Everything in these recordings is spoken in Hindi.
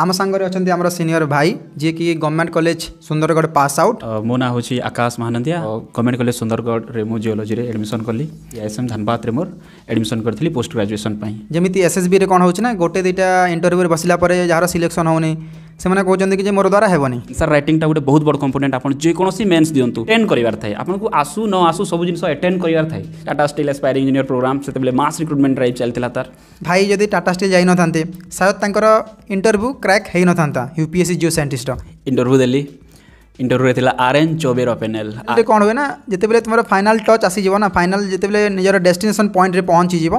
आम सागर अच्छा आम सिनियर भाई जी कि government college Sundargarh pass out मो ना हूँ आकाश महानंदिया गवर्नमेंट कॉलेज सुंदरगढ़ मुझ जिओलोजी एडमिशन कली एस एम धनबाद में मोर एडमिशन करी पोस्ट ग्राजुएसन जमी एस एस बी कौन हो गोटे दुटा इंटरव्यू में बसला जहाँ सिलेक्शन होनी ସେମାନେ କହୁଛନ୍ତି କି ଯେ ମୋର ଦ୍ୱାରା ହେବନି ସାର୍ ରାଇଟିଂଟା ଗୋଟେ ବହୁତ ବଡ଼ କମ୍ପୋନେଣ୍ଟ ଆପଣ ଯେକୌଣସି ମେନ୍ସ ଦିଅନ୍ତୁ ଟେନ୍ କରିବାର ଥାଏ ଆପଣଙ୍କୁ ଆସୁ ନ ଆସୁ ସବୁ ଜିନିଷ ଆଟେଣ୍ଡ କରିବାର ଥାଏ Tata steel aspiring engineer program ସେତେବେଳେ ମାସ୍ ରିକ୍ରୁଟମେଣ୍ଟ ଡ୍ରାଇଭ୍ ଚାଲିଥିଲା ତାର ଭାଇ ଯଦି ଟାଟା ଷ୍ଟିଲ୍ ଯାଇନଥାନ୍ତେ ସାୟଦ ତାଙ୍କର ଇଣ୍ଟରଭ୍ୟୁ କ୍ରାକ୍ ହେଇନଥାନ୍ତା U P S C Jio ସାଇଣ୍ଟିଷ୍ଟର ଇଣ୍ଟରଭ୍ୟୁ ଦେଲି ইন্টারভিউরে লা আরেঞ্জ চবের পেনেল কোণ হুয়ে না যেতবে তোমার ফাইনাল টচ আসিযোগ না ফাইনাল যেতবে নিজের ডেস্টিনেসন পয়েন্টে পৌঁছিযোগ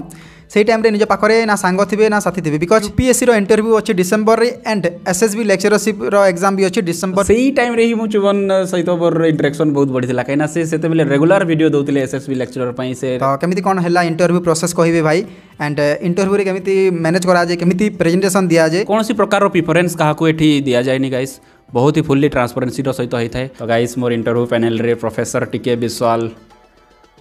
সেই টাইম রে নিজ পা করে না সাংগতিবে না সাথি দিবে বিকজ পিএসসি র ইন্টারভিউ আছে ডিসেম্বরের এন্ড এসএসবি লেকচারশিপ র एग्जाम भी আছে ডিসেম্বরের সেই টাইম রে মু 25 সেইতো বোর ইন্টারাকশন বহুত বড় ছিল কেন না সেইতে বলে রেগুলার ভিডিও দতলে এসএসবি লেকচারার পাই সেই তো কেমতি কোন হেলা ইন্টারভিউ প্রসেস কইবে ভাই এন্ড ইন্টারভিউ কেমতি ম্যানেজ করা যায় কেমতি প্রেজেন্টেশন দিয়া যায় কোনসি প্রকার র প্রেফারেন্স কা কো এটি দিয়া যায়নি গাইস বহুতই ফুললি ট্রান্সপারেন্সি র সেইতো হইতা হে তো গাইস মোর ইন্টারভিউ প্যানেল রে professor TK Biswal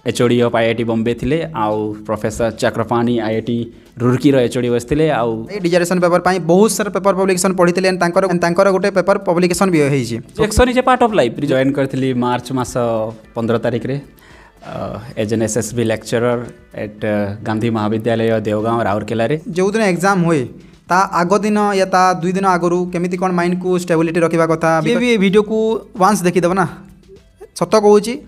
HOD of IIT Bombay थिले आउ प्रोफेसर चक्रपाणी आईआईटी रुर्की रो एचओडी बसथिले आउ ए डिजर्टेशन पेपर पाई बहुत सारा पेपर पब्लिकेशन पढ़ी एंड तांकर तांकर गोटे पेपर पब्लिकेशन भी होई section is a part of life join करथिली मार्च मास 15 तारिख रे as an S S B lecturer at Gandhi Mahavidyalaya Deogaon राउरकेलारे जो दिन एग्जाम हुए ता आग दिन या ता दुई दिन आगु केमी कौन माइंड को स्टेबिलिटी रखा कथा ये भी वीडियो को वान्स देबना सत्त सत छी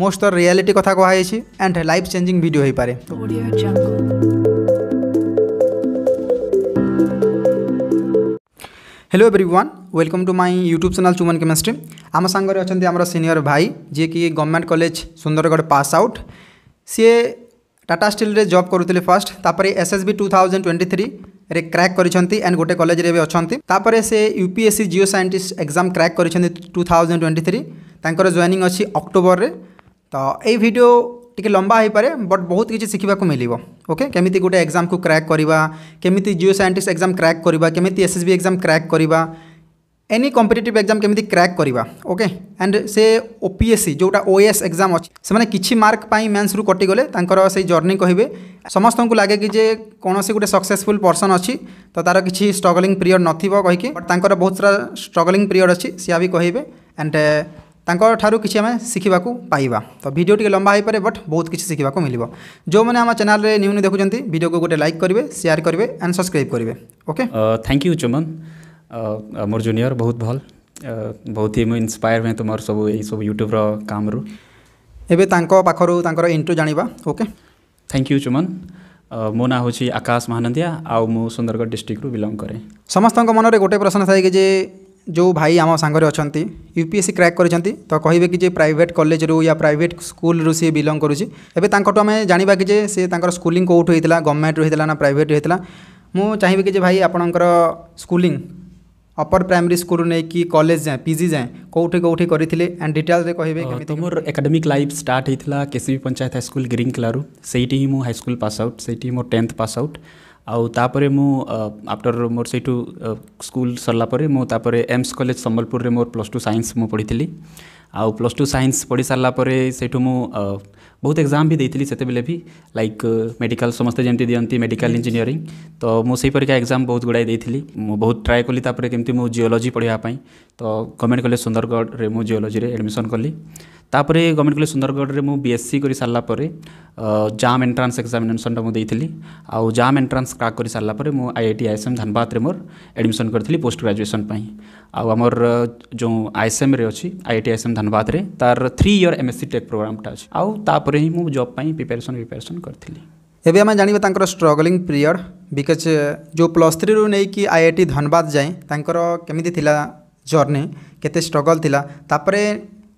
মোট তোর রিয়ালিটি কথা কুয়া হয়েছি অ্যান্ড লাইফ চেঞ্জিং ভিডিও হয়ে পারে hello everyone welcome to my YouTube channel Chuman chemistry আম সাংরে অনেক আমার সিনিয়র ভাই যে কি government college Sundargarh pass out সি টাটা স্টিলে জব করুলে ফার্স্ট তাপরে SSB two thousand twenty three ରେ କ୍ରାକ୍ କରିଛନ୍ତି ଆଣ୍ଡ ଗୋଟେ କଲେଜରେ ଏବେ ଅଛନ୍ତି ତାପରେ ସେ U P S C geo scientist exam crack କରିଛନ୍ତି ଟୁ ଥାଉଜେଣ୍ଡ ଟ୍ୱେଣ୍ଟି ଥ୍ରୀ ତାଙ୍କର ଜଏନିଂ ଅଛି ଅକ୍ଟୋବରରେ तो यही भिडियो टी लंबा हो पाए बट बहुत किसी शिखा को मिल ओके केमी गोटे एग्जाम को क्राक करवा केमी जिओ सैंटिस्ट एक्जाम क्राक करवा केमी S S B exam crack करवा एनी कम्पिटेटिव एक्जाम केमी क्राक करवा ओके एंड से ओपीएससी जोटा ओएस एक्जाम अच्छे से किसी मार्क मेन्स रू कटिगले से जर्नी कहे समस्त को लगे कि जे कौन गोटे सक्सेसफुल पर्सन अच्छी तो तार किसी स्ट्रगलींग पीरियड नथी कहीकि बट बहुत सारा स्ट्रगली पीरियड अच्छी सी भी कहे एंड ତାଙ୍କଠାରୁ କିଛି ଆମେ ଶିଖିବାକୁ ପାଇବା ତ ଭିଡ଼ିଓ ଟିକେ ଲମ୍ବା ହୋଇପାରେ ବଟ୍ ବହୁତ କିଛି ଶିଖିବାକୁ ମିଳିବ ଯେଉଁମାନେ ଆମ ଚ୍ୟାନେଲରେ ନ୍ୟୁ ନ୍ୟୁ ଦେଖୁଛନ୍ତି ଭିଡ଼ିଓକୁ ଗୋଟେ ଲାଇକ୍ କରିବେ ସେୟାର କରିବେ ଆଣ୍ଡ ସବସ୍କ୍ରାଇବ୍ କରିବେ ଓକେ ଥ୍ୟାଙ୍କ ୟୁ ଚୁମନ୍ ମୋର ଜୁନିୟର ବହୁତ ଭଲ ବହୁତ ହି ମୁଁ ଇନ୍ସପାୟାର ହୁଏ ତୁମର ସବୁ ଏଇସବୁ ୟୁଟ୍ୟୁବ୍ର କାମରୁ ଏବେ ତାଙ୍କ ପାଖରୁ ତାଙ୍କର ଇଣ୍ଟ୍ରୋ ଜାଣିବା ଓକେ ଥ୍ୟାଙ୍କ ୟୁ ଚୁମନ୍ ମୋ ନାଁ ହେଉଛି ଆକାଶ ମହାନନ୍ଦିଆ ଆଉ ମୁଁ ସୁନ୍ଦରଗଡ଼ ଡିଷ୍ଟ୍ରିକ୍ଟରୁ ବିଲଙ୍ଗ କରେ ସମସ୍ତଙ୍କ ମନରେ ଗୋଟେ ପ୍ରଶ୍ନ ଥାଏ କି ଯେ जो भाई आम सांगे अच्छा यूपीएससी क्राक करते तो कहे कि प्राइट कलेज रू या प्राइट स्कूल सी बिलंग करुँचे आम जाना कि सी स्कूलिंग कौट होता गवर्नमेंट होता ना प्राइट होता मुझे चाहे कि भाई आपणकर स्कूली अपर प्राइमरी स्कूल नहीं कलेज जाए पीजी जाए कौटी कौटी करें एंड डिटेल्स कहे तो मोर एकाडेमिक लाइफ स्टार्ट होता केसीबी पंचायत हाईस्कल ग्रीन क्लारू से मुझ हाईस्कल पास आउट से मोर टेन्थ पास आउट ଆଉ ତାପରେ ମୁଁ ଆଫ୍ଟର ମୋର ସେଇଠୁ ସ୍କୁଲ ସରିଲା ପରେ ମୁଁ ତାପରେ ଏମ୍ସ କଲେଜ ସମ୍ବଲପୁରରେ ମୋର ପ୍ଲସ୍ ଟୁ ସାଇନ୍ସ ମୁଁ ପଢ଼ିଥିଲି ଆଉ ପ୍ଲସ୍ ଟୁ ସାଇନ୍ସ ପଢ଼ି ସାରିଲା ପରେ ସେଇଠୁ ମୁଁ ବହୁତ ଏକ୍ଜାମ୍ ବି ଦେଇଥିଲି ସେତେବେଳେ ବି ଲାଇକ୍ ମେଡ଼ିକାଲ ସମସ୍ତେ ଯେମିତି ଦିଅନ୍ତି ମେଡ଼ିକାଲ ଇଞ୍ଜିନିୟରିଂ ତ ମୁଁ ସେଇ ପରିକା ଏକ୍ଜାମ୍ ବହୁତ ଗୁଡ଼ାଏ ଦେଇଥିଲି ମୁଁ ବହୁତ ଟ୍ରାଏ କଲି ତାପରେ କେମିତି ମୁଁ ଜିଓଲୋଜି ପଢ଼ିବା ପାଇଁ ତ ଗଭର୍ଣ୍ଣମେଣ୍ଟ କଲେଜ ସୁନ୍ଦରଗଡ଼ରେ ମୁଁ ଜିଓଲୋଜିରେ ଆଡ଼ମିସନ୍ କଲି ତାପରେ ଗଭର୍ଣ୍ଣମେଣ୍ଟ କଲେଜ ସୁନ୍ଦରଗଡ଼ରେ ମୁଁ ବି ଏସ୍ ସି କରିସାରିଲା ପରେ ଜାମ୍ ଏଣ୍ଟ୍ରାନ୍ସ ଏକ୍ସାମିନେସନଟା ମୁଁ ଦେଇଥିଲି ଆଉ ଜାମ୍ ଏଣ୍ଟ୍ରାନ୍ସ କ୍ରାକ୍ କରିସାରିଲା ପରେ ମୁଁ ଆଇ ଆଇ ଟି ଆଇଏସ୍ଏମ୍ ଧାନବାଦରେ ମୋର ଆଡ଼ମିସନ୍ କରିଥିଲି ପୋଷ୍ଟ ଗ୍ରାଜୁଏସନ୍ ପାଇଁ ଆଉ ଆମର ଯେଉଁ ଆଇଏସ୍ଏମ୍ରେ ଅଛି ଆଇ ଆଇ ଟି ଆଇଏସ୍ଏମ୍ ଧାନବାଦରେ ତା'ର three year M S C tech ପ୍ରୋଗ୍ରାମଟା ଅଛି ଆଉ ତାପରେ ହିଁ ମୁଁ ଜବ୍ ପାଇଁ ପ୍ରିପାରେସନ୍ ପ୍ରିପାରେସନ୍ କରିଥିଲି ଏବେ ଆମେ ଜାଣିବା ତାଙ୍କର ଷ୍ଟ୍ରଗଲିଂ ପିରିୟଡ଼ ବିକଜ୍ ଯେଉଁ ପ୍ଲସ୍ ଥ୍ରୀରୁ ନେଇକି ଆଇ ଆଇ ଟି ଧନବାଦ ଯାଏଁ ତାଙ୍କର କେମିତି ଥିଲା ଜର୍ଣ୍ଣି କେତେ ଷ୍ଟ୍ରଗଲ୍ ଥିଲା ତାପରେ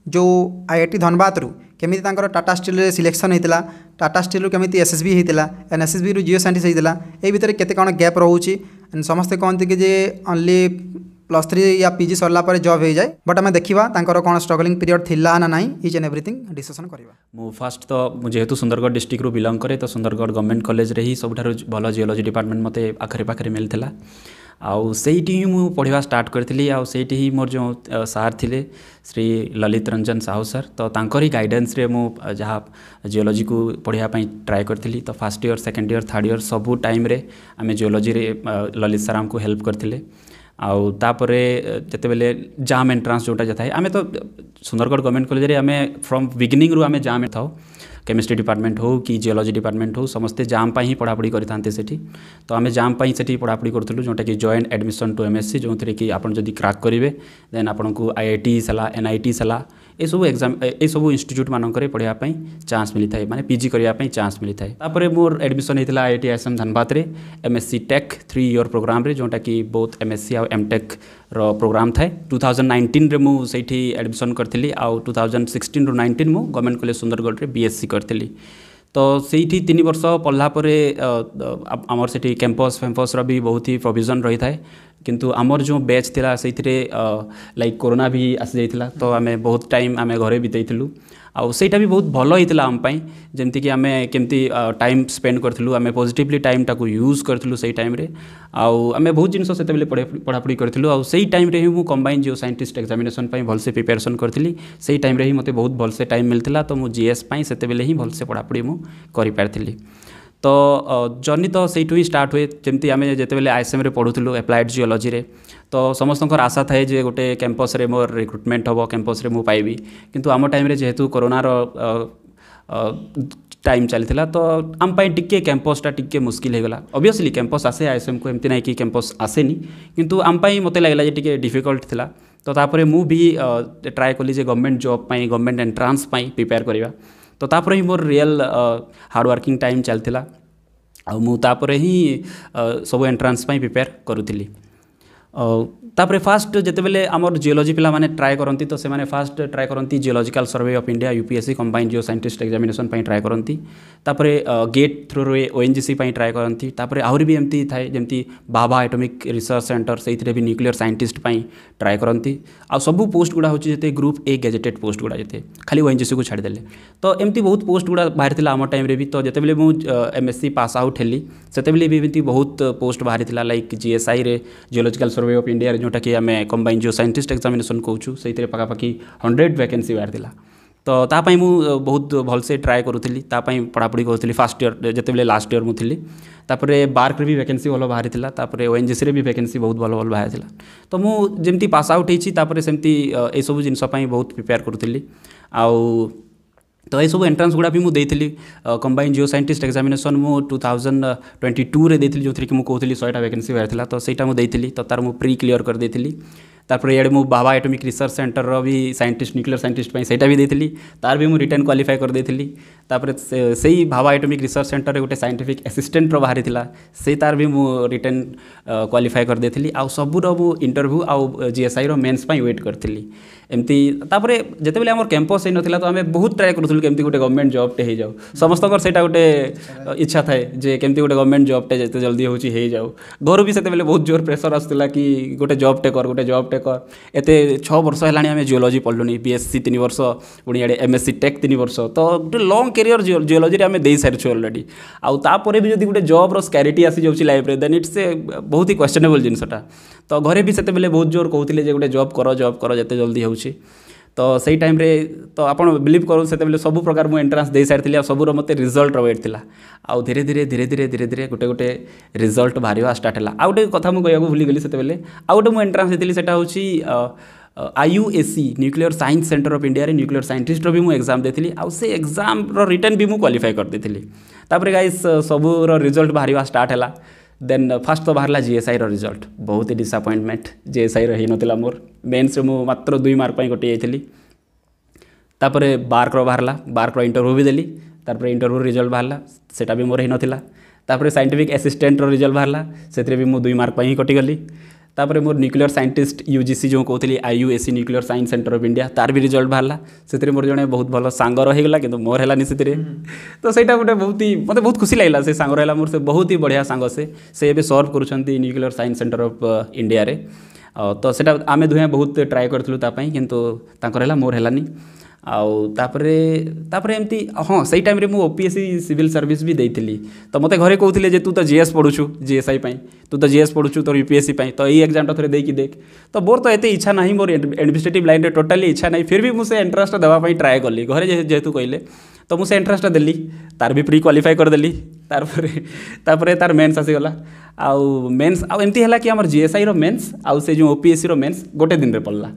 जो आई आई टी धनबाद रु केमी टाटा स्टील सिलेक्शन होता टाटा स्टील रु एस एसएसबी होता एन एस एसएसबी रु जियो साइंटिस्ट होता ये भितर केते कौन गैप रोचे एंड समस्ते कहते कि जे ओनली प्लस थ्री या पीजी सरलापर जब हो जाए बट आम देखा कौन स्ट्रगलींग पीरियड थी ना ना इज एंड एव्रिथिंग डिस्कसन करवा मु फास्ट तो जेहेतु सुंदरगढ़ डिस्ट्रिक्ट बिलंग कै तो सुंदरगढ़ गवर्नमेंट कलेज ही सबुठ भल जियोलोजी डिपार्टमेंट मत आखरे पाखे मिलता आईटी ही मुझे पढ़ा स्टार्ट करी आईटी ही मोर जो सार थे श्री ललित रंजन साहू सर तो गाइडेन्स मुझे जिओलोजी को पढ़ापी ट्राए करी तो first year second year third year सब टाइम आम जिओलोजी ललित सर आमको हेल्प करते आउतापर जितेबले जाम एंट्रांस जो था आम तो सुंदरगढ़ गवर्नमेंट कलेज फ्रम बिगनिंग्रु आम जाम था केमिस्ट्री डिपार्टमेंट हो कि जिओलोजी डिपार्टमेंट हो समस्ते जामपाई ही पढ़ापढ़ी करते तो आम जामपाई से पढ़ापढ़ी करूँ जोटा कि joint admission to M S जो थी आप क्राक करेंगे देन आपको आईआईटी सला एनआईटी सला यह एक्जाम ये सब इनट्यूट मानक पढ़ापी चान्स मिलता है मैंने पिजी करने चान्स मिलता है मोर एडमिशन होता है I I T I M Dhanbad M S C tech three year program जोटा कि बहुत एम एस सी आउ एम टेक् प्रोग्राम थाए टू थाउजेंड नाइंटन में मुझे एडमिशन करी आउ टू थाउजेंड सिक्सटन रु नाइंटन मुझ government college Sundargarh B S C करी तो सही तीन वर्ष पढ़ापर आमर से कैंपस फैंपस्र भी बहुत ही प्रोजन रही था किंतु आमर जो बैच थी से लाइक कोरोना भी आसी जाइला तो आम बहुत टाइम आम घर बीतु आईटा भी बहुत भल ही आमपाई जमीक आम कमी टाइम स्पेंड करूँ आम पजिटली टाइम टाक यूज करूँ से टाइम आम बहुत जिन से पढ़ापढ़ी करूँ टाइम ही कंबाइन जो सैंटिस्ट एक्जामेसन भलसे प्रिपेरेसन करी से टाइम ही मतलब बहुत भलसे टाइम मिलता तो मुझे जीएसपी से भलसे पढ़ापढ़ी मुझे करी ତ ଜର୍ଣ୍ଣି ତ ସେଇଠୁ ହିଁ ଷ୍ଟାର୍ଟ ହୁଏ ଯେମିତି ଆମେ ଯେତେବେଳେ ଆଇଏସ୍ଏମ୍ରେ ପଢ଼ୁଥିଲୁ ଆପ୍ଲାଏଡ଼୍ ଜିଓଲୋଜିରେ ତ ସମସ୍ତଙ୍କର ଆଶା ଥାଏ ଯେ ଗୋଟେ କ୍ୟାମ୍ପସ୍ରେ ମୋର ରିକ୍ରୁଟମେଣ୍ଟ ହେବ କ୍ୟାମ୍ପସ୍ରେ ମୁଁ ପାଇବି କିନ୍ତୁ ଆମ ଟାଇମ୍ରେ ଯେହେତୁ କରୋନାର ଟାଇମ୍ ଚାଲିଥିଲା ତ ଆମ ପାଇଁ ଟିକିଏ କ୍ୟାମ୍ପସ୍ଟା ଟିକିଏ ମୁସ୍କିଲ ହେଇଗଲା ଅବଭିୟସ୍ଲି କ୍ୟାମ୍ପସ୍ ଆସେ ଆଇଏସ୍ଏମ୍କୁ ଏମିତି ନାହିଁ କି କ୍ୟାମ୍ପସ୍ ଆସେନି କିନ୍ତୁ ଆମ ପାଇଁ ମୋତେ ଲାଗିଲା ଯେ ଟିକିଏ ଡିଫିକଲ୍ଟ ଥିଲା ତ ତାପରେ ମୁଁ ବି ଟ୍ରାଏ କଲି ଯେ ଗଭର୍ଣ୍ଣମେଣ୍ଟ ଜବ୍ ପାଇଁ ଗଭର୍ଣ୍ଣମେଣ୍ଟ ଏଣ୍ଟ୍ରାନ୍ସ ପାଇଁ ପ୍ରିପେୟାର କରିବା ତ ତାପରେ ହିଁ ମୋର ରିଏଲ୍ ହାର୍ଡ଼ ୱାର୍କିଂ ଟାଇମ୍ ଚାଲିଥିଲା ଆଉ ମୁଁ ତାପରେ ହିଁ ସବୁ ଏଣ୍ଟ୍ରାନ୍ସ ପାଇଁ ପ୍ରିପେୟାର କରୁଥିଲି तापर फास्ट जितेबले आम जिओलोजी पे ट्राए करती तो से फास्ट ट्राए करती geological survey of India UPSC combined geo scientist examination try करती गेट थ्रु रे ओ एन जिससी ट्राए करती आहरी भी एमती थाए जमी बाबा एटमिक रिसर्च सेन्टर से न्यूक्लीयर सैंटिस्ट ट्राए करती आ सब पोस्ट गुड़ा होते ग्रुप ए गेजेटेड पोस्ट गुड़ा जिते खाली ओ एन जिससी को छाड़देले तो एमती बहुत पोस्ट गुड़ा बाहर आम टाइम भी तो जितेबले मुझ M S C pass out है बहुत पोस्ट बाहरी लाइक जीएसआई रे जिओलोजिकाल सर्वे अफ इंडिया जोटा कि आम कम्बाइन जो सैंटिस्ट एक्जामेसन कौ से पाखापाखि हंड्रेड वैके बाहर तो ताकि बहुत भलसे ट्राए करूँ तापी पढ़ापढ़ी करी फास्ट इयर जो लास्ट इयर मुझी तापर बार्क भी वैके भल तापर ओ एन जे भी वैके बहुत भल भल बाहर तो मुझे पास आउट होती सेमती यू जिनपाई बहुत प्रिपेयर करूँ आउ तो ये सब एंट्रान्स गुड़ा भी मुझे कंबाइन जिओ सैंटिस्ट एक्जामेसन मुझ टू थाउजेंड ट्वेंटी टू रे जो थी मुझे कहती शहेटा वैकेंसी बाहर तो सही मुझे तो तार मुझ प्री क्लीयर करदेली तापर इे बाबा एटमिक रिसर्च सेन्टर भी सैंटिस्ट न्यूक्लीयर सैंटिस्ट से देली तार भी मुझ रिटर्न क्वाफाए करदे से ही भाभा एटमिक रिसर्च सेन्टर गोटे सैंटिफिक एसीस्टेन्टर बाहरी था से तार भी मुझ रिटर्न क्वाफाए करदे आउ सबुर मुझ इंटरभ्यू आउ जी एस आई रेन्स व्वेट करी एमती जिते बेले आम कैंपस ही नाला तो आम बहुत ट्राए करूँ के गोटे गवर्नमेंट जब्टे हो जाऊ समस्त से गोटे इच्छा थाए जमी गोटे गवर्नमेंट जब्टे जल्दी हो जाओ घर भी से बहुत जोर प्रेसर आसाला कि गोटे टे कर गोटे जब्टे ଟେକର୍ ଏତେ ଛଅ ବର୍ଷ ହେଲାଣି ଆମେ ଜିଓଲୋଜି ପଢ଼ିଲୁଣି ବି ଏସ୍ ସି ତିନି ବର୍ଷ ପୁଣି ଇଆଡ଼େ ଏମ୍ ଏସ୍ ସି ଟେକ୍ ତିନି ବର୍ଷ ତ ଗୋଟେ ଲଙ୍ଗ୍ କ୍ୟାରିୟର୍ ଜିଓଲୋଜିରେ ଆମେ ଦେଇସାରିଛୁ ଅଲରେଡ଼ି ଆଉ ତାପରେ ବି ଯଦି ଗୋଟେ ଜବ୍ର ସ୍କ୍ୟାରିଟି ଆସିଯାଉଛି ଲାଇଫ୍ରେ ଦେନ୍ ଇଟ୍ସ ଏ ବହୁତ ହି କ୍ୱେଶ୍ଚନେବଲ୍ ଜିନିଷଟା ତ ଘରେ ବି ସେତେବେଳେ ବହୁତ ଜୋର କହୁଥିଲେ ଯେ ଗୋଟେ ଜବ୍ କର ଜବ୍ କର ଯେତେ ଜଲ୍ଦି ହେଉଛି ତ ସେଇ ଟାଇମ୍ରେ ତ ଆପଣ ବିଲିଭ୍ କରନ୍ତୁ ସେତେବେଳେ ସବୁ ପ୍ରକାର ମୁଁ ଏଣ୍ଟ୍ରାନ୍ସ ଦେଇସାରିଥିଲି ଆଉ ସବୁର ମୋତେ ରିଜଲ୍ଟର ୱେଟ୍ ଥିଲା ଆଉ ଧୀରେ ଧୀରେ ଧୀରେ ଧୀରେ ଧୀରେ ଧୀରେ ଗୋଟେ ଗୋଟେ ରିଜଲ୍ଟ ବାହାରିବା ଷ୍ଟାର୍ଟ ହେଲା ଆଉ ଗୋଟେ କଥା ମୁଁ କହିବାକୁ ଭୁଲିଗଲି ସେତେବେଳେ ଆଉ ଗୋଟେ ମୁଁ ଏଣ୍ଟ୍ରାନ୍ସ ଦେଇଥିଲି ସେଇଟା ହେଉଛି IUAC nuclear science centre of ଇଣ୍ଡିଆରେ ନ୍ୟୁକ୍ଲିୟର ସାଇଣ୍ଟିଷ୍ଟର ବି ମୁଁ ଏକ୍ଜାମ୍ ଦେଇଥିଲି ଆଉ ସେ ଏକ୍ଜାମ୍ର ରିଟର୍ଣ୍ଣ ବି ମୁଁ କ୍ୱାଲିଫାଏ କରିଦେଇଥିଲି ତାପରେ ଗାଇସ୍ ସବୁର ରିଜଲ୍ଟ ବାହାରିବା ଷ୍ଟାର୍ଟ ହେଲା देन फास्ट तो बाहर जीएसआई रिजल्ट बहुत ही डिसअपइंटमेंट रही ना मोर मेन्स मात्र दुई मार्क गोटे तापर बार्क बाहर बार्क इंटरव्यू भी देली तापर इंटरव्यू रिजल्ट बाहर से मोर होता सैंटिफिक आसीस्टाट रिजल्ट बाहर से मुझ दुई मार्क ही कटिगली तापर मोर न्यूक्लियर सैंटिस्ट यूजीसी जो आई कहती IUAC nuclear science centre of India तार भी रिजल्ट बाहर से मोर जो बहुत भल सांगर होगा मोर है से हम्म। तो सहीटा गोटे बहुत ही मत मतलब बहुत खुशी लगेगा से सांगर है मोर से बहुत ही बढ़िया सांग से सी सर्व करूक्लीयर सैंस सेन्टर अफ इंडिया तो सहीटा आम दुहे बहुत ट्राए करूँ ताकि मोर है ଆଉ ତା'ପରେ ତା'ପରେ ଏମିତି ହଁ ସେଇ ଟାଇମ୍ରେ ମୁଁ O P S C civil service ବି ଦେଇଥିଲି ତ ମୋତେ ଘରେ କହୁଥିଲେ ଯେ ତୁ ତ ଜି ଏସ୍ ପଢ଼ୁଛୁ ଜି ଏସ୍ ଆଇ ପାଇଁ ତୁ ତ ଜି ଏସ୍ ପଢ଼ୁଛୁ ତୋର ୟୁ ପି ଏସ୍ ସି ପାଇଁ ତ ଏଇ ଏକ୍ଜାମ୍ଟା ଥରେ ଦେଇକି ଦେଖ ତ ମୋର ତ ଏତେ ଇଚ୍ଛା ନାହିଁ ମୋର ଆଡ଼ମିନିଷ୍ଟ୍ରେଟିଭ୍ ଲାଇନ୍ରେ ଟୋଟାଲି ଇଚ୍ଛା ନାହିଁ ଫିର୍ ବି ମୁଁ ସେ ଏଣ୍ଟ୍ରାନ୍ସଟା ଦେବା ପାଇଁ ଟ୍ରାଏ କଲି ଘରେ ଯେହେତୁ କହିଲେ ତ ମୁଁ ସେ ଏଣ୍ଟ୍ରାନ୍ସଟା ଦେଲି ତାର ବି ପ୍ରି କ୍ୱାଲିଫାଏ କରିଦେଲି ତାପରେ ତାପରେ ତାର ମେନ୍ସ ଆସିଗଲା ଆଉ ମେନ୍ସ ଆଉ ଏମିତି ହେଲା କି ଆମର ଜି ଏସ୍ ଆଇର ମେନ୍ସ ଆଉ ସେ ଯେଉଁ ଓ ପି ଏସ୍ ସିର ମେନ୍ସ ଗୋଟେ ଦିନରେ ପଡ଼ିଲା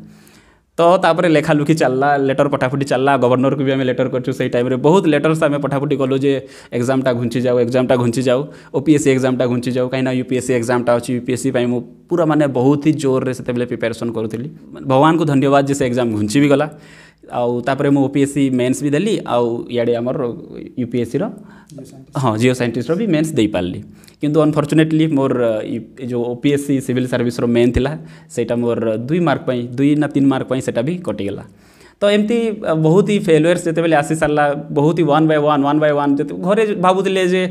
तो तापर लेखालुखी चलला लेटर पठापुटी चलला गवर्नर को भी आम लेटर करूँ से ही टाइम बहुत लेटर से आम पठापुटी कलु एक्जामा घुंची जाऊ एक्जामा घुंची जाऊ ओपीएससी एक्जामा घुंची जाऊ कहीं यूपीएससी एक्जामा अच्छी यूपीएससी मुझ पूरा मानने बहुत ही जोर रे से प्रिपेरेसन करी भगवान को धन्यवाद जी से एक्जाम घुंची भी गला ଆଉ ତାପରେ ମୁଁ O P S C mains ବି ଦେଲି ଆଉ ଇଆଡ଼େ ଆମର ୟୁ ପି ଏସ୍ ସିର ହଁ ଜିଓ ସାଇଣ୍ଟିଷ୍ଟର ବି ମେନ୍ସ ଦେଇପାରିଲି କିନ୍ତୁ ଅନଫର୍ଚୁନେଟଲି ମୋର ଯେଉଁ O P S C civil ସର୍ଭିସର ମେନ୍ ଥିଲା ସେଇଟା ମୋର ଦୁଇ ମାର୍କ ପାଇଁ ଦୁଇ ନା ତିନି ମାର୍କ ପାଇଁ ସେଇଟା ବି କଟିଗଲା ତ ଏମିତି ବହୁତ ହି ଫେଲୁୟର୍ସ ଯେତେବେଳେ ଆସିସାରିଲା ବହୁତ ହି one by one one by one ଯେତେ ଘରେ ଭାବୁଥିଲେ ଯେ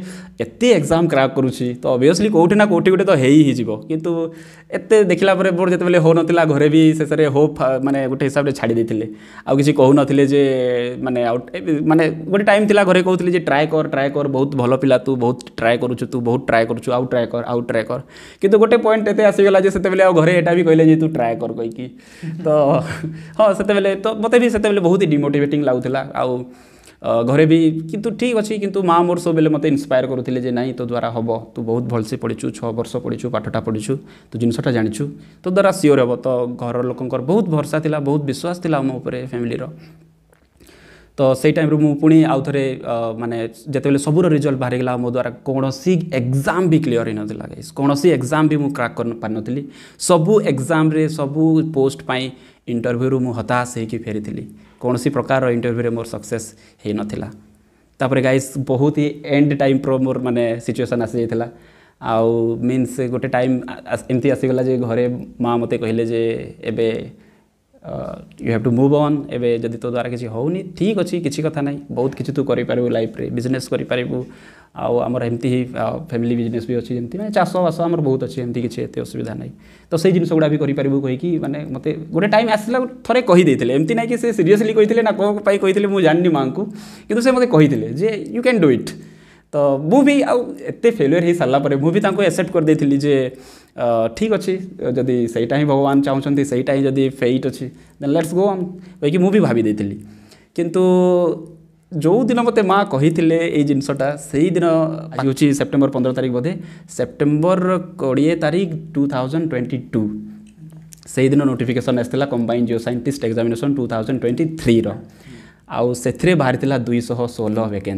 ଏତେ ଏକ୍ଜାମ୍ କ୍ରାକ୍ କରୁଛି ତ ଅବଭିୟସ୍ଲି କେଉଁଠି ନା କେଉଁଠି ଗୋଟେ ତ ହେଇ ହିଁ ଯିବ କିନ୍ତୁ ଏତେ ଦେଖିଲା ପରେ ମୋର ଯେତେବେଳେ ହେଉନଥିଲା ଘରେ ବି ଶେଷରେ ହୋପ୍ ମାନେ ଗୋଟେ ହିସାବରେ ଛାଡ଼ି ଦେଇଥିଲେ ଆଉ କିଛି କହୁନଥିଲେ ଯେ ମାନେ ଆଉ ମାନେ ଗୋଟେ ଟାଇମ୍ ଥିଲା ଘରେ କହୁଥିଲେ ଯେ ଟ୍ରାଏ କର ଟ୍ରାଏ କର ବହୁତ ଭଲ ପିଲା ତୁ ବହୁତ ଟ୍ରାଏ କରୁଛୁ ତୁ ବହୁତ ଟ୍ରାଏ କରୁଛୁ ଆଉ ଟ୍ରାଏ କର ଆଉ ଟ୍ରାଏ କର କିନ୍ତୁ ଗୋଟେ ପଏଣ୍ଟ ଏତେ ଆସିଗଲା ଯେ ସେତେବେଳେ ଆଉ ଘରେ ଏଇଟା ବି କହିଲେ ଯେ ତୁ ଟ୍ରାଏ କର କହିକି ତ ହଁ ସେତେବେଳେ ତ ମୋତେ ବି ସେତେବେଳେ ବହୁତ ଡିମୋଟିଭେଟିଂ ଲାଗୁଥିଲା ଆଉ ଘରେ ବି କିନ୍ତୁ ଠିକ୍ ଅଛି କିନ୍ତୁ ମା ମୋର ସବୁବେଳେ ମୋତେ ଇନ୍ସପାୟାର କରୁଥିଲେ ଯେ ନାଇଁ ତୋ ଦ୍ୱାରା ହେବ ତୁ ବହୁତ ଭଲସେ ପଢ଼ିଛୁ ଛଅ ବର୍ଷ ପଢ଼ିଛୁ ପାଠଟା ପଢ଼ିଛୁ ତୁ ଜିନିଷଟା ଜାଣିଛୁ ତୋ ଦ୍ୱାରା ସିଓର ହେବ ତ ଘର ଲୋକଙ୍କର ବହୁତ ଭରସା ଥିଲା ବହୁତ ବିଶ୍ୱାସ ଥିଲା ମୋ ଉପରେ ଫ୍ୟାମିଲିର ତ ସେଇ ଟାଇମ୍ରୁ ମୁଁ ପୁଣି ଆଉ ଥରେ ମାନେ ଯେତେବେଳେ ସବୁର ରିଜଲ୍ଟ ବାହାରିଗଲା ମୋ ଦ୍ୱାରା କୌଣସି ଏକ୍ଜାମ୍ ବି କ୍ଲିଅର୍ ହେଇନଥିଲା ଗାଇସ୍ କୌଣସି ଏକ୍ଜାମ୍ ବି ମୁଁ କ୍ରାକ୍ କରିପାରିନଥିଲି ସବୁ ଏକ୍ଜାମ୍ରେ ସବୁ ପୋଷ୍ଟ ପାଇଁ ଇଣ୍ଟରଭ୍ୟୁରୁ ମୁଁ ହତାଶ ହେଇକି ଫେରିଥିଲି କୌଣସି ପ୍ରକାରର ଇଣ୍ଟରଭ୍ୟୁରେ ମୋର ସକ୍ସେସ୍ ହେଇନଥିଲା ତାପରେ ଗାଇସ୍ ବହୁତ ହି ଏଣ୍ଡ ଟାଇମ୍ର ମୋର ମାନେ ସିଚୁଏସନ୍ ଆସିଯାଇଥିଲା ଆଉ ମିନ୍ସ ଗୋଟେ ଟାଇମ୍ ଏମିତି ଆସିଗଲା ଯେ ଘରେ ମା' ମୋତେ କହିଲେ ଯେ ଏବେ you have to move on ଏବେ ଯଦି ତୋ ଦ୍ୱାରା କିଛି ହେଉନି ଠିକ୍ ଅଛି କିଛି କଥା ନାହିଁ ବହୁତ କିଛି ତୁ କରିପାରିବୁ ଲାଇଫ୍ରେ ବିଜନେସ୍ କରିପାରିବୁ ଆଉ ଆମର ଏମିତି ହିଁ ଫ୍ୟାମିଲି ବିଜନେସ୍ ବି ଅଛି ଯେମିତି ମାନେ ଚାଷବାସ ଆମର ବହୁତ ଅଛି ଏମିତି କିଛି ଏତେ ଅସୁବିଧା ନାହିଁ ତ ସେଇ ଜିନିଷ ଗୁଡ଼ା ବି କରିପାରିବୁ କହିକି ମାନେ ମୋତେ ଗୋଟେ ଟାଇମ୍ ଆସିଲା ଥରେ କହିଦେଇଥିଲେ ଏମିତି ନାହିଁ କି ସେ ସିରିୟସ୍ଲି କହିଥିଲେ ନା କ'ଣ ପାଇଁ କହିଥିଲେ ମୁଁ ଜାଣିନି ମାଆଙ୍କୁ କିନ୍ତୁ ସେ ମୋତେ କହିଥିଲେ ଯେ ୟୁ କ୍ୟାନ୍ ଡୁ ଇଟ୍ ତ ମୁଁ ବି ଆଉ ଏତେ ଫେଲିୟର୍ ହୋଇସାରିଲା ପରେ ମୁଁ ବି ତାଙ୍କୁ ଏକ୍ସେପ୍ଟ କରିଦେଇଥିଲି ଯେ ठीक अच्छे जदि से ही भगवान चाहूँ से ही फेट अच्छे देन लेट्स गो अन् कहीं मुझे भाभी किंतु जो दिन मत माँ कही जिनसटा से ही दिन हूँ सेप्टेम्बर पंद्रह तारीख बोधे सेप्टेम्बर कोड़े तारीख टू थाउजेंड ट्वेंटी टू से दिन नोटिफिकेसन आसाला combine geo scientist examination two thousand twenty three रो से बाहरी दुईश षोह वैके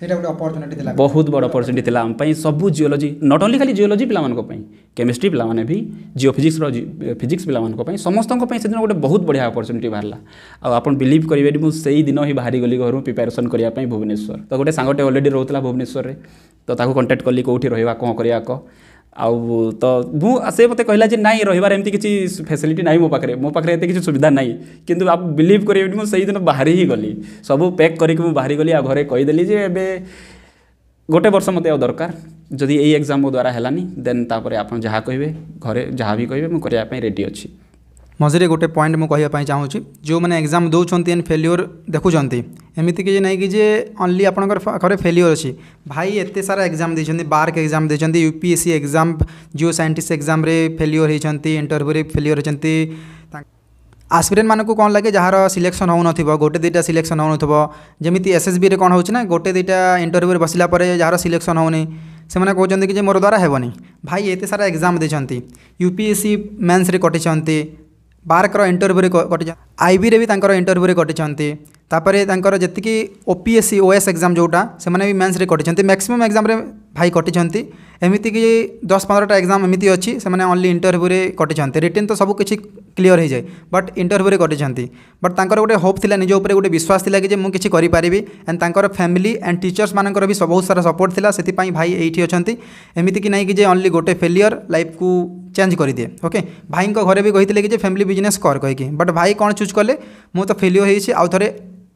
ସେଇଟା ଗୋଟେ ଅପରଚ୍ୟୁନିଟି ଥିଲା ବହୁତ ବଡ଼ ଅପରଚ୍ୟୁନିଟି ଥିଲା ଆମ ପାଇଁ ସବୁ ଜିଓଲୋଜି ନଟ୍ ଓନ୍ଲି ଖାଲି ଜିଓଲୋଜି ପିଲାମାନଙ୍କ ପାଇଁ କେମିଷ୍ଟ୍ରି ପିଲାମାନେ ବି ଜିଓ ଫିଜିକ୍ସର ଫିଜିକ୍ସ ପିଲାମାନଙ୍କ ପାଇଁ ସମସ୍ତଙ୍କ ପାଇଁ ସେଦିନ ଗୋଟେ ବହୁତ ବଢ଼ିଆ ଅପରଚ୍ୟୁନିଟି ବାହାରିଲା ଆଉ ଆପଣ ବିଲିଭ୍ କରିବେନି ମୁଁ ସେଇ ଦିନ ହିଁ ବାହାରିଗଲି ଘରୁ ପ୍ରିପାରେସନ୍ କରିବା ପାଇଁ ଭୁବନେଶ୍ୱର ତ ଗୋଟେ ସାଙ୍ଗଟେ ଅଲରେଡ଼ି ରହୁଥିଲା ଭୁବନେଶ୍ୱରରେ ତ ତାକୁ କଣ୍ଟାକ୍ଟ କଲି କେଉଁଠି ରହିବା କ'ଣ କରିବା କହ ଆଉ ତ ମୁଁ ସେ ମୋତେ କହିଲା ଯେ ନାଇଁ ରହିବାର ଏମିତି କିଛି ଫ୍ୟାସିଲିଟି ନାହିଁ ମୋ ପାଖରେ ମୋ ପାଖରେ ଏତେ କିଛି ସୁବିଧା ନାହିଁ କିନ୍ତୁ ଆଉ ବିଲିଭ୍ କରିବେନି ମୁଁ ସେଇଦିନ ବାହାରି ହିଁ ଗଲି ସବୁ ପ୍ୟାକ୍ କରିକି ମୁଁ ବାହାରିଗଲି ଆଉ ଘରେ କହିଦେଲି ଯେ ଏବେ ଗୋଟେ ବର୍ଷ ମୋତେ ଆଉ ଦରକାର ଯଦି ଏଇ ଏକ୍ଜାମ୍ ମୋ ଦ୍ୱାରା ହେଲାନି ଦେନ୍ ତାପରେ ଆପଣ ଯାହା କହିବେ ଘରେ ଯାହା ବି କହିବେ ମୁଁ କରିବା ପାଇଁ ରେଡ଼ି ଅଛି ମଝିରେ ଗୋଟେ ପଏଣ୍ଟ ମୁଁ କହିବା ପାଇଁ ଚାହୁଁଛି ଯେଉଁମାନେ ଏକ୍ଜାମ୍ ଦେଉଛନ୍ତି ଏଣ୍ଡ ଫେଲିଓର ଦେଖୁଛନ୍ତି ଏମିତି କିଛି ନାହିଁ କି ଯେ ଓନ୍ଲି ଆପଣଙ୍କର ପାଖରେ ଫେଲିଓର ଅଛି ଭାଇ ଏତେ ସାରା ଏକ୍ଜାମ୍ ଦେଇଛନ୍ତି ବାର୍କ ଏକ୍ଜାମ୍ ଦେଇଛନ୍ତି U P S C exam geo scientist ଏକ୍ଜାମ୍ରେ ଫେଲିଓର ହୋଇଛନ୍ତି ଇଣ୍ଟରଭ୍ୟୁରେ ଫେଲିଓର ହୋଇଛନ୍ତି ଆସ୍ପିରେଣ୍ଟ ମାନଙ୍କୁ କ'ଣ ଲାଗେ ଯାହାର ସିଲେକ୍ସନ୍ ହେଉନଥିବ ଗୋଟେ ଦୁଇଟା ସିଲେକ୍ସନ୍ ହେଉନଥିବ ଯେମିତି ଏସ୍ଏସ୍ବିରେ କ'ଣ ହେଉଛି ନା ଗୋଟେ ଦୁଇଟା ଇଣ୍ଟରଭ୍ୟୁରେ ବସିଲା ପରେ ଯାହାର ସିଲେକ୍ସନ୍ ହେଉନି ସେମାନେ କହୁଛନ୍ତି କି ଯେ ମୋର ଦ୍ୱାରା ହେବନି ଭାଇ ଏତେ ସାରା ଏକ୍ଜାମ୍ ଦେଇଛନ୍ତି ୟୁ ପି ଏସ୍ ସି ମେନ୍ସରେ କଟିଛନ୍ତି ବାର୍କର ଇଣ୍ଟରଭ୍ୟୁରେ କଟିଛନ୍ତି ଆଇବିରେ ବି ତାଙ୍କର ଇଣ୍ଟରଭ୍ୟୁରେ କଟିଛନ୍ତି ତାପରେ ତାଙ୍କର ଯେତିକି ଓପିଏସ୍ସି ଓଏସ୍ ଏକ୍ଜାମ୍ ଯେଉଁଟା ସେମାନେ ବି ମେନ୍ସରେ କଟିଛନ୍ତି ମ୍ୟାକ୍ସିମମ୍ ଏକ୍ଜାମ୍ରେ ଭାଇ କଟିଛନ୍ତି ଏମିତିକି ଦଶ ପନ୍ଦରଟା ଏକ୍ଜାମ୍ ଏମିତି ଅଛି ସେମାନେ ଓନ୍ଲି ଇଣ୍ଟରଭ୍ୟୁରେ କଟିଛନ୍ତି ରିଟେନ୍ ତ ସବୁ କିଛି କ୍ଲିଅର ହୋଇଯାଏ ବଟ୍ ଇଣ୍ଟରଭ୍ୟୁରେ କଟିଛନ୍ତି ବଟ୍ ତାଙ୍କର ଗୋଟେ ହୋପ୍ ଥିଲା ନିଜ ଉପରେ ଗୋଟେ ବିଶ୍ୱାସ ଥିଲା କି ଯେ ମୁଁ କିଛି କରିପାରିବି ଆଣ୍ଡ ତାଙ୍କର ଫ୍ୟାମିଲି ଆଣ୍ଡ ଟିଚର୍ସମାନଙ୍କର ବି ବହୁତ ସାରା ସପୋର୍ଟ ଥିଲା ସେଥିପାଇଁ ଭାଇ ଏଇଠି ଅଛନ୍ତି ଏମିତିକି ନାହିଁ କି ଯେ ଓନ୍ଲି ଗୋଟେ ଫେଲିୟର ଲାଇଫ୍କୁ चेंज करदे ओके भाई घर भी कही कि फैमिली बिजनेस कर कहीकि बट भाई कौन चूज कले मुझे तो फेलियर हो आउ थे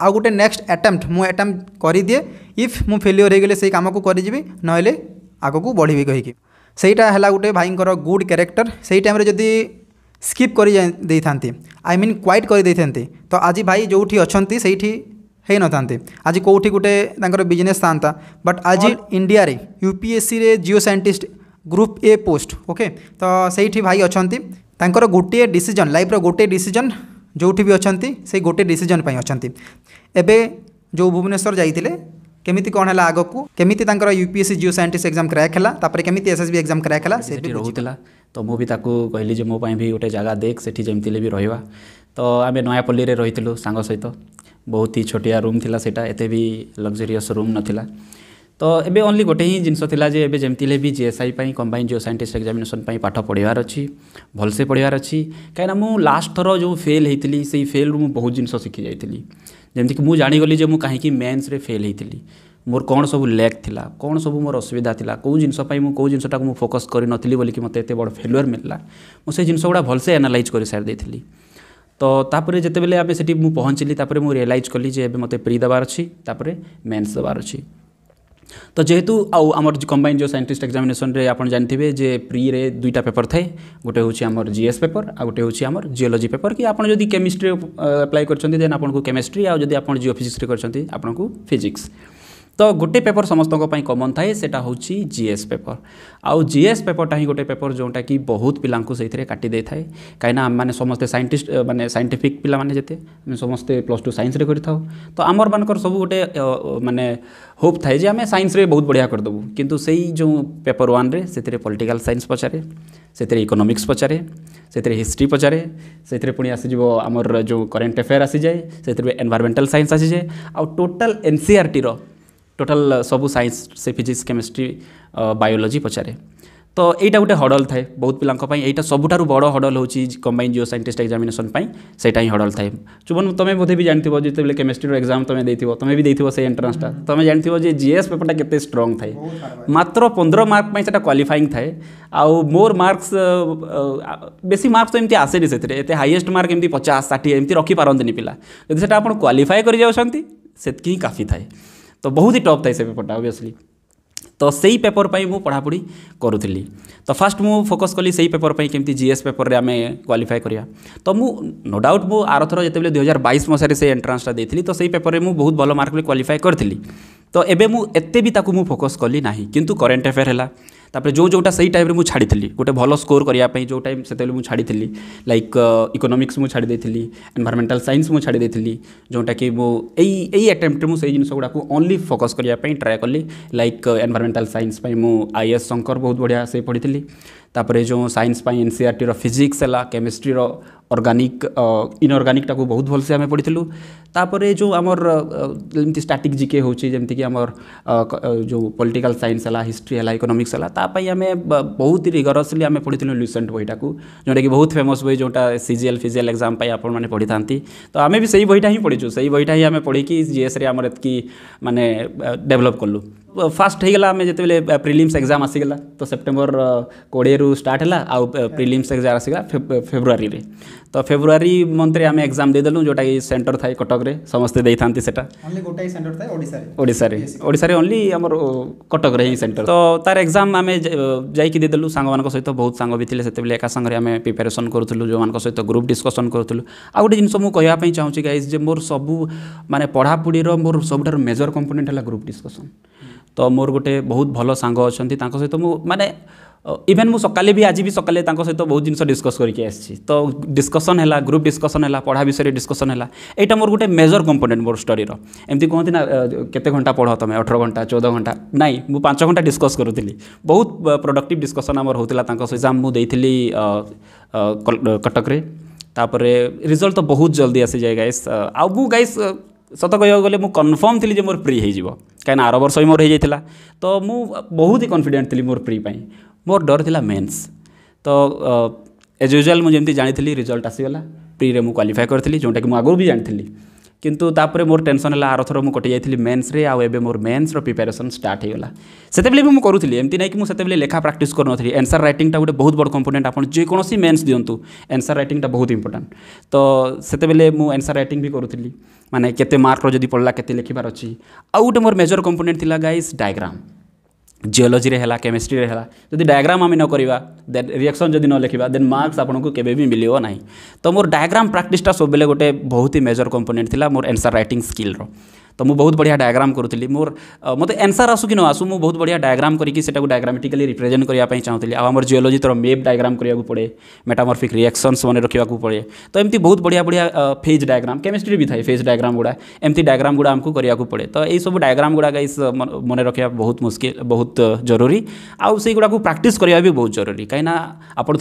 आउ गोटे नेक्स्ट आटेम्प्ट मुझ आटेम्प्ट करदे इफ मु फेलियर हो गले से कम को करजी ना आगक बढ़े कहीकि सहीटा है गोटे भाई गुड क्यारेक्टर से ही टाइम जदि स्कीप कर आई मीन क्वैट कर तो आज भाई जो अच्छा से है न था आज कौटी गोटे बिजनेस था बट आज India UPSC geo scientist group A post okay तो सही भाई अच्छा गोटे डिसीजन लाइफ रोटे डिसीजन जो भी अच्छा से गोटे डिसीजन अच्छा एवं जो भुवनेश्वर जाइए केमी कौन है आगे केमी UPSC geo scientist exam crack है केमी एस एस भी एक्जाम क्रैक है रोला तो मुझे भी कहली मोपाई भी गोटे जगह देख से जमीती भी रही तो आम नयापल्ली रही सांग सहित बहुत ही छोटिया रूम थी सेटा एत भी लग्जरीयस रूम नाला तो ये ओनली गोटे ही जिनस भी जे एस आई कंबाइन जो साइंटिस्ट एक्जामेसन पाठ पढ़वार अच्छी भलसे पढ़वार अच्छी कहीं लास्ट थर जो फेल होती से फेल रू बहुत जिनस शिखी जाइली जमीक मुझे जाणीगली जो कहीं मेन्स फेल होती मोर कौन सब लैक था कौन सब मोर असुविधा था कौ जिनपी मुझे कौ जिनटा को फोकस कर नी बोलिक मत बड़ फेलुअर मिलला मुझे जिनसगढ़ भलसे एनालाइज कर सारी तो तापर जिते बेले आम से पहुँचली रियलाइज कली मत प्री देवार अच्छी मेन्स देवार अच्छी ତ ଯେହେତୁ ଆଉ ଆମର କମ୍ବାଇନ୍ ଯେଉଁ ସାଇଣ୍ଟିଷ୍ଟ ଏକ୍ଜାମିନେସନ୍ରେ ଆପଣ ଜାଣିଥିବେ ଯେ ପ୍ରିରେ ଦୁଇଟା ପେପର୍ ଥାଏ ଗୋଟେ ହେଉଛି ଆମର ଜିଏସ୍ ପେପର୍ ଆଉ ଗୋଟେ ହେଉଛି ଆମର ଜିଓଲୋଜି ପେପର୍ କି ଆପଣ ଯଦି କେମିଷ୍ଟ୍ରି ଆପ୍ଲାଏ କରିଛନ୍ତି ଦେନ୍ ଆପଣଙ୍କୁ କେମିଷ୍ଟ୍ରି ଆଉ ଯଦି ଆପଣ ଜିଓ ଫିଜିକ୍ସରେ କରିଛନ୍ତି ଆପଣଙ୍କୁ ଫିଜିକ୍ସ तो गोटे पेपर समस्त कमन थाए से जीएस पेपर आउ जीएस पेपरटा ही गोटे पेपर जोटा कि बहुत पिला काटिदे थाए कहीं आम मैंने समस्ते सैंटिस्ट मैंने सैंटिफिक पिला मैंने जिते समस्ते प्लस टू सैंस तो आमर मानक सब गोटे मानने होप थाए जे आम सैन्स बहुत बढ़िया करदेबू कि जो पेपर वन से पॉलिटिकल साइंस पचारे से इकोनोमिक्स पचारे से हिस्ट्री पचारे से पुणी आसीज आमर जो करेन्ट आसी जाए से एनभारमेंटाल सैन्स आसीजाए आउ टोटाल एनसीआरटी टोटाल सब सैंस से फिजिक्स केमिस्ट्री बायोलोजी पचारे तो यहाँ गोटे हडल थाए बहुत पाई यहाँ सब बड़ हडल हो कंबाइन जिओ सैंटिस्ट एक्जामेसन से ही हडल थाए चुबन तुम बोधे भी जानव जो केमिस्ट्री एक्जाम तुम दे तुम भी देव से एंट्रान्सटा तुम जानव जीएस पेपर टाइम के स्ट्रंग थाए मात्र पंद्रह मार्क से क्वाफाइंग थाए आ मोर मार्क्स बेसी मार्क्स तो एमती आसे नहीं हाइएस्ट मार्क एमती पचास षाठी एमती रखिपारे पिला जब से आप क्वाफाए करके काफी थाए ତ ବହୁତ ହି ଟପ୍ ଥାଏ ସେ ପେପରଟା ଅବଭିୟସ୍ଲି ତ ସେଇ ପେପର ପାଇଁ ମୁଁ ପଢ଼ାପଢ଼ି କରୁଥିଲି ତ ଫାର୍ଷ୍ଟ ମୁଁ ଫୋକସ୍ କଲି ସେଇ ପେପର ପାଇଁ କେମିତି ଜିଏସ୍ ପେପରରେ ଆମେ କ୍ୱାଲିଫାଏ କରିବା ତ ମୁଁ ନୋ ଡାଉଟ୍ ମୁଁ ଆରଥର ଯେତେବେଳେ ଦୁଇହଜାର ବାଇଶ ମସିହାରେ ସେ ଏଣ୍ଟ୍ରାନ୍ସଟା ଦେଇଥିଲି ତ ସେଇ ପେପରରେ ମୁଁ ବହୁତ ଭଲ ମାର୍କରେ କ୍ୱାଲିଫାଏ କରିଥିଲି ତ ଏବେ ମୁଁ ଏତେ ବି ତାକୁ ମୁଁ ଫୋକସ୍ କଲି ନାହିଁ କିନ୍ତୁ କରେଣ୍ଟ ଆଫେୟାର୍ ହେଲା तापर जो जोटा सही टाइम मुझे छाड़ी गोटे भल स्कोर करने जो टाइम से मुझे छाड़ी लाइक इकोनोमिक्स मुझे छाड़ छाड़ी एनभारमेंटाल सैंस मुझे छाड़ी जोटा कि यही आटेम्प्रे मुझे जिन गुड़ाक ओनली फोकस करने ट्राए कली लाइक एनभारमेंटाल सैंस मुझ आई एस शंकर बहुत बढ़िया से पढ़ी तापर जो science N C T physics है केमिस्ट्री रर्गानिक इनअर्गानिकटा बहुत भलसे आम पढ़ी तापर जो आमर एमती स्टाटिक जिके होमती कि आम जो पॉलिटिकल साइंस है हिस्ट्री है इकोनोमिक्स है आम बहुत रिगरसली आम पढ़ी लुसेंट बहटा को जोटा कि बहुत फेमस बही जोटा सीजीएल फिजिएल एक्जाम आपने पढ़ी था तो आम भी से ही ही पढ़ी से ही ही आम पढ़ी जीएस आम एत मानने डेभलप कलु फास्ट ହେଇଗଲା ଆମେ ଯେତେବେଳେ ପ୍ରିଲିମ୍ସ ଏକ୍ଜାମ୍ ଆସିଗଲା ତ ସେପ୍ଟେମ୍ବର କୋଡ଼ିଏରୁ ଷ୍ଟାର୍ଟ ହେଲା ଆଉ ପ୍ରିଲିମ୍ସ ଏକ୍ଜାମ୍ ଆସିଗଲା ଫେବୃଆରୀରେ ତ ଫେବୃଆରୀ ମନ୍ଥରେ ଆମେ ଏକ୍ଜାମ୍ ଦେଇଦେଲୁ ଯେଉଁଟାକି ସେଣ୍ଟର ଥାଏ କଟକରେ ସମସ୍ତେ ଦେଇଥାନ୍ତି ସେଟା ଓଡ଼ିଶାରେ ଓଡ଼ିଶାରେ ଓନ୍ଲି ଆମର କଟକରେ ହିଁ ସେଣ୍ଟର ତ ତାର ଏକ୍ଜାମ୍ ଆମେ ଯାଇକି ଦେଇଦେଲୁ ସାଙ୍ଗମାନଙ୍କ ସହିତ ବହୁତ ସାଙ୍ଗ ବି ଥିଲେ ସେତେବେଳେ ଏକା ସାଙ୍ଗରେ ଆମେ ପ୍ରିପାରେସନ୍ କରୁଥିଲୁ ଯେଉଁମାନଙ୍କ ସହିତ ଗ୍ରୁପ୍ ଡିସ୍କସନ୍ କରୁଥିଲୁ ଆଉ ଗୋଟେ ଜିନିଷ ମୁଁ କହିବା ପାଇଁ ଚାହୁଁଛି ଗାଇଜ୍ ଯେ ମୋର ସବୁ ମାନେ ପଢ଼ାପଢ଼ିର ମୋର ସବୁଠାରୁ ମେଜର କମ୍ପୋନେଣ୍ଟ ହେଲା ଗ୍ରୁପ୍ ଡିସ୍କସନ୍ तो मोर गोटे बहुत भल सांग अच्छा सहित तो मुझे मानने इवेन मुझ सका भी आज भी सकाले सहित तो बहुत जिन डिस्कस करके तो डिस्कसन है ग्रुप डिस्कसन है पढ़ा विषय डिस्कसन है यहाँ मोर गोटे मेजर कंपोनेंट मोर स्टडी एमती कहते ना केते घंटा पढ़ तुम अठर घंटा चौदह घंटा नाई मुझ पांच घंटा डिस्कस करूँ बहुत प्रडक्टिव डिस्कसन आमर होता सहित मुझे कटक्रेपर रिजल्ट तो बहुत जल्दी आसी जाए गाइस आउ गाइस ସତ କହିବାକୁ ଗଲେ ମୁଁ କନଫର୍ମ ଥିଲି ଯେ ମୋର ପ୍ରି ହେଇଯିବ କାହିଁକିନା ଆର ବର୍ଷ ବି ମୋର ହେଇଯାଇଥିଲା ତ ମୁଁ ବହୁତ ହି କନଫିଡେଣ୍ଟ ଥିଲି ମୋର ପ୍ରି ପାଇଁ ମୋର ଡର ଥିଲା ମେନ୍ସ ତ ଏଜ୍ ୟୁଜୁଆଲ୍ ମୁଁ ଯେମିତି ଜାଣିଥିଲି ରିଜଲ୍ଟ ଆସିଗଲା ପ୍ରିରେ ମୁଁ କ୍ୱାଲିଫାଏ କରିଥିଲି ଯେଉଁଟାକି ମୁଁ ଆଗରୁ ବି ଜାଣିଥିଲି କିନ୍ତୁ ତାପରେ ମୋର ଟେନସନ୍ ହେଲା ଆରଥର ମୁଁ କଟି ଯାଇଥିଲି ମେନ୍ସରେ ଆଉ ଏବେ ମୋର ମେନ୍ସର ପ୍ରିପାରେସନ୍ ଷ୍ଟାର୍ଟ ହୋଇଗଲା ସେତେବେଳେ ବି ମୁଁ କରୁଥିଲି ଏମିତି ନାହିଁକି ମୁଁ ସେତେବେଳେ ଲେଖା ପ୍ରାକ୍ଟିସ୍ କରୁନଥିଲି ଏନ୍ସର୍ ରାଇଟିଂଟା ଗୋଟେ ବହୁତ ବଡ଼ କମ୍ପୋନେଣ୍ଟ ଆପଣ ଯେକୌଣସି ମେନ୍ସ ଦିଅନ୍ତୁ ଏନ୍ସର୍ ରାଇଟିଂଟା ବହୁତ ଇମ୍ପୋର୍ଟାଣ୍ଟ ତ ସେତେବେଳେ ମୁଁ ଏନ୍ସର୍ ରାଇଟିଂ ବି କରୁଥିଲି ମାନେ କେତେ ମାର୍କର ଯଦି ପଡ଼ିଲା କେତେ ଲେଖିବାର ଅଛି ଆଉ ଗୋଟେ ମୋର ମେଜର୍ କମ୍ପୋନେଣ୍ଟ ଥିଲା ଗାଇସ୍ ଡାଇଗ୍ରାମ୍ जिओलोजी है केमिस्ट्री है जदि डायग्राम आम न करवा देन रिएक्शन जब न लिखा देन मार्क्स आपको केवे भी मिलो ना तो मोर डायग्राम प्राक्टा सब बेले गोटे बहुत ही मेजर कंपोनेंट थी मोर एनसर रईट स्किल्र तो मुझे बहुत बढ़िया डायग्राम करी मोर मत एनसर आसू कि न आसू मुझ बहुत बढ़िया डायग्राम करके डायग्रामेटिकली रिप्रेजेंट करवाई चाहूँगी आम जिओलोजी तरह मेप डायग्राम करने को पड़े मेटामर्फिक रिएक्शन मैंने रखा पड़े तो एमती बहुत बढ़िया बढ़िया फेज डायग्राम केमिस्ट्री भी था फेज डायग्राम गुड़ा एमती डायग्राम गुड़ा आमको करा पड़े तो यही सब डायग्राम गुड़ाक मन रखा बहुत मुस्किल बहुत जरूरी आउ से को प्राक्ट करा भी बहुत जरूरी कहीं आपड़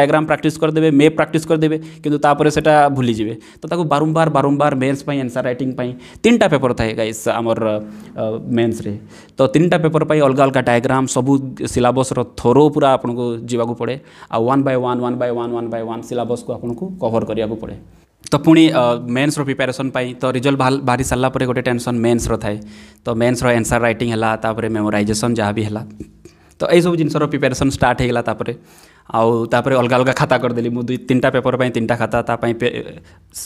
डायग्राम प्राक्ट करदे मेप प्राक्ट करदे कितना से भूली जाए तो बारंबार बारंबार मेन्स एनसर रईटिंग तीन टा पेपर थाए गाइस आमर मेन्स रे तो तीन टा पेपर पाई अलग अलग डायग्राम सब सिलेबस थोरो पूरा आपको जीवाक पड़े आ one by one one by one one by one syllabus को आपको कवर करने पड़े तो पुणी मेन्स रिपेरेसन तो रिजल्ट बाहरी सारापर गोटे टेनसन मेन्स रहा तो मेन्स रनसर रईट है मेमोरइजेसन जहाँ भी है तो यही सब जिन प्रिपेरेसन स्टार्ट होगा आउे अलग अलग खाता करदे मुझ दुई तीन टा पेपर पर खाता ताप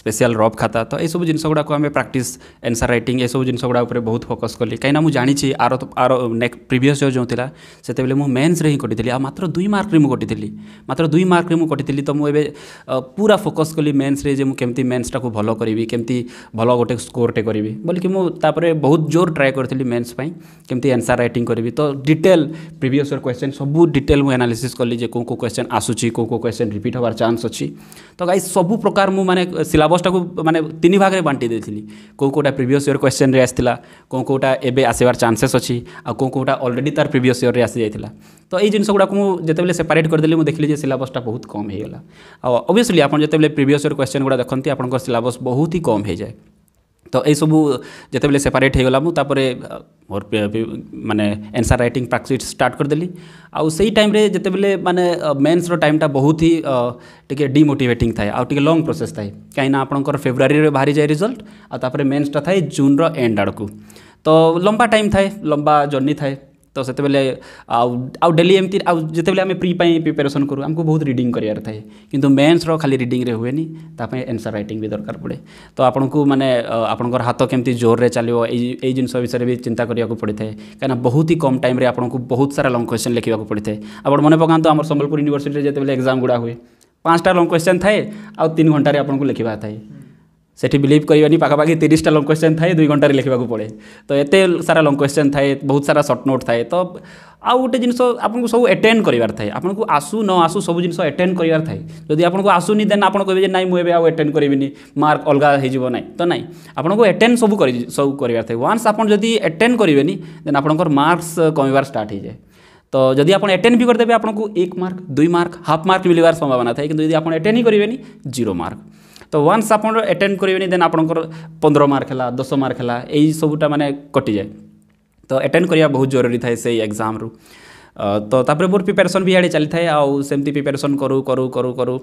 रफ खाता तो यू जिन गुड़ाक आम प्राक्ट एनसर रईट ये सब जिन गुड़ाक बहुत फोकस कली कहीं मुझे जाची आर आर ने प्रिवियस जो जो था से मेन्स हिं कटी आ मात्र दुई मार्क में कटिदी मात्र दुई मार्क में कटिदी तो मुझे पूरा फोकस कली मेन्स केमी मेन्सटा को भल करी केमी भल गोटे स्कोरटे करी बोलिकी मुझे बहुत जोर ट्राए करी मेन्स केमी एनसर रईट करी तो डिटेल प्रिवियस क्वेश्चन सब डिटेल मुझे एनालीसी कली कौ कौ क्वेश्चन आसुची को को क्वेश्चन रिपीट हबार चान्स अच्छी तो गाइज सब प्रकार मुझे माने सिलेबस टाकू तीन भाग में बांटी देथिली को कौटा प्रिवियस इयर क्वेश्चन में आसाला को कौटा एबे आसीबार चान्सेस अच्छी आ कौटा कोटा तार प्रीवियस ईयर रे आसी जाइतिला तो यही जिनस गुड़ाक मुझे सेपरेट करदेली मुझे देखिली सिलेबसटा बहुत कम होगा आ अबियसली आप जो प्रिवियस ईयर क्वेश्चन गुड़ा देखते आपंकर सिलेबस बहुत ही कम हो जाए ତ ଏଇସବୁ ଯେତେବେଳେ ସେପାରେଟ୍ ହୋଇଗଲା ମୁଁ ତା'ପରେ ମୋର ମାନେ ଏନ୍ସାର୍ ରାଇଟିଂ ପ୍ରାକ୍ଟିସ୍ ଷ୍ଟାର୍ଟ କରିଦେଲି ଆଉ ସେଇ ଟାଇମ୍ରେ ଯେତେବେଳେ ମାନେ ମେନ୍ସର ଟାଇମ୍ଟା ବହୁତ ହି ଟିକିଏ ଡିମୋଟିଭେଟିଂ ଥାଏ ଆଉ ଟିକିଏ ଲଙ୍ଗ୍ ପ୍ରୋସେସ୍ ଥାଏ କାହିଁକିନା ଆପଣଙ୍କର ଫେବୃଆରୀରେ ବାହାରିଯାଏ ରିଜଲ୍ଟ ଆଉ ତା'ପରେ ମେନ୍ସଟା ଥାଏ ଜୁନ୍ର ଏଣ୍ଡ ଆଡ଼କୁ ତ ଲମ୍ବା ଟାଇମ୍ ଥାଏ ଲମ୍ବା ଜର୍ଣ୍ଣି ଥାଏ तो से डेली एमती आज जिते आम प्री प्रिपेरेसन करूँ आमको बहुत रिडिंग करार थाए कि मेन्सर खाली रिडिंग में हुए नहीं एनसर रईट भी दरकार पड़े तो आप मैंने आपंकर हाथ केमती जोर में चलो यही जिन विषय भी चिंता करने को पड़ता है कहीं बहुत ही कम टाइम आपको बहुत सारा लंग क्वेश्चन लिखा पड़ता है आप मन पका तो आम सम्बलपुर यूनिवर्सीटी जो एक्जाम गुड़ा हुए पांचटा लंग क्वेश्चन थाए आन घंटे आपको लिखा थाए ସେଠି ବିଲିଭ୍ କରିବାନି ପାଖାପାଖି ତିରିଶଟା ଲଙ୍ଗ୍ କ୍ୱେଶ୍ଚନ୍ ଥାଏ ଦୁଇ ଘଣ୍ଟାରେ ଲେଖିବାକୁ ପଡ଼େ ତ ଏତେ ସାରା ଲଙ୍ଗ୍ କ୍ୱେଶ୍ଚନ୍ ଥାଏ ବହୁତ ସାରା ସର୍ଟ ନୋଟ୍ ଥାଏ ତ ଆଉ ଗୋଟେ ଜିନିଷ ଆପଣଙ୍କୁ ସବୁ ଆଟେଣ୍ଡ କରିବାର ଥାଏ ଆପଣଙ୍କୁ ଆସୁ ନ ଆସୁ ସବୁ ଜିନିଷ ଆଟେଣ୍ଡ କରିବାର ଥାଏ ଯଦି ଆପଣଙ୍କୁ ଆସୁନି ଦେନ୍ ଆପଣ କହିବେ ଯେ ନାଇଁ ମୁଁ ଏବେ ଆଉ ଆଟେଣ୍ଡ କରିବିନି ମାର୍କ ଅଲଗା ହେଇଯିବ ନାହିଁ ତ ନାଇଁ ଆପଣଙ୍କୁ ଆଟେଣ୍ଡ ସବୁ କରି ସବୁ କରିବାର ଥାଏ ୱାନ୍ସ ଆପଣ ଯଦି ଆଟେଣ୍ଡ କରିବେନି ଦେନ୍ ଆପଣଙ୍କର ମାର୍କସ୍ କମିବାର ଷ୍ଟାର୍ଟ ହେଇଯାଏ ତ ଯଦି ଆପଣ ଆଟେଣ୍ଡ ବି କରିଦେବେ ଆପଣଙ୍କୁ ଏକ ମାର୍କ ଦୁଇ ମାର୍କ ହାଫ୍ ମାର୍କ ମିଳିବାର ସମ୍ଭାବନା ଥାଏ କିନ୍ତୁ ଯଦି ଆପଣ ଆଟେଣ୍ଡ ହିଁ କରିବେନି ଜିରୋ ମାର୍କ তো ওয়ান্স আপনার আটেন্ড করবেনি দেন আপনার পনেরো মার্ক হল দশ মার্ক হল এই সবুটা মানে কটিযায়ে তো আটেন্ড করা বহু জরুরি থাকে সেই এক্সাম্রু তো তাপরে মোর প্রিপারেসন বি ইয়ে চাল থাকে আমতি প্রিপারেসন করু করু করু করু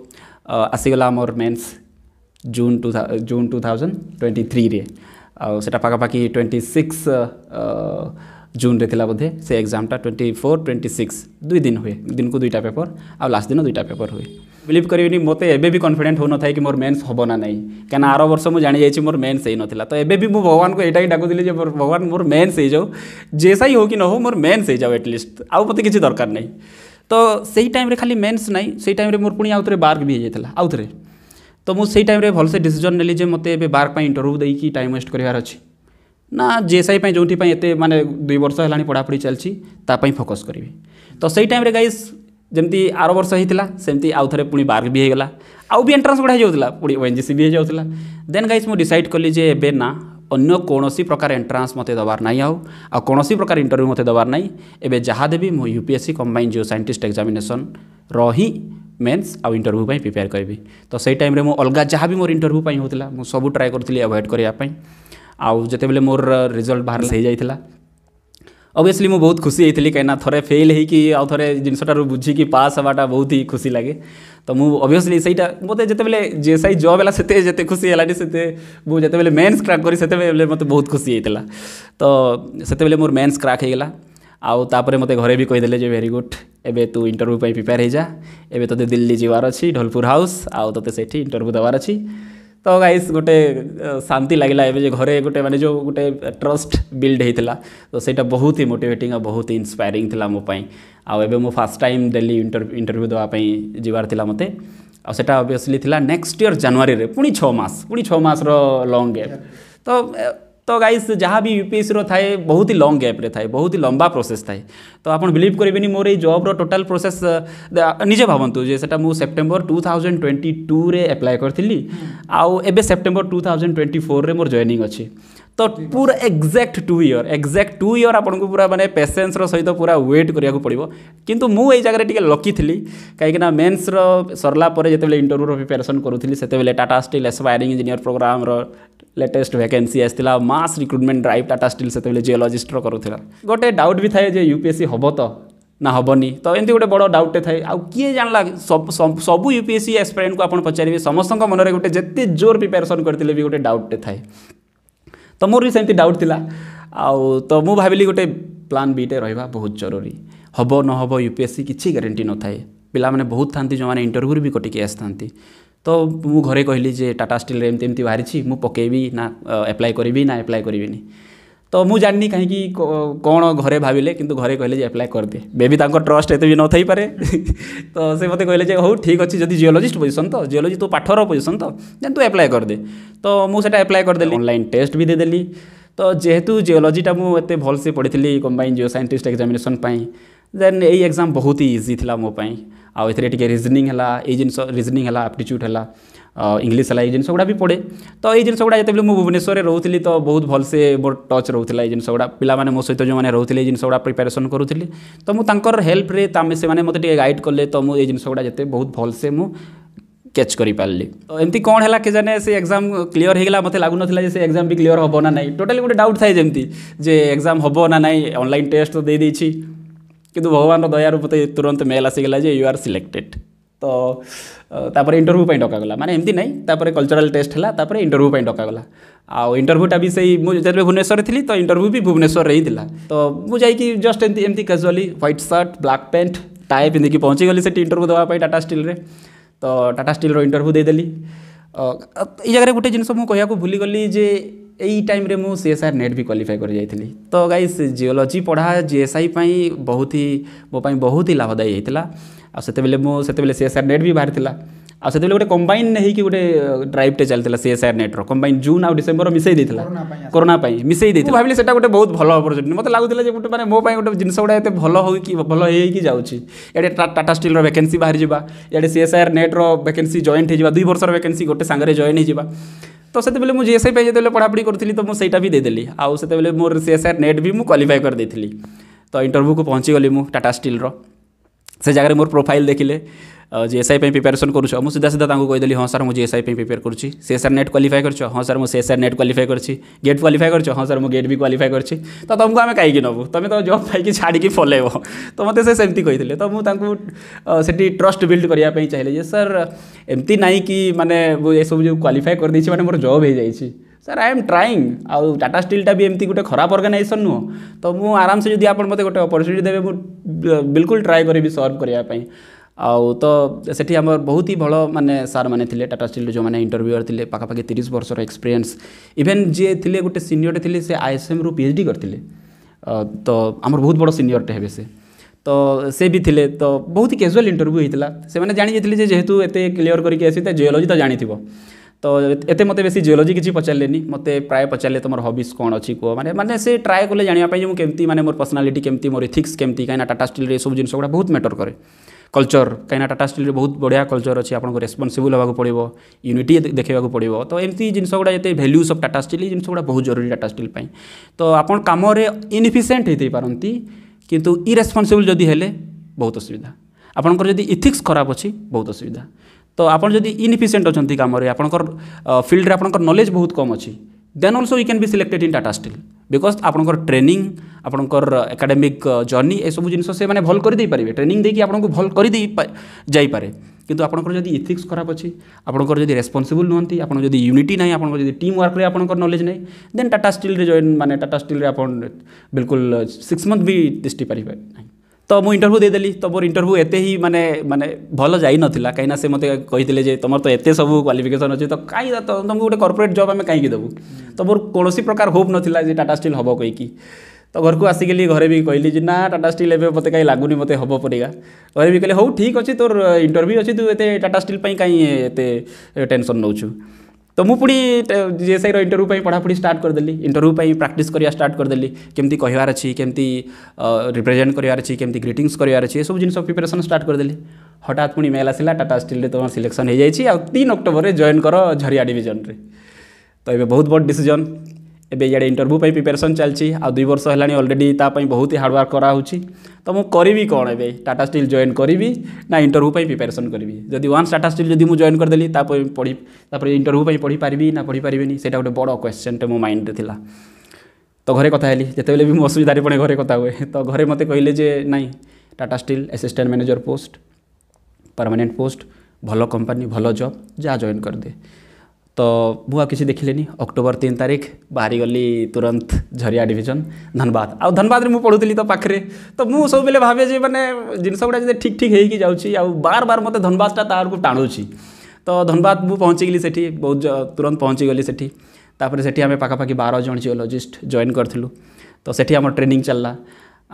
আসিগলা আমার mains June two June two thousand twenty থ্রিরে সেটা পাখাপাখি টোয়েন্টি সিক্স জুন্রে লা বোধে সে এক্সামটা টোয়েন্টি ফোর টোয়েন্টি সিক্স দুই দিন হুয়ে দিনকু দুইটা পেপর আর লাস্ট দিন দুইটা পেপর হুয়ে बिलिव कर करें एवं भी कन्फिडेन्ट हो कि मोर मेन्स हम ना ना कहीं आर वर्ष मुझे जाणी जाइए मोर मेन्स ही ना तो एबी मुझ भगवान को यहाँ ही डाकुदी जो भगवान मोर मेन्स ही जाऊ जेसा ही हो कि न हो मोर मेन्स ही जाऊ एटलिस्ट आउ मत किसी दरकार नहीं तो से ही टाइम खाली मेन्स ना से टाइम मोर पुणी आउ थे बार्क भी होता आउ थे तो मुझसे टाइम भलसे डिसीजन नी मत बार्क इंटरव्यू दे कि टाइम वेस्ट करार अच्छे ना जे सही जो एत दुई वर्ष है पढ़ापढ़ी चलती फोकस करी तो से टाइम गाइस जमी आर वर्ष होता सेमती आउ थे पुणी बार्क भी होगा आउ भी एंट्रान्स गुड़ा होता पुणी ओ एन जी सी भी होता देन गाइज मुझे डिसाइड कली ना अन्य कौन प्रकार एंट्रान्स मत दबार ना आउ आउं प्रकार इंटरव्यू मत दबार ना एवं जहाँ देवी मुझ UPSC combine geo scientist examination रही मेन्स आउ इंटरव्यू पर प्रिपेयर करी तो से टाइम मुझ अलग जहाँ भी मोर इंटरव्यू होता मुझे सब ट्राए करी एवोड करने आउ जिते मोर रिजल्ट बाहर से ही जाता ଅବଭିୟସ୍ଲି ମୁଁ ବହୁତ ଖୁସି ହେଇଥିଲି କାହିଁକିନା ଥରେ ଫେଲ୍ ହେଇକି ଆଉ ଥରେ ଜିନିଷଟାରୁ ବୁଝିକି ପାସ୍ ହେବାଟା ବହୁତ ହି ଖୁସି ଲାଗେ ତ ମୁଁ ଅବଭିୟସ୍ଲି ସେଇଟା ମୋତେ ଯେତେବେଳେ ଜେ ଏସ୍ ଆଇ ଜବ୍ ହେଲା ସେତେ ଯେତେ ଖୁସି ହେଲାନି ସେତେ ମୁଁ ଯେତେବେଳେ ମେନ୍ସ କ୍ରାକ୍ କରି ସେତେବେଳେ ମୋତେ ବହୁତ ଖୁସି ହେଇଥିଲା ତ ସେତେବେଳେ ମୋର ମେନ୍ସ କ୍ରାକ୍ ହେଇଗଲା ଆଉ ତାପରେ ମୋତେ ଘରେ ବି କହିଦେଲେ ଯେ ଭେରି ଗୁଡ଼୍ ଏବେ ତୁ ଇଣ୍ଟରଭ୍ୟୁ ପାଇଁ ପ୍ରିପେୟାର ହେଇଯା ଏବେ ତୋତେ ଦିଲ୍ଲୀ ଯିବାର ଅଛି ଢୋଲପୁର ହାଉସ୍ ଆଉ ତୋତେ ସେଇଠି ଇଣ୍ଟରଭ୍ୟୁ ଦେବାର ଅଛି ତ ଗାଇସ୍ ଗୋଟେ ଶାନ୍ତି ଲାଗିଲା ଏବେ ଯେ ଘରେ ଗୋଟେ ମାନେ ଯେଉଁ ଗୋଟେ ଟ୍ରଷ୍ଟ ବିଲ୍ଡ ହେଇଥିଲା ତ ସେଇଟା ବହୁତ ହି ମୋଟିଭେଟିଂ ଆଉ ବହୁତ ହି ଇନ୍ସପାୟାରିଂ ଥିଲା ମୋ ପାଇଁ ଆଉ ଏବେ ମୁଁ ଫାର୍ଷ୍ଟ ଟାଇମ୍ ଡେଲି ଇଣ୍ଟରଭ୍ୟୁ ଦେବା ପାଇଁ ଯିବାର ଥିଲା ମୋତେ ଆଉ ସେଇଟା ଅବଭିୟସ୍ଲି ଥିଲା ନେକ୍ସଟ ଇୟର୍ ଜାନୁଆରୀରେ ପୁଣି ଛଅ ମାସ ପୁଣି ଛଅ ମାସର ଲଙ୍ଗ୍ ଗ୍ୟାପ୍ ତ तो गाइस जहाँ भी यूपीएससी पी बहुत ही लंग गैप्रे थाए बहुत ही लंबा प्रोसेस थाए तो आप बिलिव करेनि मोर ये जब्र टोटाल प्रोसेस निजे भावतु जे मुझे September two thousand twenty two रे एप्लाए करी आउ September two thousand twenty four रे मोर जइनिंग अच्छी तो पूरा exact two year exact two year आपको पूरा मैंने पेसेन्सर सहित पूरा व्वेट करा पड़ो कि जगह टी लकी थी कहीं मेन्सर सरला जो इंटरव्यूर प्रिपेरेसन करूँ से टाटा स्टिल एस aspiring engineer program latest vacancy आसला मास रिक्रुटमेंट ड्राइव टाटा स्टिल से जिओलोजिस्टर करूला गोटे डाउट भी थाए यूपीएससी हम तो ना हेनी तो एमती गोटे बड़ डाउटे थाए आउ किए जानला सब यूपीएससी एक्सपेरियंट को आप पचारे समस्त मन में गोटे जिते जोर प्रिपेरेसन करते भी गोटे डाउटे थाए तो मोर भी सेमती डाउट था आउ तो मुझे भाविली गोटे प्लां बीटे रहा बहुत जरूरी हम न हो यूपीएससी किसी ग्यारंटी न थाए बहुत था जो मैंने इंटरव्यू भी कटिके ଆସିଥାନ୍ତି तो मुझे घरे कहली जे टाटा स्टिल एमती एमती बाहरी मुझ पकेबी ना एप्लाय करी ना एप्लाय करी तो मुझ जानी कहीं कौन घरे भाविले कि घरे कहले एप्लाय कर दिए बेबी तक ट्रस्ट एत भी न थी पारे तो से मत कहे हूँ ठीक अच्छे जी जिओलोजिस्ट पोजिशन तो जिओलोजी तू पाठर पोजिशन तो जान तू एप्लाय करदे तो मुझे एप्लाय करदे अनलाइन टेस्ट भी देदेली तो जेहेतु जिओलोजीटा मुझे भलसे पढ़ी थी combine geo scientist examination then ଏଇ ଏକ୍ଜାମ୍ ବହୁତ ହି ଇଜି ଥିଲା ମୋ ପାଇଁ ଆଉ ଏଥିରେ ଟିକେ ରିଜନିଂ ହେଲା ଏଇ ଜିନିଷ ରିଜନିଂ ହେଲା ଆପ୍ଟିଚ୍ୟୁଡ଼୍ ହେଲା ଇଂଲିଶ ହେଲା ଏଇ ଜିନିଷଗୁଡ଼ା ବି ପଡ଼େ ତ ଏଇ ଜିନିଷଗୁଡ଼ା ଯେତେବେଳେ ମୁଁ ଭୁବନେଶ୍ୱରରେ ରହୁଥିଲି ତ ବହୁତ ଭଲସେ ମୋର ଟଚ୍ ରହୁଥିଲା ଏଇ ଜିନିଷଗୁଡ଼ା ପିଲାମାନେ ମୋ ସହିତ ଯେଉଁମାନେ ରହୁଥିଲେ ଏଇ ଜିନିଷଗୁଡ଼ା ପ୍ରିପାରେସନ୍ କରୁଥିଲି ତ ମୁଁ ତାଙ୍କର ହେଲ୍ପରେ ସେମାନେ ମୋତେ ଟିକେ ଗାଇଡ଼ କଲେ ତ ମୁଁ ଏଇ ଜିନିଷଗୁଡ଼ା ଯେତେ ବହୁତ ଭଲସେ ମୁଁ କ୍ୟାଚ୍ କରିପାରିଲି ଏମିତି କ'ଣ ହେଲା କେଜାଣି ସେ ଏକ୍ଜାମ୍ କ୍ଲିୟର୍ ହୋଇଗଲା ମୋତେ ଲାଗୁନଥିଲା ଯେ ସେ ଏକ୍ଜାମ୍ ବି କ୍ଲିୟର୍ ହେବ ନା ନାହିଁ ଟୋଟାଲି ଗୋଟେ ଡାଉଟ୍ ଥାଏ ଯେମିତି ଯେ ଏକ୍ଜାମ୍ ହେବ ନା ନାହିଁ ଅନଲାଇନ୍ ଟେଷ୍ଟ ତ ଦେଇଦେଇଛି কিন্তু ভগবানৰ দয়াৰ ৰূপত ই তৰন্ত মেইল আহি গলা যে ইউ আৰ সিলেক্টেড তো তাৰ পাৰ ইনটৰভিউ পইটকা গলা মানে এমদি নাই তাৰ পাৰ कल्चरাল টেস্ট হলা তাৰ পাৰ ইনটৰভিউ পইটকা গলা আৰু ইনটৰভিউ টাবি সেই মু জেৰবে ভুবনেশ্বৰ থিলি ত ইনটৰভিউ বি ভুবনেশ্বৰ ৰেই দিলা তো মু যায় কি জাস্ট এমতি এমতি casually white shirt black pant type ইনকি পোনচি গলি সেই ইনটৰভিউ দবা পাই টাটা ষ্টীল ৰে তো টাটা ষ্টীল ৰ ইনটৰভিউ দে দেলি এই জাগাৰ গুটেই জিনছ মু কয়া কো ভুলি গলি যে এই টাইমে মু সিএসআর নেট বি কোয়ালিফাই করে যাই তো গাইস জিওলোজি পড়া জিএসআই পাই বহুত হি মো পাই বহুত হি লাভদায়ী হয়েছিল আতবে মু সেতবে সিএসআর নেট বি বাহারি ଆଉ ସେତେବେଳେ ଗୋଟେ କମ୍ବାଇନ୍ ହେଇକି ଗୋଟେ ଡ୍ରାଇଭ୍ଟେ ଚାଲିଥିଲା ସି ଏସ୍ ଆର୍ ନେଟ୍ର କମ୍ବାଇନ୍ ଜୁନ୍ ଆଉ ଡିସେମ୍ବର ମିଶାଇ ଦେଇଥିଲା କରୋନା ପାଇଁ ମିଶାଇ ଦେଇଥିଲା ଭାବିଲି ସେଟା ଗୋଟେ ବହୁତ ଭଲ ଅପରଚୁନିଟି ମୋତେ ଲାଗୁଥିଲା ଯେ ଗୋଟେ ମାନେ ମୋ ପାଇଁ ଗୋଟେ ଜିନିଷ ଗୁଡ଼ା ଏତେ ଭଲ ହୋଇକି ଭଲ ହେଇକି ଯାଉଛି ଇଆଡ଼େ ଟାଟା ଷ୍ଟିଲ୍ର ଭେକେନ୍ସି ବାହାରିଯିବା ଇଆଡ଼େ ସି ଏସ୍ ଆର୍ ନେଟ୍ର ଭେକେନ୍ସି ଜଏଣ୍ଟ ହେଇଯିବା ଦୁଇ ବର୍ଷର ଭେକେନ୍ସି ଗୋଟେ ସାଙ୍ଗରେ ଜଏନ୍ ହେଇଯିବା तो से बेले मुझे एस आई पाई जो पढ़ापढ़ करी तो मुझे भी देदेली आते मोर सी एस आर नेट भी मुझे क्वाफाए कर देती तो इंटरव्यू को पहुँचीगली मुझ टाटा स्टिल्र से जगह मोर प्रोफाइल देखिले যে এসআই প্রিপারেসন করছ মু সিধা সিধা তাঁকু কইদেলি হ্যাঁ স্যার মু এসআই প্রিপেয়ার করছি সে স্যার নেট কোয়ালিফাই করছ হ্যাঁ স্যার মু সে স্যার নেট কোয়ালিফাই করছি গেট কোয়ালিফাই করছ হ্যাঁ স্যার মু গেট বি কোয়ালিফাই করছি তো তোমাকে আমি কাইকি নবু তুমি তো জব পাইকি ছাড়িকি ফলাইব তো মতো সে সেমতি কইলে তো মু তাঁকু সেটি ট্রস্ট বিল্ড করা চাইলে যে স্যার এমতি নাই কি মানে এসব যে কোয়ালিফাই করে দিয়েছি মানে মোর জব হয়ে যাইছি ସାର୍ ଆଇ ଏମ୍ ଟ୍ରାଇଂ ଆଉ ଟାଟା ଷ୍ଟିଲ୍ଟା ବି ଏମିତି ଗୋଟେ ଖରାପ ଅର୍ଗାନାଇଜେସନ୍ ନୁହଁ ତ ମୁଁ ଆରାମସେ ଯଦି ଆପଣ ମୋତେ ଗୋଟେ ଅପରଚ୍ୟୁନିଟି ଦେବେ ମୁଁ ବିଲକୁଲ ଟ୍ରାଏ କରିବି ସର୍ଭ କରିବା ପାଇଁ आउ तो से आम बहुत ही भल मैंने सार मैंने टाटा स्टिल जो मैंने इंटरव्यूअर थे पाखापाखि तीस वर्ष एक्सपीरियंस इवेन जी थे गोटे सिनियर थी से आई एस एम रु पी एच डी करते तो आम बहुत बड़ा सीनियर टे से तो से भी थे तो बहुत ही कैजुआल इंटरव्यू होता से मैंने जाने जाते जे जेहतु एत क्लीयर करके आसी जिओलोजी तो जाथ तो ये मत बेस जिओलोजी किसी पचारे नहीं मत प्राय पचारे तुम हबिज कौन अच्छी कहो मैंने मैंने से ट्राए कले जानापी मुझे मैंने मोर पर्सनालीटी केमती मोर इथिक्स केमती कहीं टाटा स्टिल सब जिन गुड़ा बहुत मैटर कैर କଲଚର୍ କାହିଁକିନା ଟାଟା ଷ୍ଟିଲ୍ରେ ବହୁତ ବଢ଼ିଆ କଲଚର୍ ଅଛି ଆପଣଙ୍କୁ ରେସ୍ପନ୍ସିବୁଲ୍ ହେବାକୁ ପଡ଼ିବ ୟୁନିଟି ଦେଖେଇବାକୁ ପଡ଼ିବ ତ ଏମିତି ଜିନିଷ ଗୁଡ଼ା ଯେତେ ଭ୍ୟାଲ୍ୟୁସ୍ ଅଫ୍ ଟାଟା ଷ୍ଟିଲ୍ ଜିନିଷ ଗୁଡ଼ା ବହୁତ ଜରୁରୀ ଟାଟା ଷ୍ଟିଲ୍ ପାଇଁ ତ ଆପଣ କାମରେ ଇନଏଫିସିଏଣ୍ଟ ହେଇଥାଇପାରନ୍ତି କିନ୍ତୁ ଇରେସ୍ପନ୍ସିବୁଲ୍ ଯଦି ହେଲେ ବହୁତ ଅସୁବିଧା ଆପଣଙ୍କର ଯଦି ଇଥିକ୍ସ ଖରାପ ଅଛି ବହୁତ ଅସୁବିଧା ତ ଆପଣ ଯଦି ଇନଏଫିସିଏଣ୍ଟ ଅଛନ୍ତି କାମରେ ଆପଣଙ୍କର ଫିଲ୍ଡରେ ଆପଣଙ୍କର ନଲେଜ୍ ବହୁତ କମ୍ ଅଛି then also you can be selected in Tata Steel because ଆପଣଙ୍କର ଟ୍ରେନିଂ ଆପଣଙ୍କର ଏକାଡେମିକ୍ ଜର୍ଣ୍ଣି ଏସବୁ ଜିନିଷ ସେମାନେ ଭଲ କରିଦେଇପାରିବେ ଟ୍ରେନିଂ ଦେଇକି ଆପଣଙ୍କୁ ଭଲ କରିଦେଇ ଯାଇପାରେ କିନ୍ତୁ ଆପଣଙ୍କର ଯଦି ଇଥିକ୍ସ ଖରାପ ଅଛି ଆପଣଙ୍କର ଯଦି ରେସ୍ପନ୍ସିବୁଲ୍ ନୁହନ୍ତି ଆପଣ ଯଦି ୟୁନିଟି ନାହିଁ ଆପଣଙ୍କର ଯଦି ଟିମ୍ ୱାର୍କରେ ଆପଣଙ୍କର ନଲେଜ୍ ନାହିଁ ଦେନ୍ ଟାଟା ଷ୍ଟିଲ୍ରେ ଜଏନ୍ ମାନେ ଟାଟା ଷ୍ଟିଲ୍ରେ ଆପଣ ବିଲକୁଲ ସିକ୍ସ ମନ୍ଥ ବି ତିଷ୍ଟି ପାରିବେ ନାହିଁ ତ ମୁଁ ଇଣ୍ଟରଭ୍ୟୁ ଦେଇଦେଲି ତ ମୋର ଇଣ୍ଟରଭ୍ୟୁ ଏତେ ହିଁ ମାନେ ମାନେ ଭଲ ଯାଇନଥିଲା କାହିଁକିନା ସେ ମୋତେ କହିଥିଲେ ଯେ ତୁମର ତ ଏତେ ସବୁ କ୍ୱାଲିଫିକେସନ୍ ଅଛି ତ କାହିଁ ତୁମକୁ ଗୋଟେ କର୍ପୋରେଟ୍ ଜବ୍ ଆମେ କାହିଁକି ଦେବୁ ତ ମୋର କୌଣସି ପ୍ରକାର ହୋପ୍ ନଥିଲା ଯେ ଟାଟା ଷ୍ଟିଲ୍ ହେବ କହିକି ତ ଘରକୁ ଆସିଗଲି ଘରେ ବି କହିଲି ଯେ ନା ଟାଟା ଷ୍ଟିଲ୍ ଏବେ ମୋତେ କାହିଁ ଲାଗୁନି ମୋତେ ହେବ ପରିକା ଘରେ ବି କହିଲେ ହଉ ଠିକ୍ ଅଛି ତୋର ଇଣ୍ଟରଭ୍ୟୁ ଅଛି ତୁ ଏତେ ଟାଟା ଷ୍ଟିଲ୍ ପାଇଁ କାହିଁ ଏତେ ଟେନସନ୍ ନେଉଛୁ तो मुझे जे एस आई पढ़ापढ़ी स्टार्ट करदेली इंटरव्यू पर प्राक्ट करा स्टार्ट करदेली केमी कहार अच्छे केमती रिप्रेजेंट कर ग्रीटिंगस करार अच्छे सब जिन प्रिपेरेसन स्टार्ट करदेली हटात पुणी मेल आसा टाटा स्टिले तुम सिलेक्शन हो तीन अक्टोबर में जॉन कर झरिया डिजन में तो ये बहुत बड़ डिसीजन ଏବେ ଇଆଡ଼େ ଇଣ୍ଟରଭ୍ୟୁ ପାଇଁ ପ୍ରିପାରେସନ୍ ଚାଲିଛି ଆଉ ଦୁଇ ବର୍ଷ ହେଲାଣି ଅଲରେଡ଼ି ତା ପାଇଁ ବହୁତ ହି ହାର୍ଡ଼ୱାର୍କ କରାହେଉଛି ତ ମୁଁ କରିବି କ'ଣ ଏବେ ଟାଟା ଷ୍ଟିଲ୍ ଜଏନ୍ କରିବି ନା ଇଣ୍ଟରଭ୍ୟୁ ପାଇଁ ପ୍ରିପାରେସନ୍ କରିବି ଯଦି ୱାନ୍ସ ଟାଟା ଷ୍ଟିଲ୍ ଯଦି ମୁଁ ଜଏନ୍ କରିଦେଲି ତାପରେ ପଢ଼ି ତାପରେ ଇଣ୍ଟରଭ୍ୟୁ ପାଇଁ ପଢ଼ିପାରିବି ନା ପଢ଼ିପାରିବିନି ସେଇଟା ଗୋଟେ ବଡ଼ କ୍ୱେଶ୍ଚନ୍ଟେ ମୋ ମାଇଣ୍ଡରେ ଥିଲା ତ ଘରେ କଥା ହେଲି ଯେତେବେଳେ ବି ମୁଁ ଅସୁବିଧାରେ ପଡ଼େ ଘରେ କଥା ହୁଏ ତ ଘରେ ମୋତେ କହିଲେ ଯେ ନାଇଁ Tata Steel assistant manager post permanent post ଭଲ କମ୍ପାନୀ ଭଲ ଜବ୍ ଯାହା ଜଏନ୍ କରିଦେ ତ ମୁଁ ଆଉ କିଛି ଦେଖିଲିନି ଅକ୍ଟୋବର ତିନି ତାରିଖ ବାହାରିଗଲି ତୁରନ୍ତ ଝରିଆ ଡିଭିଜନ ଧନବାଦ ଆଉ ଧନବାଦରେ ମୁଁ ପଢ଼ୁଥିଲି ତ ପାଖରେ ତ ମୁଁ ସବୁବେଳେ ଭାବେ ଯେ ମାନେ ଜିନିଷ ଗୁଡ଼ା ଯଦି ଠିକ୍ ଠିକ୍ ହେଇକି ଯାଉଛି ଆଉ ବାର ବାର ମୋତେ ଧନବାଦଟା ତା ଆଡ଼କୁ ଟାଣୁଛି ତ ଧନବାଦ ମୁଁ ପହଞ୍ଚିଗଲି ସେଠି ବହୁତ ତୁରନ୍ତ ପହଞ୍ଚିଗଲି ସେଠି ତାପରେ ସେଠି ଆମେ ପାଖାପାଖି ବାର ଜଣ ଜିଓଲୋଜିଷ୍ଟ ଜଏନ୍ କରିଥିଲୁ ତ ସେଠି ଆମର ଟ୍ରେନିଂ ଚାଲିଲା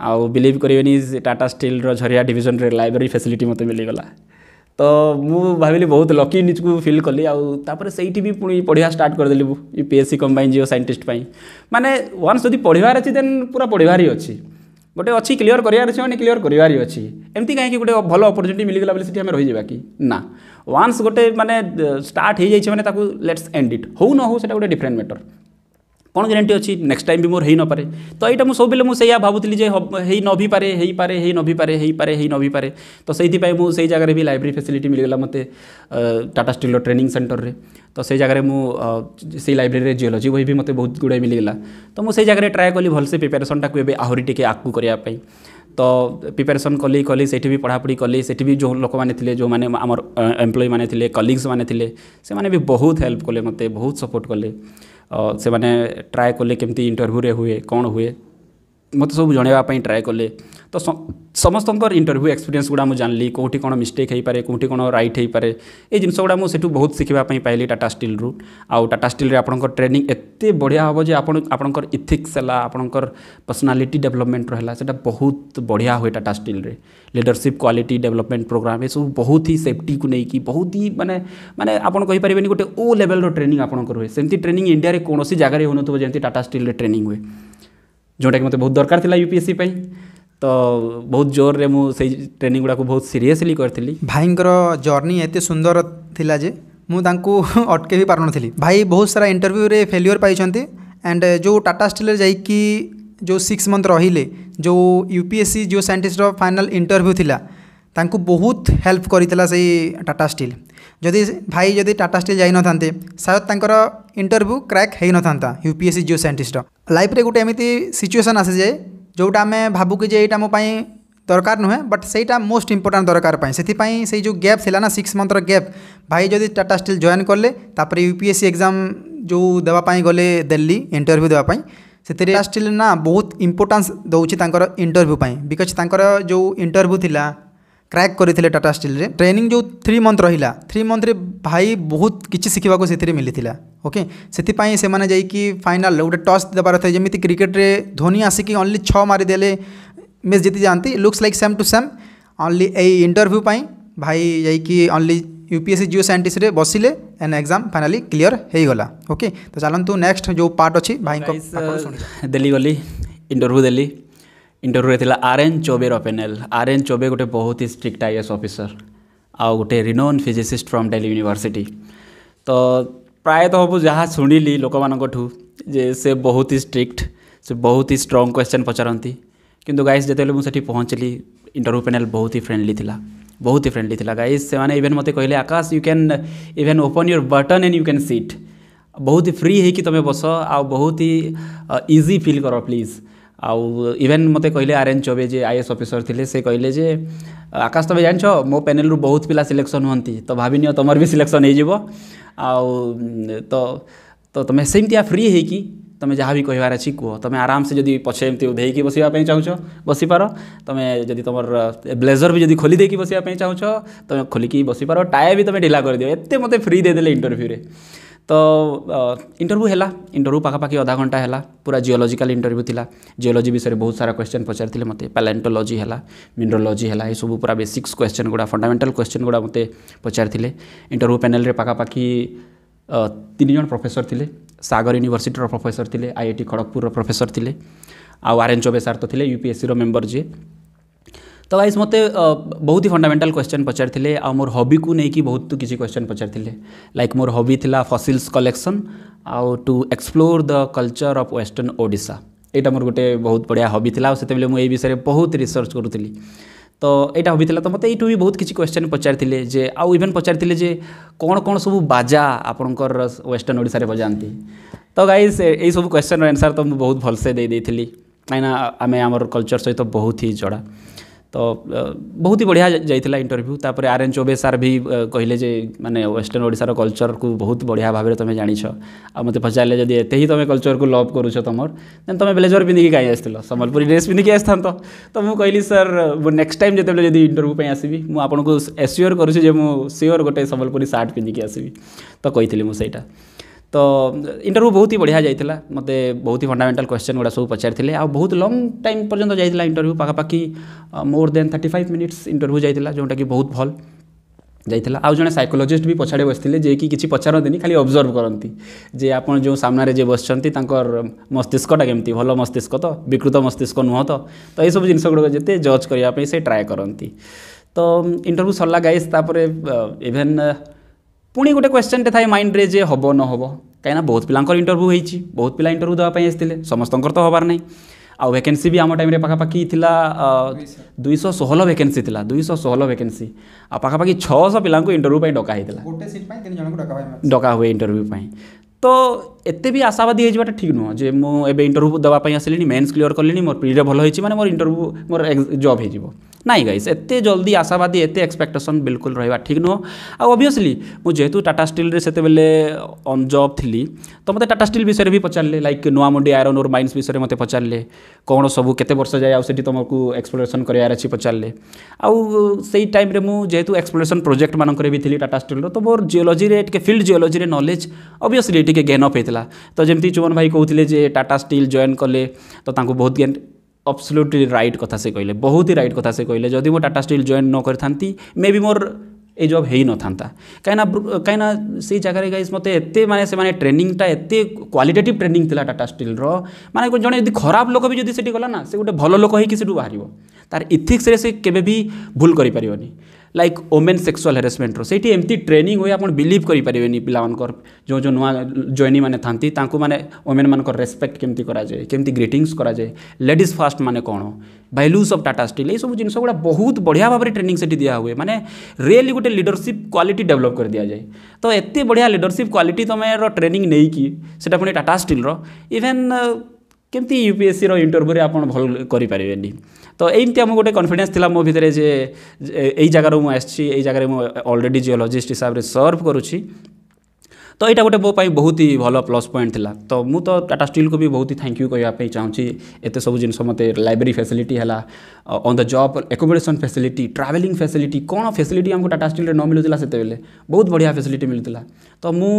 ଆଉ ବିଲିଭ୍ କରିବେନି ଟାଟା ଷ୍ଟିଲ୍ର ଝରିଆ ଡିଭିଜନରେ ଲାଇବ୍ରେରୀ ଫେସିଲିଟି ମୋତେ ମିଳିଗଲା ତ ମୁଁ ଭାବିଲି ବହୁତ ଲକି ନିଜକୁ ଫିଲ୍ କଲି ଆଉ ତାପରେ ସେଇଠି ବି ପୁଣି ପଢ଼ିବା ଷ୍ଟାର୍ଟ କରିଦେଲି ୟୁ ପି ଏସ୍ ସି କମ୍ ପାଇଁ ଜିଓ ସାଇଣ୍ଟିଷ୍ଟ ପାଇଁ ମାନେ ୱାନ୍ସ ଯଦି ପଢ଼ିବାର ଅଛି ଦେନ୍ ପୁରା ପଢ଼ିବାର ହିଁ ଅଛି ଗୋଟେ ଅଛି କ୍ଲିଅର୍ କରିବାର ଅଛି ମାନେ କ୍ଲିଅର୍ କରିବାର ହିଁ ଅଛି ଏମିତି କାହିଁକି ଗୋଟେ ଭଲ ଅପରଚ୍ୟୁନିଟି ମିଳିଗଲା ବୋଲି ସେଠି ଆମେ ରହିଯିବା କି ନା ୱାନ୍ସ ଗୋଟେ ମାନେ ଷ୍ଟାର୍ଟ ହେଇଯାଇଛି ମାନେ ତାକୁ ଲେଟ୍ସ ଏଣ୍ଡ ଇଟ୍ ହଉ ନ ହଉ ସେଇଟା ଗୋଟେ ଡିଫରେଣ୍ଟ ମ୍ୟାଟର୍ कौन ग्यारंटी अच्छी नेक्स्ट टाइम भी मोर हो नपे तो यही मुझे सब मुझे भावुँ जी नभीपे पारे हे नभीपे हेपे हे नभीपे तो से मुझे जगह भी लाइब्रेरी फैसिलिटी मिलगला मत टाटा स्टिल ट्रेनिंग सेन्टर में तो से जगह मुझे से लाइब्रेरी जिओलोजी बही भी मतलब बहुत गुड़ाए मिलगला तो मुझे जगह ट्राए कली भल से प्रिपेरेसन टाक आहरी टे आगू करने तो प्रिपेरेसन कली कली से भी पढ़ापढ़ी कली से भी जो लोक मैंने जो मैंने आम एम्प्लयी मैंने कलिग्स मैंने से बहुत हेल्प कले मत बहुत सपोर्ट कले से ट्राए कले कमी इंटरव्यू हुए कौन हुए मत सब जनवाई ट्राए कले ତ ସମସ୍ତଙ୍କର ଇଣ୍ଟରଭ୍ୟୁ ଏକ୍ସପିରିଏନ୍ସ ଗୁଡ଼ା ମୁଁ ଜାଣିଲି କେଉଁଠି କ'ଣ ମିଷ୍ଟେକ୍ ହୋଇପାରେ କେଉଁଠି କ'ଣ ରାଇଟ୍ ହୋଇପାରେ ଏଇ ଜିନିଷ ଗୁଡ଼ା ମୁଁ ସେଠୁ ବହୁତ ଶିଖିବା ପାଇଁ ପାଇଲି ଟାଟା ଷ୍ଟିଲ୍ରୁ ଆଉ ଟାଟା ଷ୍ଟିଲ୍ରେ ଆପଣଙ୍କର ଟ୍ରେନିଂ ଏତେ ବଢ଼ିଆ ହେବ ଯେ ଆପଣ ଆପଣଙ୍କର ଇଥିକ୍ସ ହେଲା ଆପଣଙ୍କର ପର୍ସନାଲିଟି ଡେଭଲପମେଣ୍ଟର ହେଲା ସେଇଟା ବହୁତ ବଢ଼ିଆ ହୁଏ ଟାଟା ଷ୍ଟିଲ୍ରେ ଲିଡରସିପ୍ କ୍ୱାଲିଟି ଡେଭଲପମେଣ୍ଟ ପ୍ରୋଗ୍ରାମ୍ ଏସବୁ ବହୁତ ହି ସେଫ୍ଟିକୁ ନେଇକି ବହୁତ ହି ମାନେ ମାନେ ଆପଣ କହିପାରିବେନି ଗୋଟେ ଓ ଲେଭେଲ୍ର ଟ୍ରେନିଂ ଆପଣଙ୍କର ହୁଏ ସେମିତି ଟ୍ରେନିଂ ଇଣ୍ଡିଆରେ କୌଣସି ଜାଗାରେ ହେଉନଥିବ ଯେମିତି ଟାଟା ଷ୍ଟିଲ୍ରେ ଟ୍ରେନିଂ ହୁଏ ଯେଉଁଟାକି ମୋତେ ବହୁତ ଦରକାର ଥିଲା ୟୁପିଏସ୍ସି ପାଇଁ ତ ବହୁତ ଜୋରରେ ମୁଁ ସେଇ ଟ୍ରେନିଂ ଗୁଡ଼ାକୁ ବହୁତ ସିରିୟସଲି କରିଥିଲି ଭାଇଙ୍କର ଜର୍ଣ୍ଣି ଏତେ ସୁନ୍ଦର ଥିଲା ଯେ ମୁଁ ତାଙ୍କୁ ଅଟକେଇ ବି ପାରୁନଥିଲି ଭାଇ ବହୁତ ସାରା ଇଣ୍ଟରଭ୍ୟୁରେ ଫେଲିଓର ପାଇଛନ୍ତି ଆଣ୍ଡ ଯେଉଁ ଟାଟା ଷ୍ଟିଲରେ ଯାଇକି ଯେଉଁ ସିକ୍ସ ମନ୍ଥ ରହିଲେ ଯେଉଁ U P S C Jio ସାଇଣ୍ଟିଷ୍ଟର ଫାଇନାଲ୍ ଇଣ୍ଟରଭ୍ୟୁ ଥିଲା ତାଙ୍କୁ ବହୁତ ହେଲ୍ପ କରିଥିଲା ସେଇ ଟାଟା ଷ୍ଟିଲ୍ ଯଦି ଭାଇ ଯଦି ଟାଟା ଷ୍ଟିଲ୍ ଯାଇନଥାନ୍ତେ ସାୟଦ ତାଙ୍କର ଇଣ୍ଟରଭ୍ୟୁ କ୍ରାକ୍ ହୋଇନଥାନ୍ତା U P S C Jio ସାଇଣ୍ଟିଷ୍ଟର ଲାଇଫ୍ରେ ଗୋଟେ ଏମିତି ସିଚୁଏସନ୍ ଆସିଯାଏ जोटा आम भावुकी जे यहाँ मोपाई দরকার নুহে বট সেইটা মোস্ট ইম্পর্টাট দরকার সেপাই সেই যে গ্যাপ লা না সিক্স মন্থর গ্যাপ ভাই যদি টাটা স্টিল জয়েন কলে তাপরে ইউপিএসসি এক্সাম যে দেওয়া গলে দিল্লি ইন্টরভিউ দেওয়া সেতে টাটা স্টিল না বহুত ইম্পর্টান্স দৌছি তাঁর ইন্টরভিউ বিকজ তাঁর যে ইন্টরভিউ লা କ୍ରାକ୍ କରିଥିଲେ ଟାଟା ଷ୍ଟିଲ୍ରେ ଟ୍ରେନିଂ ଯେଉଁ ଥ୍ରୀ ମନ୍ଥ ରହିଲା ଥ୍ରୀ ମନ୍ଥରେ ଭାଇ ବହୁତ କିଛି ଶିଖିବାକୁ ସେଥିରେ ମିଳିଥିଲା ଓକେ ସେଥିପାଇଁ ସେମାନେ ଯାଇକି ଫାଇନାଲ୍ ଗୋଟେ ଟସ୍ ଦେବାର ଥାଏ ଯେମିତି କ୍ରିକେଟ୍ରେ ଧୋନି ଆସିକି ଓନ୍ଲି ଛଅ ମାରିଦେଲେ ମ୍ୟାଚ୍ ଜିତି ଯାଆନ୍ତି looks like same to same only ଏଇ ଇଣ୍ଟରଭ୍ୟୁ ପାଇଁ ଭାଇ ଯାଇକି only U P S C geoscientist बसिले एंड एग्जाम फाइनाली क्लीयर होगा ओके तो चलतु नेक्स्ट जो पार्ट अच्छी भाई दिल्ली गली इंटरव्यू दिल्ली ଇଣ୍ଟରଭ୍ୟୁରେ ଥିଲା ଆର୍ ଏନ୍ ଚୋବେର ପେନେଲ୍ ଆର୍ ଏନ୍ ଚୋବେ ଗୋଟେ ବହୁତ ହି ଷ୍ଟ୍ରିକ୍ଟ ଆଇ ଏସ୍ ଅଫିସର ଆଉ ଗୋଟେ renowned physicist from Delhi University ତ ପ୍ରାୟତଃ ମୁଁ ଯାହା ଶୁଣିଲି ଲୋକମାନଙ୍କଠୁ ଯେ ସେ ବହୁତ ହି ଷ୍ଟ୍ରିକ୍ଟ ସେ ବହୁତ ହି ଷ୍ଟ୍ରଙ୍ଗ କ୍ୱେଶ୍ଚନ୍ ପଚାରନ୍ତି କିନ୍ତୁ ଗାଇସ୍ ଯେତେବେଳେ ମୁଁ ସେଠି ପହଞ୍ଚିଲି ଇଣ୍ଟରଭ୍ୟୁ ପେନେଲ୍ ବହୁତ ହି ଫ୍ରେଣ୍ଡଲି ଥିଲା ବହୁତ ହି ଫ୍ରେଣ୍ଡଲି ଥିଲା ଗାଇସ୍ ସେମାନେ ଇଭେନ୍ ମୋତେ କହିଲେ Akash you can even open your button and you can sit ବହୁତ ହି ଫ୍ରି ହେଇକି ତୁମେ ବସ ଆଉ ବହୁତ ହି ଇଜି ଫିଲ୍ କର ପ୍ଲିଜ୍ आउ इवेन मत कहे R N Chaubey J I S officer थे से कहले आकाश तुम्हें जान मो पैनल रु बहुत पिला सिलेक्शन हमें तो भावनी तुम्हार भी सिलेक्शन हो तो तो तुम्हें सेमती फ्री हो कि तुम्हें जहाँ भी कहार अच्छी कहो तुम आराम से जी पछे एम बस चाहो बस पार तुम्हें जी तुम ब्लेजर भी जब खोली देखी बसवाई चाहो तुम खोलिक बस पार टाए भी तुम्हें ढिला एत मत फ्री देदे इंटरव्यू में ତ ଇଣ୍ଟରଭ୍ୟୁ ହେଲା ଇଣ୍ଟରଭ୍ୟୁ ପାଖାପାଖି ଅଧଘଣ୍ଟା ହେଲା ପୁରା ଜିଓଲୋଜିକାଲ୍ ଇଣ୍ଟରଭ୍ୟୁ ଥିଲା ଜିଓଲୋଜି ବିଷୟରେ ବହୁତ ସାରା କ୍ୱେଶ୍ଚନ୍ ପଚାରିଥିଲେ ମୋତେ ପାଲେଣ୍ଟୋଲୋଜି ହେଲା ମିନେରୋଲୋଜି ହେଲା ଏସବୁ ପୁରା ବେସିକ୍ସ କ୍ୱେଶ୍ଚନ୍ ଗୁଡ଼ା ଫଣ୍ଡାମେଣ୍ଟାଲ୍ କ୍ୱେଶ୍ଚନ୍ ଗୁଡ଼ା ମୋତେ ପଚାରିଥିଲେ ଇଣ୍ଟରଭ୍ୟୁ ପ୍ୟାନେଲ୍ରେ ପାଖାପାଖି ତିନି ଜଣ ପ୍ରଫେସର ଥିଲେ ସାଗର ୟୁନିଭର୍ସିଟିର ପ୍ରଫେସର ଥିଲେ ଆଇଆଇଟି ଖଡ଼ଗପୁରର ପ୍ରଫେସର ଥିଲେ ଆଉ ଆର୍ ଏନ୍ ଚୌବେ ସାର୍ ତ ଥିଲେ ୟୁପିଏସ୍ସିର ମେମ୍ବର ଯିଏ ତ ଗାଇସ୍ ମୋତେ ବହୁତ ହି ଫଣ୍ଡାମେଣ୍ଟାଲ୍ କ୍ୱେଶ୍ଚନ୍ ପଚାରିଥିଲେ ଆଉ ମୋର ହବିକୁ ନେଇକି ବହୁତ କିଛି କ୍ୱେଶ୍ଚନ୍ ପଚାରିଥିଲେ ଲାଇକ୍ ମୋର ହବି ଥିଲା ଫସିଲ୍ସ କଲେକ୍ସନ୍ ଆଉ to explore the culture of western Odisha ଏଇଟା ମୋର ଗୋଟେ ବହୁତ ବଢ଼ିଆ ହବି ଥିଲା ଆଉ ସେତେବେଳେ ମୁଁ ଏଇ ବିଷୟରେ ବହୁତ ରିସର୍ଚ୍ଚ କରୁଥିଲି ତ ଏଇଟା ହବି ଥିଲା ତ ମୋତେ ଏଇଠୁ ବି ବହୁତ କିଛି କ୍ୱେଶ୍ଚନ୍ ପଚାରିଥିଲେ ଯେ ଆଉ ଇଭେନ୍ ପଚାରିଥିଲେ ଯେ କ'ଣ କ'ଣ ସବୁ ବାଜା ଆପଣଙ୍କର ୱେଷ୍ଟର୍ଣ୍ଣ ଓଡ଼ିଶାରେ ବଜାନ୍ତି ତ ଗାଇସ୍ ଏଇସବୁ କ୍ୱେଶ୍ଚନ୍ର ଆନ୍ସର୍ ତ ମୁଁ ବହୁତ ଭଲସେ ଦେଇଦେଇଥିଲି କାହିଁକିନା ଆମେ ଆମର କଲଚର୍ ସହିତ ବହୁତ ହି ଜଡ଼ା तो बहुत ही बढ़िया जाइला इंटरव्यू तापर आर एन चौबे सार भी कहले मैंने वेस्टर्न ओडार कलचर को बहुत बढ़िया भाव में तुम जान आ मत पचारे जदि एत ही तुम कलचर को लव करु तुमर दे तुम ब्लेजर पिंधिक कहीं आसल समबलपुरी ड्रेस पिंधिक आई था तो मुझे कहली सर नेक्स्ट टाइम जो जब इंटरव्यू पर आसवि मुझे एस्योर करुँ मुझ सियोर गोटे समबलपुरी सार्ट पिंधिकी आसवि तो कही मुझा ତ ଇଣ୍ଟରଭ୍ୟୁ ବହୁତ ହି ବଢ଼ିଆ ଯାଇଥିଲା ମୋତେ ବହୁତ ହି ଫଣ୍ଡାମେଣ୍ଟାଲ୍ କ୍ୱେଶ୍ଚନ୍ ଗୁଡ଼ା ସବୁ ପଚାରିଥିଲେ ଆଉ ବହୁତ ଲଙ୍ଗ୍ ଟାଇମ୍ ପର୍ଯ୍ୟନ୍ତ ଯାଇଥିଲା ଇଣ୍ଟରଭ୍ୟୁ ପାଖାପାଖି more than thirty five minutes interview ଯାଇଥିଲା ଯେଉଁଟାକି ବହୁତ ଭଲ ଯାଇଥିଲା ଆଉ ଜଣେ ସାଇକୋଲୋଜିଷ୍ଟ ବି ପଛାଡ଼େ ବସିଥିଲେ ଯିଏକି କିଛି ପଚାରନ୍ତିନି ଖାଲି ଅବଜର୍ଭ କରନ୍ତି ଯେ ଆପଣ ଯେଉଁ ସାମ୍ନାରେ ଯିଏ ବସିଛନ୍ତି ତାଙ୍କର ମସ୍ତିଷ୍କଟା କେମିତି ଭଲ ମସ୍ତିଷ୍କ ତ ବିକୃତ ମସ୍ତିଷ୍କ ନୁହଁ ତ ତ ଏଇସବୁ ଜିନିଷ ଗୁଡ଼ିକ ଯେତେ ଜଜ୍ କରିବା ପାଇଁ ସେ ଟ୍ରାଏ କରନ୍ତି ତ ଇଣ୍ଟରଭ୍ୟୁ ସରିଲା ଗାଇସ୍ ତାପରେ ଇଭେନ୍ ପୁଣି ଗୋଟେ କ୍ୱେଶ୍ଚନ୍ଟେ ଥାଏ ମାଇଣ୍ଡରେ ଯେ ହେବ ନ ହେବ କାହିଁକିନା ବହୁତ ପିଲାଙ୍କର ଇଣ୍ଟରଭ୍ୟୁ ହୋଇଛି ବହୁତ ପିଲା ଇଣ୍ଟରଭ୍ୟୁ ଦେବା ପାଇଁ ଆସିଥିଲେ ସମସ୍ତଙ୍କର ତ ହେବାର ନାହିଁ ଆଉ ଭେକେନ୍ସି ବି ଆମ ଟାଇମ୍ରେ ପାଖାପାଖି ଥିଲା ଦୁଇଶହ ଷୋହଳ ଭେକେନ୍ସି ଥିଲା ଦୁଇଶହ ଷୋହଳ ଭେକେନ୍ସି ଆଉ ପାଖାପାଖି ଛଅଶହ ପିଲାଙ୍କୁ ଇଣ୍ଟରଭ୍ୟୁ ପାଇଁ ଡକା ହେଇଥିଲା ଡକା ହୁଏ ଇଣ୍ଟରଭ୍ୟୁ ପାଇଁ ତ এতে বি আশাবাদী হয়ে যাওয়াটা ঠিক নুহ যে মু এবে ইন্টরভিউ দেওয়া আসলি মেন্স ক্লিয়ার কলি মোর প্রিরে ভাল হয়েছি মানে মোর ইন্টরভিউ মোর জব হয়ে যাব নাই গাইস এতে জলদি আশাবাদী এতে এক্সপেক্টেসন বিলকুল রহবা ঠিক নুহ আবভিয়সলি মু যেহেতু টাটা স্টিলরে সেতবে অন জব লি তো মতো টাটা স্টিল বিষয়ে বি পচারে like Noamundi iron ore mines বিষয়ে মতো পচারে কোণ সবু কেতে বর্ষ যায় আঠি তোমাকে এক্সপ্লোরেসন করার আছে পচারে आई टाइम रे मु जेहेतु एक्सप्लोरेसन प्रोजेक्ट मानक भी थी टाटा स्टील तो मोर जियोलोजी टिके फिल्ड जियोलोजी नलेज अबवियसली टिके गेन अफ होता ହୋଇଥିଲା ତ ଯେମିତି ଚୁମନ ଭାଇ କହୁଥିଲେ ଯେ ଟାଟା ଷ୍ଟିଲ୍ ଜଏନ୍ କଲେ ତ ତାଙ୍କୁ ବହୁତ ଅବସଲ୍ୟୁଟଲି ରାଇଟ୍ କଥା ସେ କହିଲେ ବହୁତ ହି ରାଇଟ୍ କଥା ସେ କହିଲେ ଯଦି ମୁଁ ଟାଟା ଷ୍ଟିଲ୍ ଜଏନ୍ ନ କରିଥାନ୍ତି ମେ ବି ମୋର ଏ ଜବ୍ ହୋଇନଥାନ୍ତା କାହିଁକିନା କାହିଁକିନା ସେଇ ଜାଗାରେ ଗାଇସ୍ ମୋତେ ଏତେ ମାନେ ସେମାନେ ଟ୍ରେନିଂଟା ଏତେ କ୍ୱାଲିଟେଟିଭ୍ ଟ୍ରେନିଂ ଥିଲା ଟାଟା ଷ୍ଟିଲ୍ର ମାନେ ଜଣେ ଯଦି ଖରାପ ଲୋକ ବି ଯଦି ସେଠି ଗଲା ନା ସେ ଗୋଟେ ଭଲ ଲୋକ ହେଇକି ସେଠୁ ବାହାରିବ ତାର ଇଥିକ୍ସରେ ସେ କେବେ ବି ଭୁଲ କରିପାରିବନି ଲାଇକ୍ ଓମେନ୍ ସେକ୍ସୁଆଲ୍ ହାରାସମେଣ୍ଟର ସେଇଠି ଏମିତି ଟ୍ରେନିଂ ହୁଏ ଆପଣ ବିଲିଭ୍ କରିପାରିବେନି ପିଲାମାନଙ୍କର ଯେଉଁ ଯେଉଁ ନୂଆ ଜଏନି ମାନେ ଥାନ୍ତି ତାଙ୍କୁ ମାନେ ଓମେନ୍ମାନଙ୍କର ରେସ୍ପେକ୍ଟ କେମିତି କରାଯାଏ କେମିତି ଗ୍ରିଟିଂସ୍ କରାଯାଏ ଲେଡ଼ିଜ୍ ଫାଷ୍ଟ ମାନେ କ'ଣ ଭାଲ୍ୟୁଜ୍ ଅଫ୍ ଟାଟା ଷ୍ଟିଲ୍ ଏଇସବୁ ଜିନିଷ ଗୁଡ଼ା ବହୁତ ବଢ଼ିଆ ଭାବରେ ଟ୍ରେନିଂ ସେଠି ଦିଆହୁଏ ମାନେ ରିଏଲି ଗୋଟେ ଲିଡରସିପ୍ କ୍ୱାଲିଟି ଡେଭଲପ୍ କରିଦିଆଯାଏ ତ ଏତେ ବଢ଼ିଆ ଲିଡରସିପ୍ କ୍ୱାଲିଟି ତୁମେର ଟ୍ରେନିଂ ନେଇକି ସେଇଟା ପୁଣି ଟାଟା ଷ୍ଟିଲ୍ର ଇଭେନ୍ କେମିତି ୟୁପିଏସ୍ସିର ଇଣ୍ଟରଭ୍ୟୁରେ ଆପଣ ଭଲ କରିପାରିବେନି ତ ଏମିତି ଆମକୁ ଗୋଟେ କନଫିଡେନ୍ସ ଥିଲା ମୋ ଭିତରେ ଯେ ଏଇ ଜାଗାରୁ ମୁଁ ଆସିଛି ଏଇ ଜାଗାରେ ମୁଁ ଅଲରେଡ଼ି ଜିଓଲୋଜିଷ୍ଟ ହିସାବରେ ସର୍ଭ କରୁଛି ତ ଏଇଟା ଗୋଟେ ମୋ ପାଇଁ ବହୁତ ହି ଭଲ ପ୍ଲସ୍ ପଏଣ୍ଟ ଥିଲା ତ ମୁଁ ତ ଟାଟା ଷ୍ଟିଲ୍କୁ ବି ବହୁତ ହି ଥ୍ୟାଙ୍କ ୟୁ କହିବା ପାଇଁ ଚାହୁଁଛି ଏତେ ସବୁ ଜିନିଷ ମୋତେ ଲାଇବ୍ରେରୀ ଫ୍ୟାସିଲିଟି ହେଲା on the job accommodation facility travelling facility କ'ଣ ଫ୍ୟାସିଲିଟି ଆମକୁ ଟାଟା ଷ୍ଟିଲ୍ରେ ନ ମିଳୁଥିଲା ସେତେବେଳେ ବହୁତ ବଢ଼ିଆ ଫ୍ୟାସିଲିଟି ମିଳୁଥିଲା ତ ମୁଁ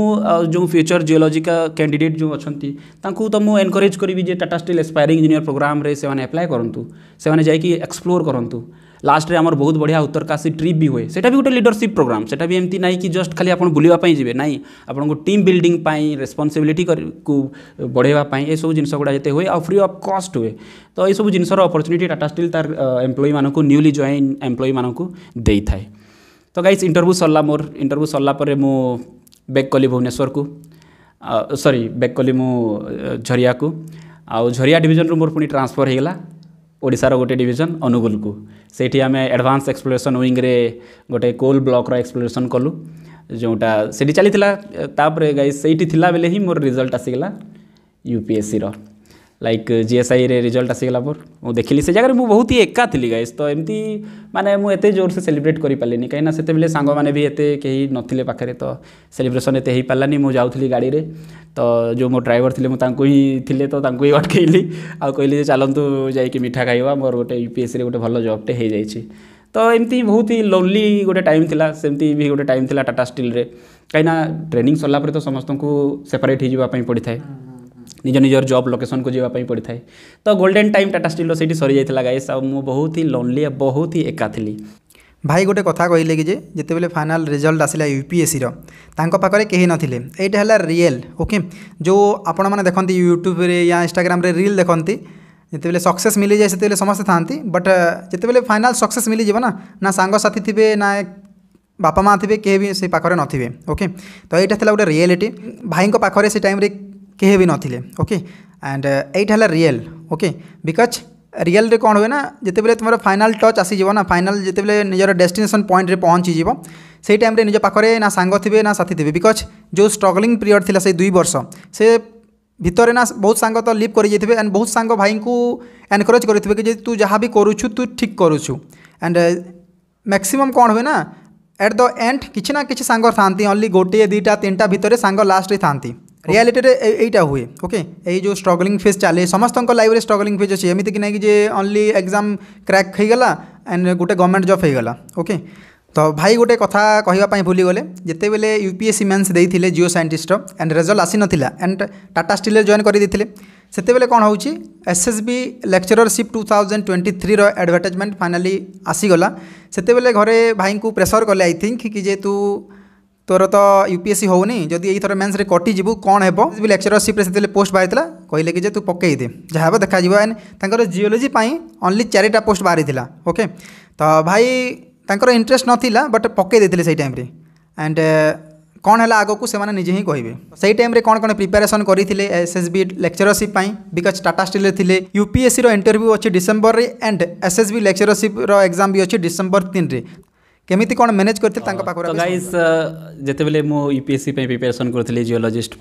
ଯେଉଁ ଫ୍ୟୁଚର୍ ଜିଓଲୋଜିକା କ୍ୟାଣ୍ଡିଡେଟ୍ ଯେଉଁ ଅଛନ୍ତି ତାଙ୍କୁ ତ ମୁଁ ଏନକରେଜ୍ କରିବି ଯେ ଟାଟା ଷ୍ଟିଲ୍ ଏସ୍ପାୟାରିଂ ଇଞ୍ଜିନିୟର ପ୍ରୋଗ୍ରାମରେ ସେମାନେ ଆପ୍ଲାଏ କରନ୍ତୁ ସେମାନେ ଯାଇକି ଏକ୍ସପ୍ଲୋର୍ କରନ୍ତୁ में आम बहुत बढ़िया उत्तरकाशी ट्रिप भी हुए सेटा भी गोटे लिडरशिप प्रोग्राम से भी एमती नहीं कि जस्ट खाली आप बुलाई जी ना आपको टीम बिल्डिंग रेस्पनसबिलिटी को यह सब जिन गुड़ा जिते हुए आ फ्री अफ कस्ट हुए तो यू जिनसर अपर्चुनिटी टाटा स्टिल तार एम्प्लयी मानक न्यूली जॉन एम्प्लयी मानक दे थाए तो गाइज इंटरव्यू सरला मोर इंटरव्यू सरला मु बैक कली भुवनेश्वर को सरी बैक कली मु झरिया को आ झरिया डिजन मोर पुणी ट्रांसफर होगा ଓଡ଼ିଶାର ଗୋଟେ ଡିଭିଜନ୍ ଅନୁଗୁଳକୁ ସେଇଠି ଆମେ ଆଡ଼ଭାନ୍ସ ଏକ୍ସପ୍ଲୋରେସନ୍ ୱିଙ୍ଗରେ ଗୋଟେ କୋଲ୍ ବ୍ଲକ୍ର ଏକ୍ସପ୍ଲୋରେସନ୍ କଲୁ ଯେଉଁଟା ସେଠି ଚାଲିଥିଲା ତାପରେ ଗାଇ ସେଇଠି ଥିଲାବେଳେ ହିଁ ମୋର ରିଜଲ୍ଟ ଆସିଗଲା ୟୁପିଏସ୍ସିର ଲାଇକ୍ ଜିଏସ୍ଆଇରେ ରିଜଲ୍ଟ ଆସିଗଲା ପରେ ମୁଁ ଦେଖିଲି ସେ ଜାଗାରେ ମୁଁ ବହୁତ ହି ଏକା ଥିଲି ଗାଇସ୍ ତ ଏମିତି ମାନେ ମୁଁ ଏତେ ଜୋରସେ ସେଲିବ୍ରେଟ୍ କରିପାରିଲିନି କାହିଁକିନା ସେତେବେଳେ ସାଙ୍ଗମାନେ ବି ଏତେ କେହି ନଥିଲେ ପାଖରେ ତ ସେଲିବ୍ରେସନ୍ ଏତେ ହେଇପାରିଲାନି ମୁଁ ଯାଉଥିଲି ଗାଡ଼ିରେ ତ ଯେଉଁ ମୋ ଡ୍ରାଇଭର ଥିଲେ ମୁଁ ତାଙ୍କୁ ହିଁ ଥିଲେ ତ ତାଙ୍କୁ ହିଁ ଅଟକେଇଲି ଆଉ କହିଲି ଯେ ଚାଲନ୍ତୁ ଯାଇକି ମିଠା ଖାଇବା ମୋର ଗୋଟେ ୟୁପିଏସ୍ସିରେ ଗୋଟେ ଭଲ ଜବ୍ଟେ ହେଇଯାଇଛି ତ ଏମିତି ବହୁତ ହି ଲୋନ୍ଲି ଗୋଟେ ଟାଇମ୍ ଥିଲା ସେମିତି ବି ଗୋଟେ ଟାଇମ୍ ଥିଲା ଟାଟା ଷ୍ଟିଲ୍ରେ କାହିଁକିନା ଟ୍ରେନିଂ ସରିଲା ପରେ ତ ସମସ୍ତଙ୍କୁ ସେପାରେଟ୍ ହେଇଯିବା ପାଇଁ ପଡ଼ିଥାଏ ନିଜ ନିଜର ଜବ୍ ଲୋକେସନକୁ ଯିବା ପାଇଁ ପଡ଼ିଥାଏ ତ ଗୋଲ୍ଡେନ୍ ଟାଇମ୍ ଟାଟା ଷ୍ଟିଲ୍ର ସେଇଠି ସରିଯାଇଥିଲା ଗାଇସ୍ ଆଉ ମୁଁ ବହୁତ ହିଁ ଲୋନ୍ଲି ଆଉ ବହୁତ ହିଁ ଏକା ଥିଲି ଭାଇ ଗୋଟେ କଥା କହିଲେ କି ଯେ ଯେତେବେଳେ ଫାଇନାଲ୍ ରେଜଲ୍ଟ ଆସିଲା ୟୁ ପି ଏସ୍ସିର ତାଙ୍କ ପାଖରେ କେହି ନଥିଲେ ଏଇଟା ହେଲା ରିଏଲ୍ ଓକେ ଯେଉଁ ଆପଣମାନେ ଦେଖନ୍ତି ୟୁଟ୍ୟୁବରେ ୟା ଇନ୍ଷ୍ଟାଗ୍ରାମରେ ରିଲ୍ ଦେଖନ୍ତି ଯେତେବେଳେ ସକ୍ସେସ୍ ମିଳିଯାଏ ସେତେବେଳେ ସମସ୍ତେ ଥାନ୍ତି ବଟ୍ ଯେତେବେଳେ ଫାଇନାଲ୍ ସକ୍ସେସ୍ ମିଳିଯିବ ନା ନା ସାଙ୍ଗସାଥି ଥିବେ ନା ବାପା ମା' ଥିବେ କେହି ବି ସେ ପାଖରେ ନଥିବେ ଓକେ ତ ଏଇଟା ଥିଲା ଗୋଟେ ରିଆଲିଟି ଭାଇଙ୍କ ପାଖରେ ସେ ଟାଇମ୍ରେ କେହି ବି ନଥିଲେ ଓକେ ଆଣ୍ଡ ଏଇଟା ହେଲା ରିଏଲ୍ ଓକେ ବିକଜ୍ ରିଏଲ୍ରେ କ'ଣ ହୁଏ ନା ଯେତେବେଳେ ତୁମର ଫାଇନାଲ୍ ଟଚ୍ ଆସିଯିବ ନା ଫାଇନାଲ୍ ଯେତେବେଳେ ନିଜର ଡେଷ୍ଟିନେସନ୍ ପଏଣ୍ଟରେ ପହଞ୍ଚିଯିବ ସେଇ ଟାଇମ୍ରେ ନିଜ ପାଖରେ ନା ସାଙ୍ଗ ଥିବେ ନା ସାଥୀ ଥିବେ ବିକଜ୍ ଯେଉଁ ଷ୍ଟ୍ରଗଲିଂ ପିରିୟଡ଼ ଥିଲା ସେଇ ଦୁଇ ବର୍ଷ ସେ ଭିତରେ ନା ବହୁତ ସାଙ୍ଗ ତ ଲିଭ୍ କରିଯାଇଥିବେ ଆଣ୍ଡ ବହୁତ ସାଙ୍ଗ ଭାଇଙ୍କୁ ଏନକରେଜ୍ କରିଥିବେ କି ଯେ ତୁ ଯାହା ବି କରୁଛୁ ତୁ ଠିକ୍ କରୁଛୁ ଆଣ୍ଡ ମ୍ୟାକ୍ସିମମ୍ କ'ଣ ହୁଏ ନା ଏଟ୍ ଦ ଏଣ୍ଡ କିଛି ନା କିଛି ସାଙ୍ଗ ଥାନ୍ତି ଓନ୍ଲି ଗୋଟିଏ ଦୁଇଟା ତିନିଟା ଭିତରେ ସାଙ୍ଗ ଲାଷ୍ଟରେ ଥାନ୍ତି ରିଆଲିଟିରେ ଏଇଟା ହୁଏ ଓକେ ଏଇ ଯେଉଁ ଷ୍ଟ୍ରଗଲିଂ ଫେଜ୍ ଚାଲେ ସମସ୍ତଙ୍କ ଲାଇଫ୍ରେ ଷ୍ଟ୍ରଗଲିଂ ଫେଜ୍ ଅଛି ଏମିତିକି ନାହିଁ କି ଯେ ଓନ୍ଲି ଏକ୍ଜାମ୍ କ୍ରାକ୍ ହୋଇଗଲା ଆଣ୍ଡ ଗୋଟେ ଗଭର୍ଣ୍ଣମେଣ୍ଟ ଜବ୍ ହୋଇଗଲା ଓକେ ତ ଭାଇ ଗୋଟେ କଥା କହିବା ପାଇଁ ଭୁଲିଗଲେ ଯେତେବେଳେ U P S C mains ଦେଇଥିଲେ ଜିଓ ସାଇଣ୍ଟିଷ୍ଟର ଆଣ୍ଡ ରେଜଲ୍ଟ ଆସିନଥିଲା ଆଣ୍ଡ ଟାଟା ଷ୍ଟିଲରେ ଜଏନ୍ କରିଦେଇଥିଲେ ସେତେବେଳେ କ'ଣ ହେଉଛି S S B lectureship two thousand twenty ଥ୍ରୀର ଆଡ଼ଭର୍ଟାଇଜମେଣ୍ଟ ଫାଇନାଲି ଆସିଗଲା ସେତେବେଳେ ଘରେ ଭାଇଙ୍କୁ ପ୍ରେସର କଲେ ଆଇ ଥିଙ୍କ କି ଯେ ତୁ तोर तो यूपीएससी होदी यही थोड़ा मेन्स कटिजु कौन है लेक्चरशिप से पोस्ट बाहर था कहले कि तू पक जहाँ देखा एंड जिओलोजी ओनली चारिटा पोस्ट बाहरी ओके तो भाई तरह इंटरेस्ट नाला बट पकईदे से टाइम एंड कौन है आग को निजे ही कहे से टाइम कौन कौन प्रिपेरेसन करते S S B lectureship because Tata Steel थे यूपीएससी रंटरव्यू अच्छे December and S S B lectureship exam भी अच्छे डिसेम्बर तीन केमी कौन मैनेज करते गाइस जिते बेले मो यूपीएससी प्रिपेरेसन प्रिपरेशन करी जियोलॉजिस्ट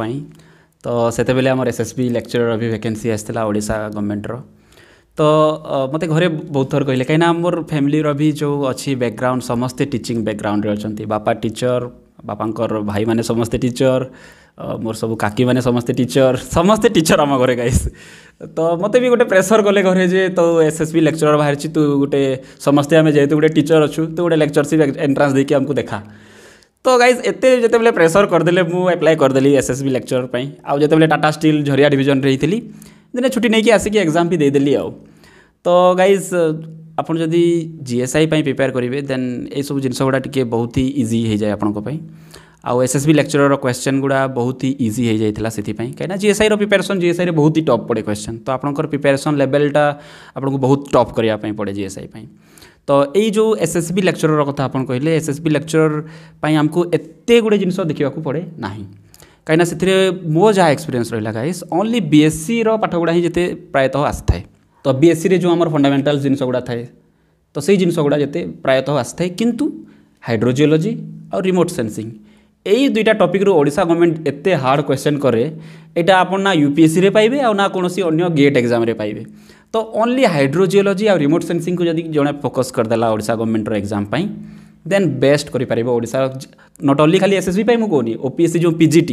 तो से बेले हमर एसएसबी लेक्चरर भी भेके आसीला ओडिसा गवर्नमेंट रो तो मत घर बहुत थोर कहले कैना मोर फैमिली रो भी जो अछि बैकग्राउंड समस्त टीचिंग बैकग्राउंड रे बापा टीचर ବାପାଙ୍କର ଭାଇମାନେ ସମସ୍ତେ ଟିଚର୍ ମୋର ସବୁ କାକିମାନେ ସମସ୍ତେ ଟିଚର୍ ସମସ୍ତେ ଟିଚର୍ ଆମ ଘରେ ଗାଇସ୍ ତ ମୋତେ ବି ଗୋଟେ ପ୍ରେସର୍ କଲେ ଘରେ ଯେ ତୁ ଏସ୍ ଏସ୍ ବି ଲେକ୍ଚରର୍ ବାହାରିଛି ତୁ ଗୋଟେ ସମସ୍ତେ ଆମେ ଯେହେତୁ ଗୋଟେ ଟିଚର୍ ଅଛୁ ତୁ ଗୋଟେ ଲେକ୍ଚରସିପ୍ ଏଣ୍ଟ୍ରାନ୍ସ ଦେଇକି ଆମକୁ ଦେଖା ତ ଗାଇସ୍ ଏତେ ଯେତେବେଳେ ପ୍ରେସର୍ କରିଦେଲେ ମୁଁ ଆପ୍ଲାଏ କରିଦେଲି ଏସ୍ ଏସ୍ ବି ଲେକ୍ଚରର୍ ପାଇଁ ଆଉ ଯେତେବେଳେ ଟାଟା ଷ୍ଟିଲ୍ ଝରିଆ ଡିଭିଜନରେ ହେଇଥିଲି ଦିନେ ଛୁଟି ନେଇକି ଆସିକି ଏକ୍ଜାମ୍ ବି ଦେଇଦେଲି ଆଉ ତ ଗାଇସ୍ ଆପଣ ଯଦି ଜି ଏସ୍ ଆଇ ପାଇଁ ପ୍ରିପେୟାର କରିବେ ଦେନ୍ ଏଇସବୁ ଜିନିଷ ଗୁଡ଼ା ଟିକିଏ ବହୁତ ହି ଇଜି ହେଇଯାଏ ଆପଣଙ୍କ ପାଇଁ ଆଉ S S B lecturer question ଗୁଡ଼ା ବହୁତ ହି ଇଜି ହେଇଯାଇଥିଲା ସେଥିପାଇଁ କାହିଁକିନା ଜି ଏସ୍ ଆଇର ପ୍ରିପାରେସନ୍ ଜି ଏସ୍ ଆଇରେ ବହୁତ ହି ଟପ୍ ପଡ଼େ କ୍ୱେଶ୍ଚନ୍ ତ ଆପଣଙ୍କର ପ୍ରିପାରେସନ୍ ଲେଭେଲ୍ଟା ଆପଣଙ୍କୁ ବହୁତ ଟପ୍ କରିବା ପାଇଁ ପଡ଼େ ଜି ଏସ୍ ଆଇ ପାଇଁ ତ ଏଇ ଯେଉଁ ଏସ୍ ଏସ୍ ବି ଲେକ୍ଚରର କଥା ଆପଣ କହିଲେ ଏସ୍ ଏସ୍ ବି ଲେକ୍ଚର ପାଇଁ ଆମକୁ ଏତେ ଗୁଡ଼ିଏ ଜିନିଷ ଦେଖିବାକୁ ପଡ଼େ ନାହିଁ କାହିଁକିନା ସେଥିରେ ମୋ ଯାହା ଏକ୍ସପିରିଏନ୍ସ ରହିଲା ଗାଇସ୍ ଓନ୍ଲି ବିଏସ୍ସିର ପାଠଗୁଡ଼ା ହିଁ ଯେତେ ପ୍ରାୟତଃ ଆସିଥାଏ तो बी एससी जो आम फंडामेटाल जिनस गुड़ा थाए तो से जिनस गुड़ा जिते प्रायतः आए कि हाइड्रोजिओलोजी और रिमोट सेनसींग यही दुईटा टपिक्रुड़ा गवर्नमेंट एत हार्ड क्वेश्चन कै या आप यूपीएससी में पाइबे आ कौन अगर गेट एक्जाम पाए तो ओनली हाइड्रोजिओलोजी आ रिमोट सेनसींग को जो जड़े फोकस करदेला ओडा गवर्नमेंटर एक्जाम देन बेस्ट करशार नट ओनली खाली एस एस मुझे कहूनी ओपीएससी जो पिजिट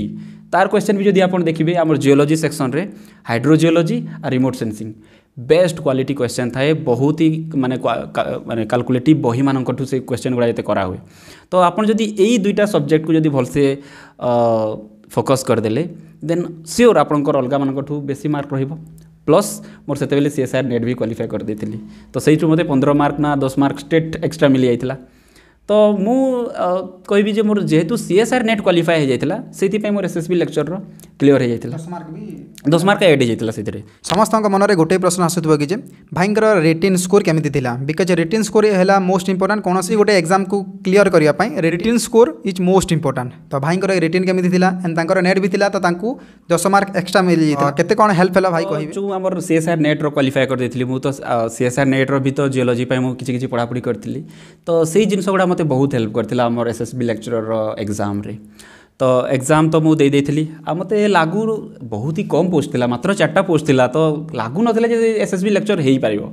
तार क्वेश्चन भी जब आप देखिए आम जिओलोजी सेक्शन में हाइड्रोजिओलोजी आ remote sensing best quality question थाए बहुत ही माने माने कालकुलेटिव बही मानू से क्वेश्चन गुड़ा ये कराए तो आपड़ जदि यही दुईटा सब्जेक्ट को जदि भलसे फोकस करदे देन सिओर आपणकर अलग मानू बेसी मार्क रोक प्लस मोर से सी एस आर नेट भी क्वालिफाए करदे तो से मत पंद्रह मार्क ना दस मार्क स्टेट एक्सट्रा मिल जाता तो मु कहि जे मोर जेहेतु C S R net qualify हो से मोर S S B lecture clear ହେଇଯାଇଥିଲା ଦଶ ମାର୍କ ଏଡ୍ ହେଇଯାଇଥିଲା ସେଥିରେ ସମସ୍ତଙ୍କ ମନରେ ଗୋଟିଏ ପ୍ରଶ୍ନ ଆସୁଥିବ କି ଯେ ଭାଇଙ୍କର ରିଟିନ୍ ସ୍କୋର କେମିତି ଥିଲା ବିକଜ୍ ରିଟିନ୍ ସ୍କୋର ହେଲା ମୋଷ୍ଟ ଇମ୍ପୋର୍ଟାଣ୍ଟ କୌଣସି ଗୋଟେ ଏକ୍ଜାମ୍କୁ କ୍ଲିଅର୍ କରିବା ପାଇଁ written score is most important ତ ଭାଇଙ୍କର ରିଟିନ୍ କେମିତି ଥିଲା ଏଣ୍ଡ ତାଙ୍କର ନେଟ୍ ବି ଥିଲା ତ ତାଙ୍କୁ ଦଶ ମାର୍କ ଏକ୍ସଟ୍ରା ମିଳିଯାଇଥିଲା କେତେ କ'ଣ ହେଲ୍ପ ହେଲା ଭାଇ କହିବେ ଯେଉଁ ଆମର ସି ଏସ୍ ଆର୍ ନେଟ୍ର କ୍ୱାଲିଫାଏ କରିଦେଇଥିଲି ମୁଁ ତ ସି ଏସ୍ ଆର୍ ନେଟ୍ର ବି ତ ଜିଓଲୋଜି ପାଇଁ ମୁଁ କିଛି କିଛି ପଢ଼ାପଢ଼ି କରିଥିଲି ତ ସେଇ ଜିନିଷ ଗୁଡ଼ା ମୋତେ ବହୁତ ହେଲ୍ପ କରିଥିଲା ଆମର ଏସ୍ ଏସ୍ ବି ଲେକ୍ଚରର ଏକ୍ଜାମ୍ରେ ତ ଏକ୍ଜାମ୍ ତ ମୁଁ ଦେଇ ଦେଇଥିଲି ଆଉ ମୋତେ ଲାଗୁ ବହୁତ ହି କମ୍ ପୋଷ୍ଟ ଥିଲା ମାତ୍ର ଚାରିଟା ପୋଷ୍ଟ ଥିଲା ତ ଲାଗୁନଥିଲା ଯେ ଏସ୍ ଏସ୍ ବି ଲେକ୍ଚର୍ ହେଇପାରିବ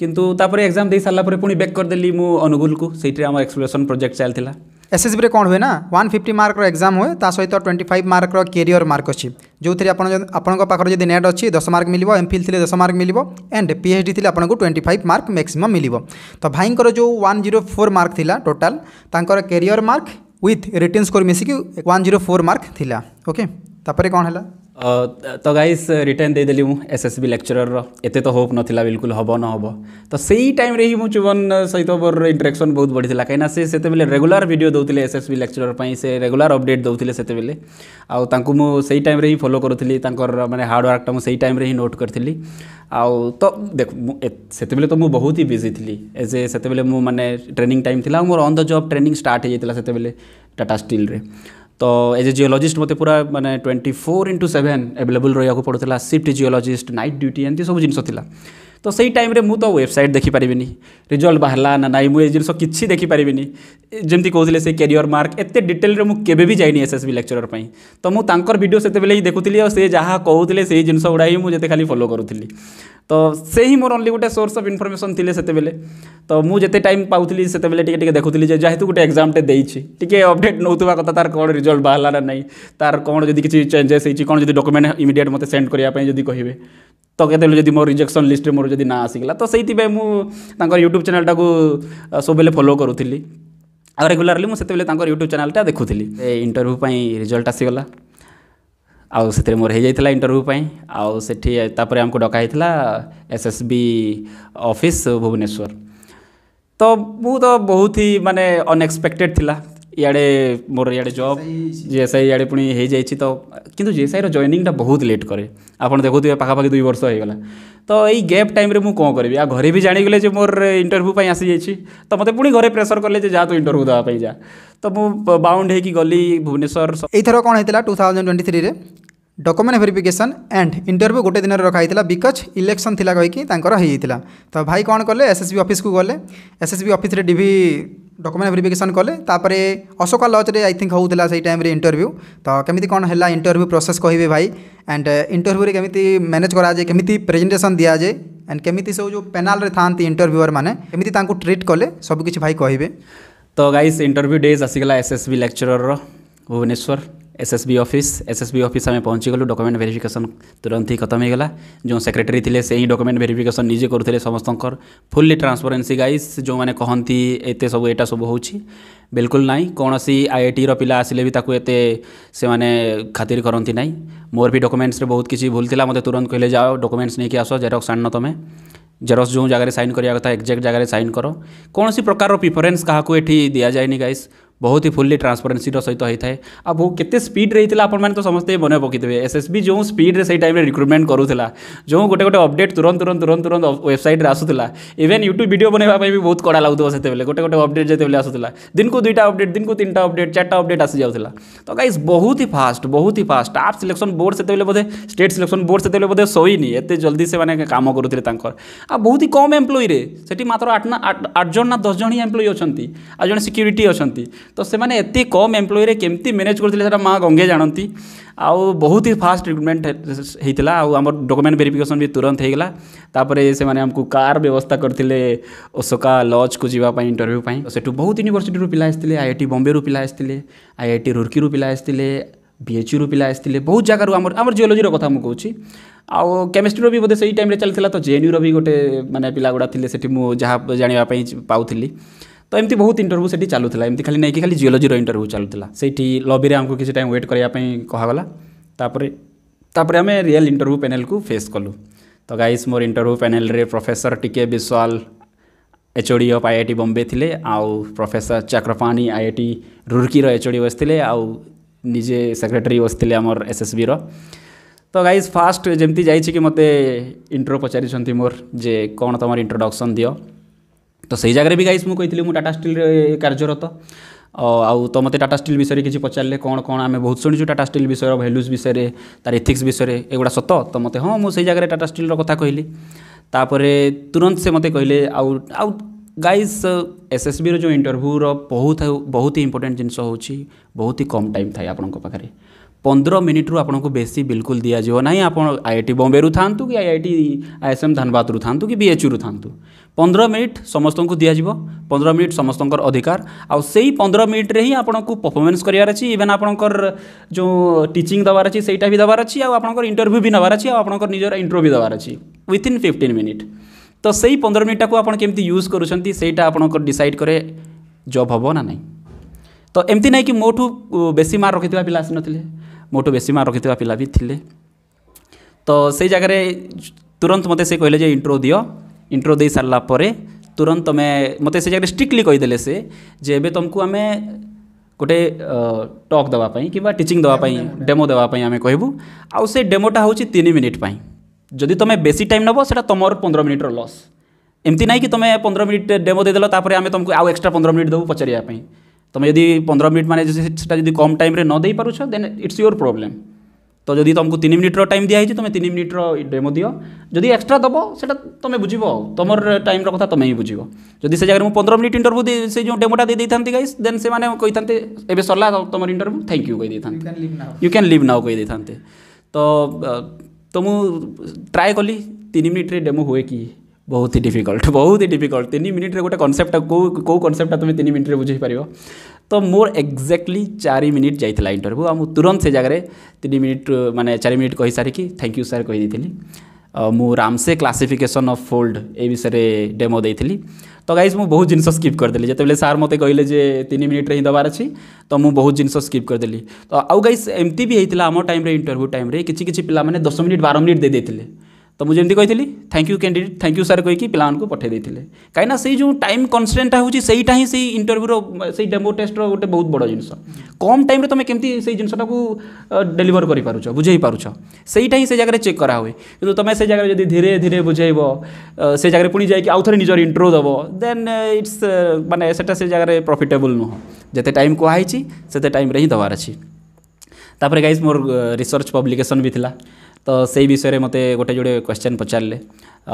କିନ୍ତୁ ତାପରେ ଏକ୍ଜାମ୍ ଦେଇ ସାରିଲା ପରେ ପୁଣି ବ୍ୟାକ୍ କରିଦେଲି ମୁଁ ଅନୁଗୁଳକୁ ସେଇଠି ଆମର ଏକ୍ସପ୍ଲୋରେସନ୍ ପ୍ରୋଜେକ୍ଟ ଚାଲିଥିଲା ଏସ୍ଏସ୍ବିରେ କ'ଣ ହୁଏ ନା ୱାନ୍ ଫିଫ୍ଟି ମାର୍କର ଏକ୍ଜାମ୍ ହୁଏ ତା ସହିତ ଟ୍ୱେଣ୍ଟି ଫାଇଭ୍ ମାର୍କର କେରିୟର ମାର୍କ ଅଛି ଯେଉଁଥିରେ ଆପଣ ଆପଣଙ୍କ ପାଖରେ ଯଦି ନେଟ୍ ଅଛି ଦଶ ମାର୍କ ମିଳିବ ଏମ୍ ଫିଲ୍ ଥିଲେ ଦଶ ମାର୍କ ମିଳିବ ଆଣ୍ଡ ପି ଏଚ୍ ଡ଼ି ଥିଲେ ଆପଣଙ୍କୁ ଟ୍ୱେଣ୍ଟି ଫାଇଭ୍ ମାର୍କ ମ୍ୟାକ୍ସିମମ୍ ମିଳିବ ତ ଭାଇଙ୍କର ଯେଉଁ ୱାନ୍ ଜିରୋ ଫୋର୍ ମାର୍କ ଥିଲା ଟୋଟାଲ୍ ତାଙ୍କର career mark with written score ମିଶିକି ୱାନ୍ ଜିରୋ ଫୋର୍ ମାର୍କ ଥିଲା ଓକେ ତାପରେ କ'ଣ ହେଲା तो गाइस रिटर्न देदेली एस एस बी लेक्चरर रत तो होप नाला बिल्कुल हम न हम तो से टाइम ही मुझ चुवन सहित मोर इंटरेक्शन बहुत बढ़ी था कहीं से रेगुलर भिड दौले एस एस बी लेक्चरर से रेगुलर अपडेट दौले से आई टाइम ही फलो करी मैंने हार्डवर्कटा मुझे टाइम ही नोट करी आउ तो देख से तो मुझे बहुत ही बिजी थी एज ए से मुझे ट्रेनिंग टाइम थी मोर on the job training start होता से टाटा स्टिल्रे ତ ଏଜ୍ ଏ ଜିଓଲୋଜିଷ୍ଟ ମୋତେ ପୁରା ମାନେ twenty four into seven available ରହିବାକୁ ପଡ଼ୁଥିଲା ସିଫ୍ଟ ଜିଓଲୋଜିଷ୍ଟ ନାଇଟ୍ ଡ୍ୟୁଟି ଏମିତି ସବୁ ଜିନିଷ ଥିଲା ତ ସେଇ ଟାଇମ୍ରେ ମୁଁ ତ ୱେବସାଇଟ୍ ଦେଖିପାରିବିନି ରେଜଲ୍ଟ ବାହାରିଲା ନା ନାହିଁ ମୁଁ ଏ ଜିନିଷ କିଛି ଦେଖିପାରିବିନି ଯେମିତି କହୁଥିଲେ ସେ କ୍ୟାରିୟର ମାର୍କ ଏତେ ଡିଟେଲରେ ମୁଁ କେବେ ବି ଯାଇନି ଏସ୍ ଏସ୍ ବି ଲେକ୍ଚରର ପାଇଁ ତ ମୁଁ ତାଙ୍କର ଭିଡ଼ିଓ ସେତେବେଳେ ହିଁ ଦେଖୁଥିଲି ଆଉ ସେ ଯାହା କହୁଥିଲେ ସେଇ ଜିନିଷ ଗୁଡ଼ା ହିଁ ମୁଁ ଯେତେ ଖାଲି ଫଲୋ କରୁଥିଲି ତ ସେ ହିଁ ମୋର ଓନ୍ଲି ଗୋଟେ ସୋର୍ସ ଅଫ୍ ଇନଫର୍ମେସନ୍ ଥିଲେ ସେତେବେଳେ ତ ମୁଁ ଯେତେ ଟାଇମ୍ ପାଉଥିଲି ସେତେବେଳେ ଟିକେ ଟିକେ ଦେଖୁଥିଲି ଯେ ଯେହେତୁ ଗୋଟେ ଏକ୍ଜାମ୍ଟେ ଦେଇଛି ଟିକେ ଅପଡ଼େଟ୍ ନେଉଥିବା କଥା ତାର କ'ଣ ରିଜଲ୍ଟ ବାହାରିଲା ନା ନାହିଁ ତାର କ'ଣ ଯଦି କିଛି ଚେଞ୍ଜେସ୍ ହେଇଛି କ'ଣ ଯଦି ଡକୁମେଣ୍ଟ ଇମିଡ଼ିଏଟ୍ ମୋତେ ସେଣ୍ଡ କରିବା ପାଇଁ ଯଦି କହିବେ तो कत मो रिजेक्शन लिस्ट में मोर जो ना आसगला तो से यूट्यूब चेल्टा को सब फलो करी आ रेगुलाली मुझे से यूट्यूब चेल्टा देखु थी इंटरव्यू पर रिजल्ट आसगला आती मोर हो इंटरव्यू पर आमको डकई S S B office Bhubaneswar तो मु बहुत ही मानने अनएक्सपेक्टेड थी ଇଆଡ଼େ ମୋର ଇଆଡ଼େ ଜବ୍ ଜିଏସ୍ଆଇ ଇଆଡ଼େ ପୁଣି ହେଇଯାଇଛି ତ କିନ୍ତୁ ଜିଏସ୍ଆଇର ଜଏନିଂଟା ବହୁତ ଲେଟ୍ କରେ ଆପଣ ଦେଖୁଥିବେ ପାଖାପାଖି ଦୁଇ ବର୍ଷ ହେଇଗଲା ତ ଏଇ ଗ୍ୟାପ୍ ଟାଇମ୍ରେ ମୁଁ କ'ଣ କରିବି ଆଉ ଘରେ ବି ଜାଣିଗଲେ ଯେ ମୋର ଇଣ୍ଟରଭ୍ୟୁ ପାଇଁ ଆସିଯାଇଛି ତ ମୋତେ ପୁଣି ଘରେ ପ୍ରେସର୍ କଲେ ଯେ ଯାହା ତୁ ଇଣ୍ଟରଭ୍ୟୁ ଦେବା ପାଇଁ ଯା ତ ମୁଁ ବାଉଣ୍ଡ ହେଇକି ଗଲି ଭୁବନେଶ୍ୱର ଏଇଥର କ'ଣ ହେଇଥିଲା ଟୁ ଥାଉଜେଣ୍ଡ ଟ୍ୱେଣ୍ଟି ଥ୍ରୀରେ ডকুমেন্ট ভেরিফিকেসন এন্ড ইন্টরভ্যু গোটে দিনের রখা হয়েছিল বিকজ ইলেকশন লা কী তাঁর হয়ে তো ভাই কম কলে এসএসবি অফিসক গলে এসএসবি অফিসে ডিভি डकुमेंट भेरिफिकेसन कले अशोका लज्रे आई थिंक होता से टाइम इंटरव्यू तो कमी कौन है इंटरव्यू प्रोसेस कहे भाई एंड इंटरव्यू में कमी मैनेज कराए कमी प्रेजेटेसन दि जाए एंड कमी सब जो पेनाल था इंटरव्यूअर मैंने कमी ट्रिट कले सबकि भाई कहे तो गाइस इंटरव्यू डेज आसगला S S B lecturer Bhubaneswar SSB office SSB office आम पहुँची गलु डकुमेंट भेरिफिकेसन तुरंत ही खत्म होगा जो सेक्रेटेरी थे से ही डकुमेंट भेरिफिकेसन निजे करुले समस्त फुल्ली ट्रांसपरेन्सी गाइस जो मैंने कहती एत सब एटा सब हो बिल्कुल ना कौन आई टी रा आसिले भी एते से मैंने खातिर करती ना मोर भी डकुमेंट्स बहुत किसी भूल था मतलब तुरंत कहे जाओ डकुमेंट्स नहीं आस जेरक्स आन तुम्हें जेरक्स जो जगह सैन करा कथा एक्जाक्ट जगह सैन कर कौन प्रकार प्रिफरेन्स क्या दि जाए गाइस ବହୁତ ହି ଫୁଲି ଟ୍ରାନ୍ସପରେନ୍ସିର ସହିତ ହେଇଥାଏ ଆଉ ବହୁ କେତେ ସ୍ପିଡ଼୍ରେ ହେଇଥିଲା ଆପଣମାନେ ତ ସମସ୍ତେ ମନେ ପକାଇଦେବେ ଏସ୍ ଏସ୍ ବି ଯେଉଁ ସ୍ପିଡ଼୍ରେ ସେଇ ଟାଇମ୍ରେ ରିକ୍ରୁଟମେଣ୍ଟ କରୁଥିଲା ଯେଉଁ ଗୋଟେ ଗୋଟେ ଅପଡ଼େଟ୍ ତୁରନ୍ତ ତୁରନ୍ତ ତୁରନ୍ତ ତୁରନ୍ତ ୱେବସାଇଟ୍ରେ ଆସୁଥିଲା ଇଭେନ୍ ୟୁଟ୍ୟୁବ୍ ଭିଡ଼ିଓ ବନେଇବା ପାଇଁ ବି ବହୁତ କଡ଼ା ଲାଗୁଥିବ ସେତେବେଳେ ଗୋଟେ ଗୋଟେ ଅପଡ଼େଟ୍ ଯେତେବେଳେ ଆସୁଥିଲା ଦିନକୁ ଦୁଇଟା ଅପଡ଼େଟ୍ ଦିନକୁ ତିନିଟା ଅପଡ଼େଟ୍ ଚାରିଟା ଅପଡ଼େଟ୍ ଆସିଯାଉଥିଲା ତ ଗାଇସ୍ ବହୁତ ହି ଫାଷ୍ଟ ବହୁତ ହି ଫାଷ୍ଟ ଆପ୍ ସିଲେକ୍ସନ୍ ବୋର୍ଡ଼ ସେତେବେଳେ ବୋଧେ ଷ୍ଟେଟ୍ ସିଲେକ୍ସନ୍ ବୋର୍ଡ଼ ସେତେବେଳେ ବୋଧେ ଶୋଇନି ଏତେ ଜଲ୍ଦି ସେମାନେ କାମ କରୁଥିଲେ ତାଙ୍କର ଆଉ ବହୁତ ହି କମ୍ ଏମ୍ପ୍ଲଇରେ ସେଠି ମାତ୍ର ଆଠ ନା ଆଠ ଜଣ ନା ଦଶ ଜଣ ହିଁ ଏମ୍ପ୍ଲଇ ଅଛନ୍ତି ଆଉ ଜଣେ ସିକ୍ୟୁରିଟି ଅଛନ୍ତି तो से कम एम्प्लयी में कमी मैनेज करते माँ गंगे जानती आउ बहुत ही फास्ट ट्रिटमेंट होता आम डकुमेंट भेरिफिकेसन भी तुरंत होतापर से कार व्यवस्था करते अशोका लज को जीवाई इंटरव्यूपाई से बहुत यूनिवर्सी पिला आई आई टी बम्बे पिला आई आई टी रुर्की पिला आई बीएचयू रू पिला आते बहुत जगह आम जिओलोजी कथ मुझे कौन आउ केमिस्ट्री भी बोधे से टाइम चलता तो जे एन यू रही गोटे मैंने पिला गुड़ा थे जहाँ जानवापी पाँ तो एमती बहुत इंटरव्यू से चलू था एमती खाली नहीं कि खाली जिओलोजी इंटरव्यू चलूला से लबि आमको किसी टाइम व्वेट करवाई कहगलापर आम रियल इंटरव्यू पैनेल को फेस कलु तो गाइस मोर इंटरव्यू पैनेल रे प्रोफेसर टीके विश्वाल एचओडीओ ऑफ आईआईटी बॉम्बे थिले आउ professor Chakrapani IIT I Roorkee एचओडीओ बसते आउ निजे सेक्रेटरी बसते आमर एस एस बी रो गाइज फास्ट जमी जाइए कि मत इंटरव्यू पचार मोर जे कौन तुम इंट्रोडक्शन दिया तो सही जगह भी गाइस मुझे कही टाटा स्टिल कार्यरत आउ तो मत टाटा स्टिल विषय में किसी पचारे कौन कौन आम बहुत शुणु टाटा स्टिल विषय भैल्यूज विषय में तार इथिक्स विषय में सत तो मत हाँ मुझे जगह टाटा स्टिल कथ कहली तापर तुरंत से मत कहे आउ आउ गाइस एस एस बी रो इंटरभ्यूर बहुत बहुत ही इंपोर्टाट जिनस हो बहुत ही कम टाइम थाए आपखे पंद्रह मिनिट्रु आपको बेसी बिल्कुल दिजाव ना आप आई आई टी बम्बे था कि I I T I S M Dhanbad रू था कि बी एच यू रू था ପନ୍ଦର ମିନିଟ୍ ସମସ୍ତଙ୍କୁ ଦିଆଯିବ ପନ୍ଦର ମିନିଟ୍ ସମସ୍ତଙ୍କର ଅଧିକାର ଆଉ ସେଇ ପନ୍ଦର ମିନିଟ୍ରେ ହିଁ ଆପଣଙ୍କୁ ପରଫର୍ମାନ୍ସ କରିବାର ଅଛି ଇଭେନ୍ ଆପଣଙ୍କର ଯେଉଁ ଟିଚିଂ ଦେବାର ଅଛି ସେଇଟା ବି ଦେବାର ଅଛି ଆଉ ଆପଣଙ୍କର ଇଣ୍ଟରଭ୍ୟୁ ବି ନେବାର ଅଛି ଆଉ ଆପଣଙ୍କର ନିଜର ଇଣ୍ଟରଭ୍ୟୁ ବି ଦେବାର ଅଛି ୱିଥିନ୍ ଫିଫ୍ଟିନ୍ ମିନିଟ୍ ତ ସେଇ ପନ୍ଦର ମିନିଟ୍ଟାକୁ ଆପଣ କେମିତି ୟୁଜ୍ କରୁଛନ୍ତି ସେଇଟା ଆପଣଙ୍କର ଡିସାଇଡ଼୍ କରେ ଜବ୍ ହେବ ନା ନାହିଁ ତ ଏମିତି ନାହିଁ କି ମୋଠୁ ବେଶୀ ମାର୍କ ରଖିଥିବା ପିଲା ଆସିନଥିଲେ ମୋଠୁ ବେଶୀ ମାର୍କ ରଖିଥିବା ପିଲା ବି ଥିଲେ ତ ସେଇ ଜାଗାରେ ତୁରନ୍ତ ମୋତେ ସେ କହିଲେ ଯେ ଇଣ୍ଟ୍ରୋ ଦିଅ ଇଣ୍ଟ୍ରୋ ଦେଇ ସାରିଲା ପରେ ତୁରନ୍ତ ତୁମେ ମୋତେ ସେ ଜାଗାରେ ଷ୍ଟ୍ରିକ୍ଟଲି କହିଦେଲେ ସେ ଯେ ଏବେ ତୁମକୁ ଆମେ ଗୋଟେ ଟକ୍ ଦେବା ପାଇଁ କିମ୍ବା ଟିଚିଂ ଦେବା ପାଇଁ ଡେମୋ ଦେବା ପାଇଁ ଆମେ କହିବୁ ଆଉ ସେ ଡେମୋଟା ହେଉଛି ତିନି ମିନିଟ୍ ପାଇଁ ଯଦି ତୁମେ ବେଶୀ ଟାଇମ୍ ନେବ ସେଇଟା ତୁମର ପନ୍ଦର ମିନିଟ୍ର ଲସ୍ ଏମିତି ନାହିଁ କି ତୁମେ ପନ୍ଦର ମିନିଟ୍ ଡେମୋ ଦେଇଦେଲ ତାପରେ ଆମେ ତୁମକୁ ଆଉ ଏକ୍ସଟ୍ରା ପନ୍ଦର ମିନିଟ୍ ଦେବୁ ପଚାରିବା ପାଇଁ ତୁମେ ଯଦି ପନ୍ଦର ମିନିଟ୍ ମାନେ ସେଟା ଯଦି କମ୍ ଟାଇମ୍ରେ ନ ଦେଇପାରୁଛ ଦେନ୍ ଇଟ୍ସ ୟୋର୍ ପ୍ରୋବ୍ଲେମ୍ तो जदि तुमको तीन मिनिट्र टाइम दिखाई तुम्हें तीन मिनिट्र डेमो दि जदि एक्सट्रा दब से तुम्हें बुझ तुम टाइम रहा तुम्हें ही बुझ जदि से जगह मुझे पंद्रह मिनट इंटरव्यू से जो डेमोटा दे था गाइस देन से कही सरला तुम इंटरव्यू थैंक यू कही था यू क्या लिव नाउ कही था तो तो मुझे ट्राए कली तीन मिनिट्रे डेमो हुए कि बहुत ही डिफिकल्ट बहुत ही डिफिकल्ट तीन मिनिट्रे गोटे कनसेप्ट कौ कनसेप्टा तुम्हें तीन मिनिट्रे बुझे पार ତ ମୋର ଏକ୍ଜାକ୍ଟଲି ଚାରି ମିନିଟ୍ ଯାଇଥିଲା ଇଣ୍ଟରଭ୍ୟୁ ଆଉ ମୁଁ ତୁରନ୍ତ ସେ ଜାଗାରେ ତିନି ମିନିଟ୍ ମାନେ ଚାରି ମିନିଟ୍ କହିସାରିକି ଥ୍ୟାଙ୍କ ୟୁ ସାର୍ କହିଦେଇଥିଲି ମୁଁ ରାମସେ କ୍ଲାସିଫିକେସନ୍ ଅଫ୍ ଫୋଲ୍ଡ ଏ ବିଷୟରେ ଡେମୋ ଦେଇଥିଲି ତ ଗାଇଜ୍ ମୁଁ ବହୁତ ଜିନିଷ ସ୍କିପ୍ କରିଦେଲି ଯେତେବେଳେ ସାର୍ ମୋତେ କହିଲେ ଯେ ତିନି ମିନିଟ୍ରେ ହିଁ ଦେବାର ଅଛି ତ ମୁଁ ବହୁତ ଜିନିଷ ସ୍କିପ୍ କରିଦେଲି ତ ଆଉ ଗାଇଜ୍ ଏମିତି ବି ହେଇଥିଲା ଆମ ଟାଇମ୍ରେ ଇଣ୍ଟରଭ୍ୟୁ ଟାଇମ୍ରେ କିଛି କିଛି ପିଲାମାନେ ଦଶ ମିନିଟ୍ ବାର ମିନିଟ୍ ଦେଇଦେଇଥିଲେ तो मुझे कही thank you candidate thank you sir कहीकि पे पठाई देते कहीं जो टाइम कनसटेन्टा होता ही से इंटरव्यूरो डेमो टेस्टर गोटे बहुत बड़ जिनस कम टाइम तुम कमी से जिनसटा को डेलीवर कर बुझे पार से ही से जगह चेक करा हुए कि तुम से जगह जब धीरे धीरे बुझे से जगह पुणी जाए आउ थे निजर इंटरव्यू दब दे इट्स मैंने से जगह प्रफिटेबुल नुह जिते टाइम कहते टाइम हिं दबार अच्छी तापर गाइज मोर रिसर्च पब्लिकेसन भी था ତ ସେଇ ବିଷୟରେ ମୋତେ ଗୋଟେ ଯୋଡ଼େ କ୍ୱେଶ୍ଚନ୍ ପଚାରିଲେ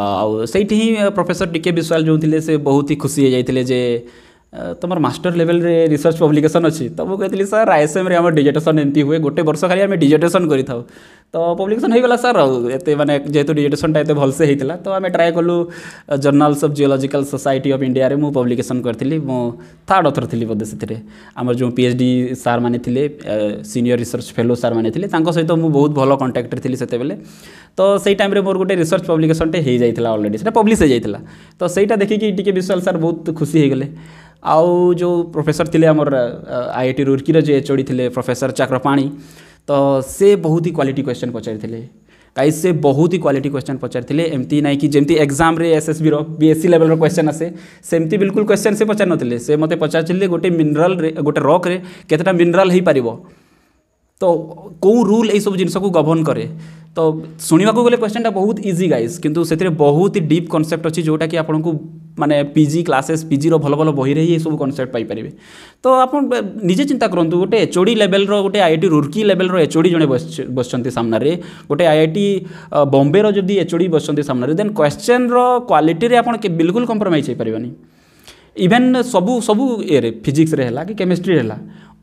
ଆଉ ସେଇଠି ହିଁ ପ୍ରଫେସର ଟି କେ ବିଶ୍ୱାଳ ଯେଉଁ ଥିଲେ ସେ ବହୁତ ହି ଖୁସି ହେଇଯାଇଥିଲେ ଯେ तुम मस्टर लेवल रे रिसर्च पब्लिकेसन अच्छी तो मुझे कहती सर आईएसएम रे आम डिजिटेसन एमती हुए गोटे वर्ष खाली आम डिजिटेसन कर तो पब्लिकेशन हो गला सर एत मैंने जेहतु डिजिटेसन टाइम भलसे होता तो आम ट्राए कलु journals of geological society of India मुझ पब्लिकेसन करी थार्ड अथर थी बोलते से आम जो पी एच डी सार मैंने थे सिनियर रिसर्च फेलो सार मैंने थे सहित मुझे बहुत भल कंटाक्ट थी से तो से टाइम मोर गोटे रिसर्च पब्लिकेसन टे अलरेडी से पब्लीश होता तो सहीटा देखिए टी विश्वास सर बहुत खुशी गले आउ जो प्रोफेसर थे आम आई आई टी रुर्कर जो थे प्रोफेसर चक्रपाणी तो से बहुत ही क्वालिटी क्वेश्चन पचारे कहीं से बहुत ही क्वालिटी क्वेश्चन पचारे एमती ना कि exam exam S S B रीएससी लेवल क्वेश्चन आसे सेमती बिल्कुल क्वेश्चन से पचार ना से मत पचारे गोटे मिनराल गोटे रक केतटा मिनराल हो पार तो कौ रूल यू जिनस गवर्न कै তো ଶୁଣିବାକୁ ଗଲେ କ୍ୱେଶ୍ଚନ୍ଟା ବହୁତ ଇଜି ଗାଇସ୍ କିନ୍ତୁ ସେଥିରେ ବହୁତ ହି ଡିପ୍ କନସେପ୍ଟ ଅଛି ଯେଉଁଟାକି ଆପଣଙ୍କୁ ମାନେ ପିଜି କ୍ଲାସେସ୍ ପିଜିର ଭଲ ଭଲ ବହିରେ ହିଁ ଏସବୁ କନସେପ୍ଟ ପାଇପାରିବେ ତ ଆପଣ ନିଜେ ଚିନ୍ତା କରନ୍ତୁ ଗୋଟେ ଏଚ୍ଓଡ଼ି ଲେଭେଲ୍ର ଗୋଟେ ଆଇ ଆଇ ଟି ରୁର୍କି ଲେଭେଲ୍ର ଏଚ୍ଓଡ଼ି ଜଣେ ବସିଛନ୍ତି ସାମ୍ନାରେ ଗୋଟେ ଆଇ ଆଇ ଟି ବମ୍ବେର ଯଦି ଏଚ୍ଓଡ଼ି ବସିଛନ୍ତି ସାମ୍ନାରେ ଦେନ୍ କ୍ୱେଶ୍ଚନ୍ର କ୍ୱାଲିଟିରେ ଆପଣ ବିଲକୁଲ କମ୍ପ୍ରମାଇଜ୍ ହେଇପାରିବେନି ଇଭେନ୍ ସବୁ ସବୁ ଇଏରେ ଫିଜିକ୍ସରେ ହେଲା କି କେମିଷ୍ଟ୍ରିରେ ହେଲା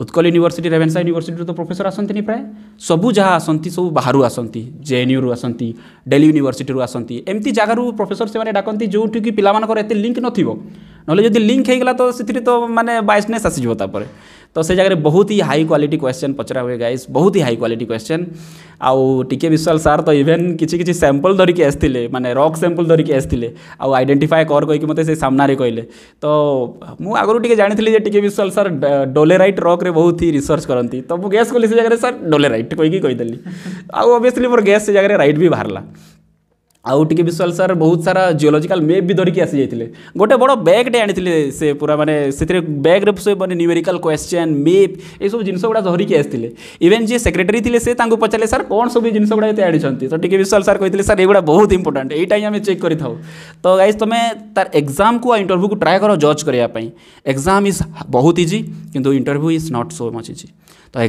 ଉତ୍କଳ ୟୁନିଭର୍ସିଟି ରେଭେନ୍ସା ୟୁନିଭର୍ସିଟିରୁ ତ ପ୍ରଫେସର ଆସନ୍ତିନି ପ୍ରାୟ ସବୁ ଯାହା ଆସନ୍ତି ସବୁ ବାହାରୁ ଆସନ୍ତି ଜେଏନ୍ୟୁରୁ ଆସନ୍ତି ଡେଲି ୟୁନିଭର୍ସିଟିରୁ ଆସନ୍ତି ଏମିତି ଜାଗାରୁ ପ୍ରଫେସର ସେମାନେ ଡାକନ୍ତି ଯେଉଁଠିକି ପିଲାମାନଙ୍କର ଏତେ ଲିଙ୍କ୍ ନଥିବ ନହେଲେ ଯଦି ଲିଙ୍କ୍ ହେଇଗଲା ତ ସେଥିରେ ତ ମାନେ ବାଇସନେସ୍ ଆସିଯିବ ତାପରେ ତ ସେ ଜାଗାରେ ବହୁତ ହି ହାଇ କ୍ୱାଲିଟି କ୍ୱେଶ୍ଚନ୍ ପଚରା ହୁଏ ଗାଇସ୍ ବହୁତ ହି ହାଇ କ୍ୱାଲିଟି କ୍ୱେଶ୍ଚନ୍ ଆଉ ଟି କେ ବିଶ୍ୱାଳ ସାର୍ ତ ଇଭେନ୍ କିଛି କିଛି ସାମ୍ପଲ୍ ଧରିକି ଆସିଥିଲେ ମାନେ ରକ୍ ସାମ୍ପଲ୍ ଧରିକି ଆସିଥିଲେ ଆଉ ଆଇଡେଣ୍ଟିଫାଏ କର କହିକି ମୋତେ ସେ ସାମ୍ନାରେ କହିଲେ ତ ମୁଁ ଆଗରୁ ଟିକେ ଜାଣିଥିଲି ଯେ ଟି କେ ବିଶ୍ୱାଳ ସାର୍ ଡୋଲେରାଇଟ୍ ରକ୍ରେ ବହୁତ ହି ରିସର୍ଚ୍ଚ କରନ୍ତି ତ ମୁଁ ଗେସ୍ କଲି ସେ ଜାଗାରେ ସାର୍ ଡୋଲେରାଇଟ୍ କହିକି କହିଦେଲି ଆଉ ଅବିୟସ୍ଲି ମୋର ଗେସ୍ ସେ ଜାଗାରେ ରାଇଟ୍ ବି ବାହାରିଲା आउ टे विश्वाल सर बहुत सारा जिओलोजिकाल मेप भी धरिकी आसी जाइए गोटे बड़ बैगटे आनी से पूरा मानने से बैग्रे मैंने न्यूमेरिकाल क्वेश्चन मेप ये सब जिन गुड़ा धरिकी आसते इवेन जी सेक्रेटरी थे से पचारे सार कौन सब जिन गुड़ा ये आनी तो टी विश्वाल सर कहते सार युवा बहुत इंपोर्टाट ये आम चेक कर तो गाइज तुम्हें तार एक्जाम को इंटरव्यू को ट्राए कर जज करने एक्जाम इज बहुत इजी कि interview is not so much easy ତ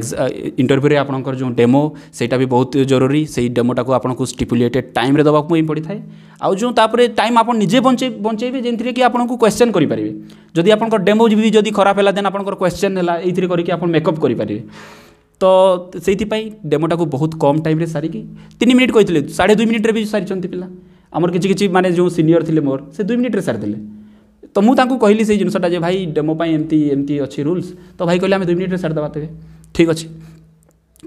ଇଣ୍ଟରଭ୍ୟୁରେ ଆପଣଙ୍କର ଯେଉଁ ଡେମୋ ସେଇଟା ବି ବହୁତ ଜରୁରୀ ସେଇ ଡେମୋଟାକୁ ଆପଣଙ୍କୁ ଷ୍ଟିପୁଲେଟେଡ଼ ଟାଇମ୍ରେ ଦେବାକୁ ହିଁ ପଡ଼ିଥାଏ ଆଉ ଯେଉଁ ତାପରେ ଟାଇମ୍ ଆପଣ ନିଜେ ବଞ୍ଚେଇ ବଞ୍ଚେଇବେ ଯେଉଁଥିରେ କି ଆପଣଙ୍କୁ କ୍ୱେଶ୍ଚନ୍ କରିପାରିବେ ଯଦି ଆପଣଙ୍କର ଡେମୋ ବି ଯଦି ଖରାପ ହେଲା ଦେନ୍ ଆପଣଙ୍କର କ୍ୱେଶ୍ଚନ୍ ହେଲା ଏଇଥିରେ କରିକି ଆପଣ ମେକଅପ୍ କରିପାରିବେ ତ ସେଇଥିପାଇଁ ଡେମୋଟାକୁ ବହୁତ କମ୍ ଟାଇମ୍ରେ ସାରିକି ତିନି ମିନିଟ୍ କହିଥିଲେ ସାଢ଼େ ଦୁଇ ମିନିଟ୍ରେ ବି ସାରିଛନ୍ତି ପିଲା ଆମର କିଛି କିଛି ମାନେ ଯେଉଁ ସିନିୟର୍ ଥିଲେ ମୋର ସେ ଦୁଇ ମିନିଟ୍ରେ ସାରିଦେଲେ तो मुझे कहली से जिनसटा जो भाई डेमोपाई एमती एमती अच्छे रूल्स तो भाई कहे आम दुई मिनिट्रे सार्ट देवा तेज ठीक अच्छे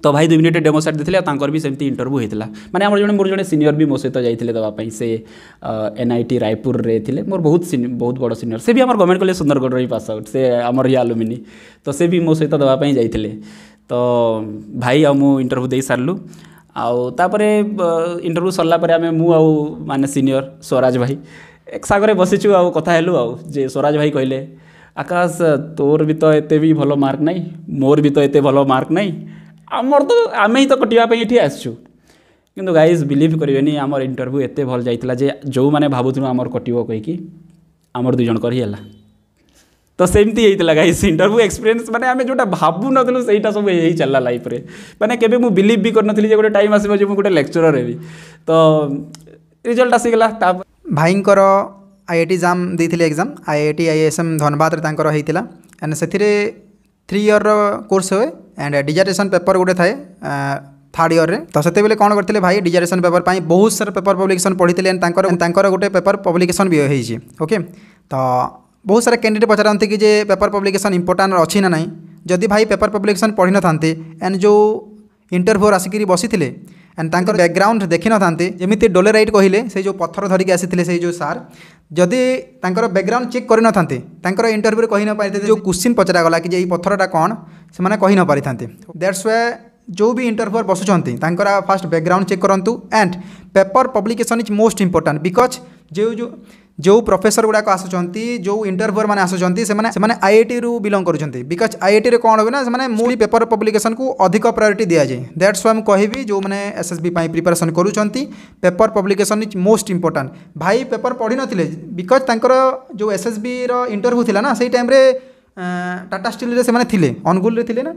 तो भाई दुई मिनिटे डेमो सार्ट देर भी सेमती इंटरव्यू होता मैंने जो मोर जो सिनियर भी मो सहित जाइए दवापाई से एन आई टी रायपुर थे मोर बहुत बहुत बड़ सीनियर से भी आम government college Sundargarh pass out से आम आलुमिनि तो से भी मो सहित दवापाई जाइए तो भाई आ मुझ इंटरव्यू दे सारूँ आउ तापर इंटरव्यू सरला मुझे सीनियर स्वराज भाई এক সাগরে বসিছু আউ কথা হেলু আউ যে স্বরাজ ভাই কহিলে আকাশ তোর বি তো এতে বি ভালো মার্ক নাই মোর বি তো এতে ভালো মার্ক নাই আমার তো আমি তো কটিবা পাই এটি আসছু কিন্তু গাইজ বিলিভ করবেনি আমার ইন্টরভিউ এতে ভাল যাই যে যে ভাবুলু আমার কটিব কইকি আমার দুইজণকর হি হেলা তো সেমতি হয়েছিল গাইজ ইন্টরভিউ এক্সপিরিয়েন্স মানে আমি যেটা ভাবু নথিলু সেইটা সব হয়ে চালা লাইফরে মানে কেবে মু বিলিভ বি করনথিলি যে গোটে টাইম আসবে যে মু গোটে লেকচরর হেবি তো রিজল্ট আসিগলা তারপরে ভাইঙ্কর ଆଇ ଆଇ ଟି ଜାମ୍ ଦେଇଥିଲେ exam I I T I S M ଧନବାଦରେ ତାଙ୍କର ହେଇଥିଲା এন্ড ସେଥିରେ ଥ୍ରୀ ଇୟର୍ର କୋର୍ସ ହୁଏ ଆଣ୍ଡ ଡିଜାରେସନ୍ ପେପର୍ ଗୋଟେ ଥାଏ থার্ড ইয়ারে তো সেতবে কোণ করলে ভাই ডিজারেসন পেপর পাই বহু সারা পেপর পব্লিকেসন পড়িলে তাঁর গোটে পেপর পব্লিকেসন বি হয়েছে ওকে তো বহু সারা ক্যান্ডিডেট পচারতে কি যে পেপর পব্লিকেসন ইম্পর্টাট অছি না যদি ভাই পেপর পব্লিকেসন পড়ি নথাতে এন্ড যে ইন্টরভিউর আসিকি বসিলে एंड बैकग्राउंड देखी न था जमी डोले डोलेराइट कहले से जो पथर धरिकी आसी से जो सार जदि तर बैकग्राउंड चेक कर इंटरव्यू कही न पारि जो क्वेश्चन पचरागला कि पथरटा कौन से कही न पारि था दैट्स वे जो भी इंटरव्यूअर बसुँच फास्ट बैकग्राउंड चेक करूँ and paper publication is most important because जो जो जो प्रफेसर गुड़ाक आसुँच जो इंटरभ्यूअर मैंने आसुँच से आई टू बिलंग करते बिकज आई आई टी कौन हुए ना से मूल पेपर पब्लिकेसन को अधिक प्रायोरीट दिजाए दैट्स वाई मुझे जो मैंने एस एस बी प्रिपेरेसन करुँच paper publication is most important भाई पेपर पढ़ी निकज बिकज जो एस एस बी रंटरभ्यू थी ना से टाइम ଟାଟା ଷ୍ଟିଲ୍ରେ ସେମାନେ ଥିଲେ ଅନୁଗୁଳରେ ଥିଲେ ନା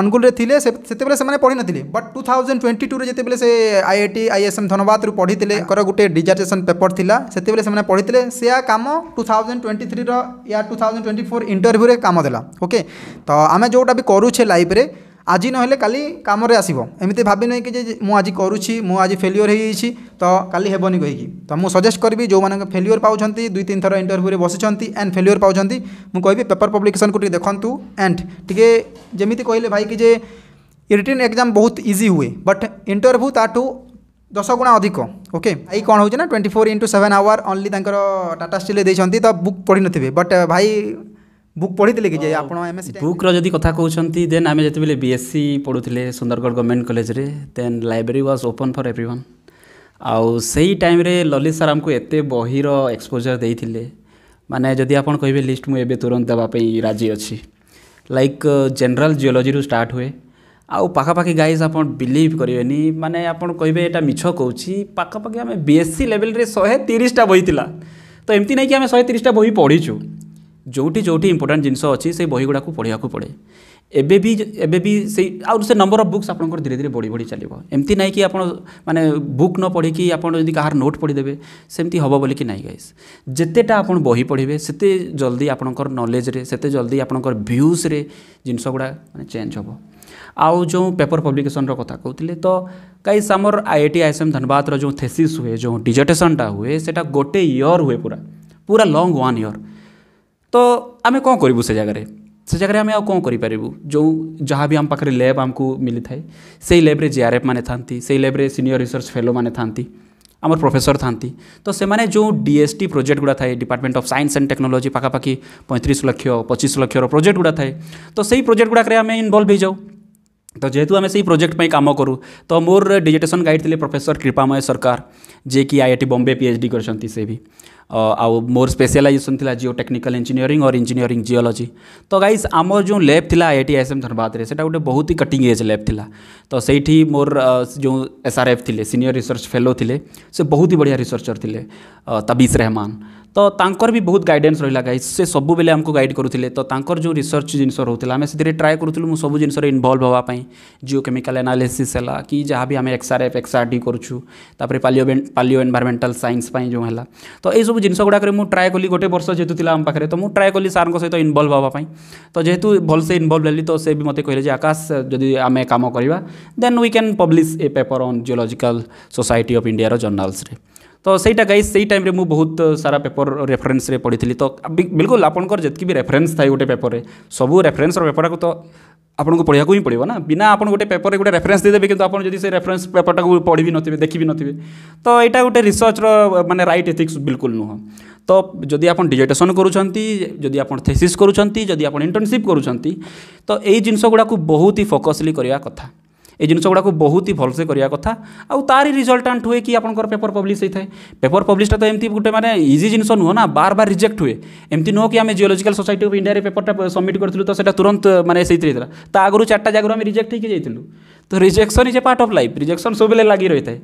ଅନୁଗୁଳରେ ଥିଲେ ସେତେବେଳେ ସେମାନେ ପଢ଼ିନଥିଲେ ବଟ୍ ଟୁ ଥାଉଜେଣ୍ଡ ଟ୍ୱେଣ୍ଟି ଟୁରେ ଯେତେବେଳେ ସେ I I T I S M ଧନବାଦରୁ ପଢ଼ିଥିଲେ ତାଙ୍କର ଗୋଟେ ଡିଜର୍ଟେସନ୍ ପେପର୍ ଥିଲା ସେତେବେଳେ ସେମାନେ ପଢ଼ିଥିଲେ ସେଆ କାମ ଟୁ ଥାଉଜେଣ୍ଡ ଟ୍ୱେଣ୍ଟି ଥ୍ରୀର ୟା ଟୁ ଥାଉଜେଣ୍ଡ ଟ୍ୱେଣ୍ଟି ଫୋର୍ ଇଣ୍ଟରଭ୍ୟୁରେ କାମ ଦେଲା ଓକେ ତ ଆମେ ଯେଉଁଟା ବି କରୁଛେ ଲାଇଫ୍ରେ আজি নহলে কালি কামরে আসব এমিতি ভাবি নাই কি যে মু আজি করুছি মু আজি ফেলিওর হয়ে যাইছি তো কালি হেবনি কইকি তো মু সজেস্ট করবি যে মানে ফেলিওর পাচ্ছেন দুই তিন থর ইন্টরভিউরে বসিছেন এন্ড ফেলিওর পাচ্ছেন মু কইবি পেপর পব্লিকেশন কু টিকে দেখন্তু এন্ড টিকে যেমিতি কইলে ভাই কি যে রিটেন এক্সাম বহুত ইজি হুয়ে বট ইন্টরভিউ তাঠু দশ গুণা অধিক ওকে এই কোণ হচ্ছে না twenty four into seven hour only তাঁর টাটা স্টিলে দিয়েছেন তো বুক পড়ি নথিবে বট ভাই ବୁକ୍ ପଢ଼ିଥିଲେ বুক পড়িলে কি যে আপন এমএস বুকর যদি কথা কৌছন্তি দেন আমি যেতবেলে বিএসসি পড়ুলে সুন্দরগড় গভর্নমেন্ট কলেজরে then library was open for everyone ଆଉ ସେଇ ଟାଇମ୍ରେ ଲଲିତ ସାର୍ ଆମକୁ ଏତେ ବହିର ଏକ୍ସପୋଜର୍ ଦେଇଥିଲେ ମାନେ ଯଦି ଆପଣ କହିବେ ଲିଷ୍ଟ ମୁଁ ଏବେ ତୁରନ୍ତ ଦେବା ପାଇଁ ରାଜି ଅଛି ଲାଇକ୍ ଜେନେରାଲ୍ ଜିଓଲୋଜିରୁ ଷ୍ଟାର୍ଟ ହୁଏ ଆଉ ପାଖାପାଖି ଗାଇଜ୍ ଆପଣ ବିଲିଭ୍ କରିବେନି ମାନେ ଆପଣ କହିବେ ଏଇଟା ମିଛ କହୁଛି ପାଖାପାଖି ଆମେ ବି ଏସ୍ ସି ଲେଭେଲ୍ରେ ଶହେ ତିରିଶଟା ବହି ଥିଲା ତ ଏମିତି ନାହିଁକି ଆମେ ଶହେ ତିରିଶଟା ବହି ପଢ଼ିଛୁ ଯେଉଁଠି ଯେଉଁଠି ଇମ୍ପୋର୍ଟାଣ୍ଟ ଜିନିଷ ଅଛି ସେଇ ବହିଗୁଡ଼ାକୁ ପଢ଼ିବାକୁ ପଡ଼େ ଏବେ ବି ଏବେ ବି ସେଇ ଆଉ ସେ ନମ୍ବର ଅଫ୍ ବୁକ୍ସ ଆପଣଙ୍କର ଧୀରେ ଧୀରେ ବଢ଼ି ବଢ଼ି ଚାଲିବ ଏମିତି ନାହିଁ କି ଆପଣ ମାନେ ବୁକ୍ ନ ପଢ଼ିକି ଆପଣ ଯଦି କାହାର ନୋଟ୍ ପଢ଼ିଦେବେ ସେମିତି ହେବ ବୋଲିକି ନାହିଁ ଗାଇସ୍ ଯେତେଟା ଆପଣ ବହି ପଢ଼ିବେ ସେତେ ଜଲ୍ଦି ଆପଣଙ୍କର ନଲେଜରେ ସେତେ ଜଲ୍ଦି ଆପଣଙ୍କର ଭ୍ୟୁଜ୍ରେ ଜିନିଷଗୁଡ଼ା ମାନେ ଚେଞ୍ଜ ହେବ ଆଉ ଯେଉଁ ପେପର ପବ୍ଲିକେସନ୍ର କଥା କହୁଥିଲେ ତ ଗାଇସ୍ ଆମର I I T I S M ଧନବାଦର ଯେଉଁ ଥେସିସ୍ ହୁଏ ଯେଉଁ ଡିଜର୍ଟେସନ୍ଟା ହୁଏ ସେଇଟା ଗୋଟେ ଇୟର୍ ହୁଏ ପୁରା ପୁରା ଲଙ୍ଗ୍ ୱାନ୍ ଇୟର୍ तो आम कौन कर जगह से जगह आम आ कौन करूँ जो जहाँ भी आम पाखे लैब आमको मिली थाए से लैब्रे जे आर एफ मैंने था लैब्रे सिनियर रिसर्च फेलो मैंने था आम प्रोफेसर था तो से जो डीएसटी प्रोजेक्ट गुड़ा थाए department of science and technology पाखापाखी पैंतीस लक्ष पचीस लक्षर प्रोजेक्ट गुड़ा थाए तो से प्रोजेक्ट गुड़ाक आम इनवल्व हो जाऊ तो जेहतु आम से ही प्रोजेक्ट पर कम करूँ तो मोर डिजिटेसन गाइड थे प्रोफेसर कृपामय सरकार जे कि I I Bombay PhD H D से भी आउ मोर स्पेशलाइजेशन थी जिओ टेक्निकल इंजीनियरिंग और इंजीनियरिंग जिओलॉजी तो गाइस आम जो लैब थी I I T I S M Dhanbad से गोटे बहुत ही कटिंग एज लैब थी तो सही मोर जो एसआरएफ थे सीनियर रिसर्च फेलो थे से बहुत ही बढ़िया रिसर्चर थे तबिश रेहमान तो तांकर भी बहुत गाइडेन्स रहा गाइस से बेले आमको गाइड करुले तो तांकर जो रिसर्च जिनस रोला आम से ट्राए करूँ सब जिन इनभल्व हाँपाई जियो केमिकाल एनालीसीस है कि जहाँ भी आम एक्सआर एफ एक्सआर डी करुपर पालियो पालिओ एनभारमेंटाल सैन्स जो है तो यह सब जिनस गुड़ाक मुझे ट्राए कली गोटे वर्ष जेहतु आम पाखे तो मुझे ट्राए कली सारों सहित इनवल्व हाँपाई तो जेहतु भलसे इनभल्व है तो से भी मत कहले आकाश जदि आम कम करवा then we can publish a paper on Geological Society of India journals ତ ସେଇଟା ଗାଇସ୍ ସେଇ ଟାଇମ୍ରେ ମୁଁ ବହୁତ ସାରା ପେପର ରେଫରେନ୍ସରେ ପଢ଼ିଥିଲି ତ ବିଲକୁଲ ଆପଣଙ୍କର ଯେତିକି ବି ରେଫରେନ୍ସ ଥାଏ ଗୋଟେ ପେପରରେ ସବୁ ରେଫରେନ୍ସର ପେପରକୁ ତ ଆପଣଙ୍କୁ ପଢ଼ିବାକୁ ହିଁ ପଡ଼ିବ ନା ବିନା ଆପଣ ଗୋଟେ ପେପରରେ ଗୋଟେ ରେଫରେନ୍ସ ଦେଇଦେବେ କିନ୍ତୁ ଆପଣ ଯଦି ସେ ରେଫରେନ୍ସ ପେପରଟାକୁ ପଢ଼ିବି ନଥିବେ ଦେଖିବି ନଥିବେ ତ ଏଇଟା ଗୋଟେ ରିସର୍ଚ୍ଚର ମାନେ ରାଇଟ୍ ଏଥିକ୍ସ ବିଲକୁଲ ନୁହଁ ତ ଯଦି ଆପଣ ଡିଜେଟେସନ୍ କରୁଛନ୍ତି ଯଦି ଆପଣ ଥେସିସ୍ କରୁଛନ୍ତି ଯଦି ଆପଣ ଇଣ୍ଟର୍ନସିପ୍ କରୁଛନ୍ତି ତ ଏଇ ଜିନିଷ ଗୁଡ଼ାକୁ ବହୁତ ହି ଫୋକସ୍ଲି କରିବା କଥା ଏ ଜିନିଷ ଗୁଡ଼ାକୁ ବହୁତ ହି ଭଲସେ କରିବା କଥା ଆଉ ତାରି ରିଜଲ୍ଟାଣ୍ଟ ହୁଏ କି ଆପଣଙ୍କର ପେପର ପବ୍ଲିସ୍ ହୋଇଥାଏ ପେପର ପବ୍ଲିସ୍ଟା ତ ଏମିତି ଗୋଟେ ମାନେ ଇଜି ଜିନିଷ ନୁହଁ ନା ବାର ବାର ରିଜେକ୍ଟ ହୁଏ ଏମିତି ନୁହଁ କି ଆମେ ଜିଓଲୋଜିକାଲ ସୋସାଇଟି ଅଫ୍ ଇଣ୍ଡିଆରେ ପେପରଟା ସବମିଟ୍ କରିଥିଲୁ ତ ସେଇଟା ତୁରନ୍ତ ମାନେ ସେଇଥିରେ ଥିଲା ତା ଆଗରୁ ଚାରିଟା ଜାଗାରୁ ଆମେ ରିଜେକ୍ଟ ହୋଇକି ଯାଇଥିଲୁ ତ rejection is a part of life rejection ସବୁବେଳେ ଲାଗି ରହିଥାଏ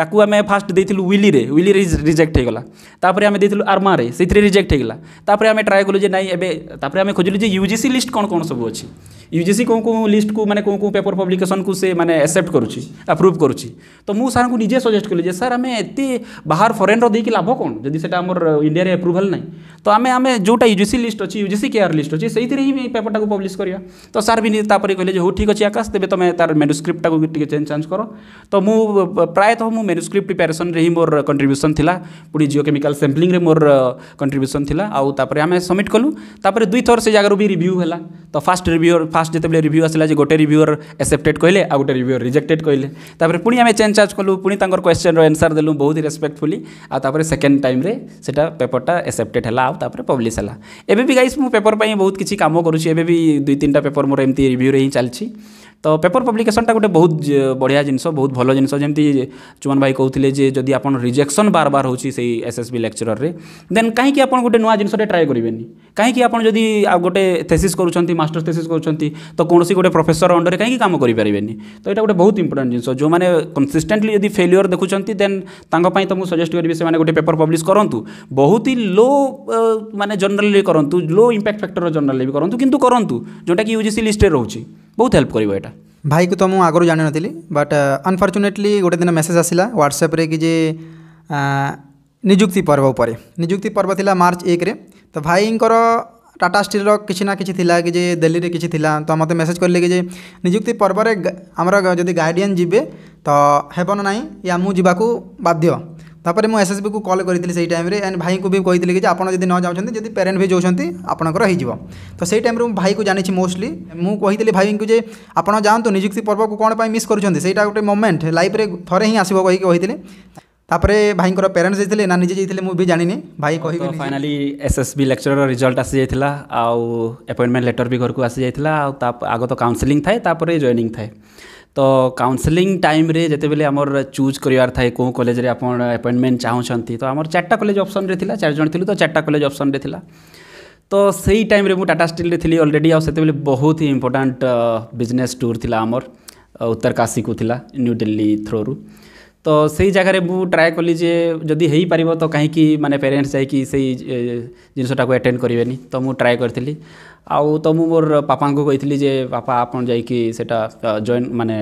ତାକୁ ଆମେ ଫାଷ୍ଟ ଦେଇଥିଲୁ ୱିଲିରେ ୱିଲିରେ ରିଜେକ୍ଟ ହୋଇଗଲା ତାପରେ ଆମେ ଦେଇଥିଲୁ ଆର୍ମାରେ ସେଥିରେ ରିଜେକ୍ଟ ହୋଇଗଲା ତାପରେ ଆମେ ଟ୍ରାଏ କଲୁ ଯେ ନାଇଁ ଏବେ ତାପରେ ଆମେ ଖୋଜିଲୁ ଯେ ୟୁ ଜି ସି ଲିଷ୍ଟ କ'ଣ କ'ଣ ସବୁ ଅଛି ୟୁ ଜି ସି କେଉଁ କେଉଁ ଲିଷ୍ଟକୁ ମାନେ କେଉଁ କେଉଁ ପେପର ପବ୍ଲିକେସନକୁ ସେ ମାନେ ଆକ୍ସେପ୍ଟ କରୁଛି ଆପ୍ରୁଭ୍ କରୁଛି ତ ମୁଁ ସାର୍ଙ୍କୁ ନିଜେ ସଜେଷ୍ଟ କଲି ଯେ ସାର୍ ଆମେ ଏତେ ବାହାର ଫରେନ୍ର ଦେଇକି ଲାଭ କ'ଣ ଯଦି ସେଇଟା ଆମର ଇଣ୍ଡିଆରେ ଆପ୍ରୁଭାଲ୍ ନାହିଁ ତ ଆମେ ଆମେ ଯେଉଁଟା ୟୁ ଜି ସି ଲିଷ୍ଟ ଅଛି U G C CARE list ଅଛି ସେଇଥିରେ ହିଁ ପେପରଟାକୁ ପବ୍ଲିଶ କରିବା ତ ସାର୍ ବି ତାପରେ କହିଲେ ଯେ ହଉ ଠିକ୍ ଅଛି ଆକାଶ ତେବେ ତୁମେ ତା'ର ମେନୁସ୍କ୍ରିପ୍ଟଟାକୁ ଟିକେ ଚେଞ୍ଜ ଚାଞ୍ଜ କର ତ ମୁଁ ପ୍ରାୟତଃ ମୁଁ ମୁଁ ମେନୁସ୍କ୍ରିପ୍ଟ ପ୍ରିପାରେସନ୍ରେ ହିଁ ମୋର କଣ୍ଟ୍ରିବ୍ୟୁସନ୍ ଥିଲା ପୁଣି ଜିଓ କେମିକାଲ୍ ସାମ୍ପଲିଂରେ ମୋର କଣ୍ଟ୍ରିବ୍ୟୁସନ୍ ଥିଲା ଆଉ ତାପରେ ଆମେ ସବମିଟ୍ କଲୁ ତାପରେ ଦୁଇଥର ସେ ଜାଗାରୁ ବି ରିଭ୍ୟୁ ହେଲା ତ ଫାଷ୍ଟ ରିଭ୍ୟୁଅର୍ ଫାଷ୍ଟ ଯେତେବେଳେ ରିଭ୍ୟୁ ଆସିଲା ଯେ ଗୋଟେ ରିଭ୍ୟୁଅର୍ ଆକ୍ସେପ୍ଟେଡ୍ କହିଲେ ଆଉ ଗୋଟେ ରିଭ୍ୟୁଅର୍ ରିଜେକ୍ଟେଡ୍ କହିଲେ ତାପରେ ପୁଣି ଆମେ ଚେଞ୍ଜ ଚାର୍ଜ କଲୁ ପୁଣି ତାଙ୍କର କ୍ୱେଶ୍ଚନ୍ର ଆନ୍ସର୍ ଦେଲୁ ବହୁତ ରେସ୍ପେକ୍ଟଫୁଲି ଆଉ ତାପରେ ସେକେଣ୍ଡ ଟାଇମ୍ରେ ସେଟା ପେପରଟା ଆକ୍ସେପ୍ଟେଡ୍ ହେଲା ଆଉ ତାପରେ ପବ୍ଲିଶ୍ ହେଲା ଏବେ ବି ଗାଇସ୍ ମୁଁ ପେପର ପାଇଁ ବହୁତ କିଛି କାମ କରୁଛି ଏବେ ବି ଦୁଇ ତିନିଟା ପେପର ମୋର ଏମିତି ରିଭ୍ୟୁରେ ହିଁ ଚାଲିଛି तो पेपर टा गोटे बहुत बढ़िया जिनस बहुत भल जिन जमी चुमन भाई कहते जदि आप रिजेक्शन बार बार होती एस एस बी लेक्चर में देन कहीं आप गोटे नुआ जिनसटे ट्राए करेंगे କାହିଁକି ଆପଣ ଯଦି ଆଉ ଗୋଟେ ଥେସିସ୍ କରୁଛନ୍ତି ମାଷ୍ଟର୍ସ ଥେସିସ୍ କରୁଛନ୍ତି ତ କୌଣସି ଗୋଟେ ପ୍ରଫେସର ଅଣ୍ଡରରେ କାହିଁକି କାମ କରିପାରିବେନି ତ ଏଇଟା ଗୋଟେ ବହୁତ ଇମ୍ପୋର୍ଟାଣ୍ଟ ଜିନିଷ ଯେଉଁମାନେ କନସିଷ୍ଟେଣ୍ଟଲି ଯଦି ଫେଲିଓର ଦେଖୁଛନ୍ତି ଦେନ୍ ତାଙ୍କ ପାଇଁ ତ ମୁଁ ସଜେଷ୍ଟ କରିବି ସେମାନେ ଗୋଟେ ପେପର୍ ପବ୍ଲିଶ କରନ୍ତୁ ବହୁତ ହି ଲୋ ମାନେ ଜର୍ଣ୍ଣାଲରେ କରନ୍ତୁ ଲୋ ଇମ୍ପାକ୍ଟ ଫ୍ୟାକ୍ଟରର ଜର୍ଣ୍ଣାଲ ବି କରନ୍ତୁ କିନ୍ତୁ କରନ୍ତୁ ଯେଉଁଟାକି ୟୁଜିସି ଲିଷ୍ଟରେ ରହୁଛି ବହୁତ ହେଲ୍ପ କରିବ ଏଇଟା ଭାଇକୁ ତ ମୁଁ ଆଗରୁ ଜାଣିନଥିଲି ବଟ୍ ଅନଫର୍ଚୁନେଟଲି ଗୋଟେ ଦିନ ମେସେଜ୍ ଆସିଲା ହ୍ୱାଟ୍ସଆପ୍ରେ କି ଯେ ନିଯୁକ୍ତି ପର୍ବ ଉପରେ ନିଯୁକ୍ତି ପର୍ବ ଥିଲା ମାର୍ଚ୍ଚ ଏକରେ तो भाई टाटा स्टिल किसी ना कि दिल्ली में किसी थी तो मत मेसेज कर कि निजुक्ति पर्व आम जब गार्डियन जी तो हे ना या मुझे बाध्य तापर मुझ एस एस बी को कल करी से टाइम एंड भाई को भी कही आप जी न जाऊँच जब पेरेन्ट भी जाऊँगी आपंकर तो से टाइम भाई को जानी मोस्ली मुझे भाई को आप जातु निजुक्ति पर्व को कौन पर मिस करते गोटे मोमेंट लाइफ थे ही आसो कही कही तापर भाई पेरेन्ट्स जाइए ना निजे जाइए मुझे जानी भाई कह finally S S B lecture result आसी जाता आउ एपॉइंटमेंट लेटर भी घर को आसी जाइए आग तो काउनसलींग थाए तापर जॉइनिंग थाए तो काउनसलींग टाइम जिते बिल चूज करार थाए कलेज एपॉइंटमेंट चाहूँ तो आम चार्टा कलेज अप्सन में था चार जन थी तो चार्टा कलेज अप्सन था तो से ही टाइम टाटा स्टिल थी अलरेडी आते बहुत ही इम्पोर्टाट बिजनेस टूर थी आमर उत्तरकाशी को थिला न्यू दिल्ली थ्रो रू ତ ସେଇ ଜାଗାରେ ମୁଁ ଟ୍ରାଏ କଲି ଯେ ଯଦି ହେଇପାରିବ ତ କାହିଁକି ମାନେ ପ୍ୟାରେଣ୍ଟସ୍ ଯାଇକି ସେଇ ଜିନିଷଟାକୁ ଆଟେଣ୍ଡ କରିବେନି ତ ମୁଁ ଟ୍ରାଏ କରିଥିଲି ଆଉ ତ ମୁଁ ମୋର ପାପାଙ୍କୁ କହିଥିଲି ଯେ ପାପା ଆପଣ ଯାଇକି ସେଇଟା ଜଏନ୍ ମାନେ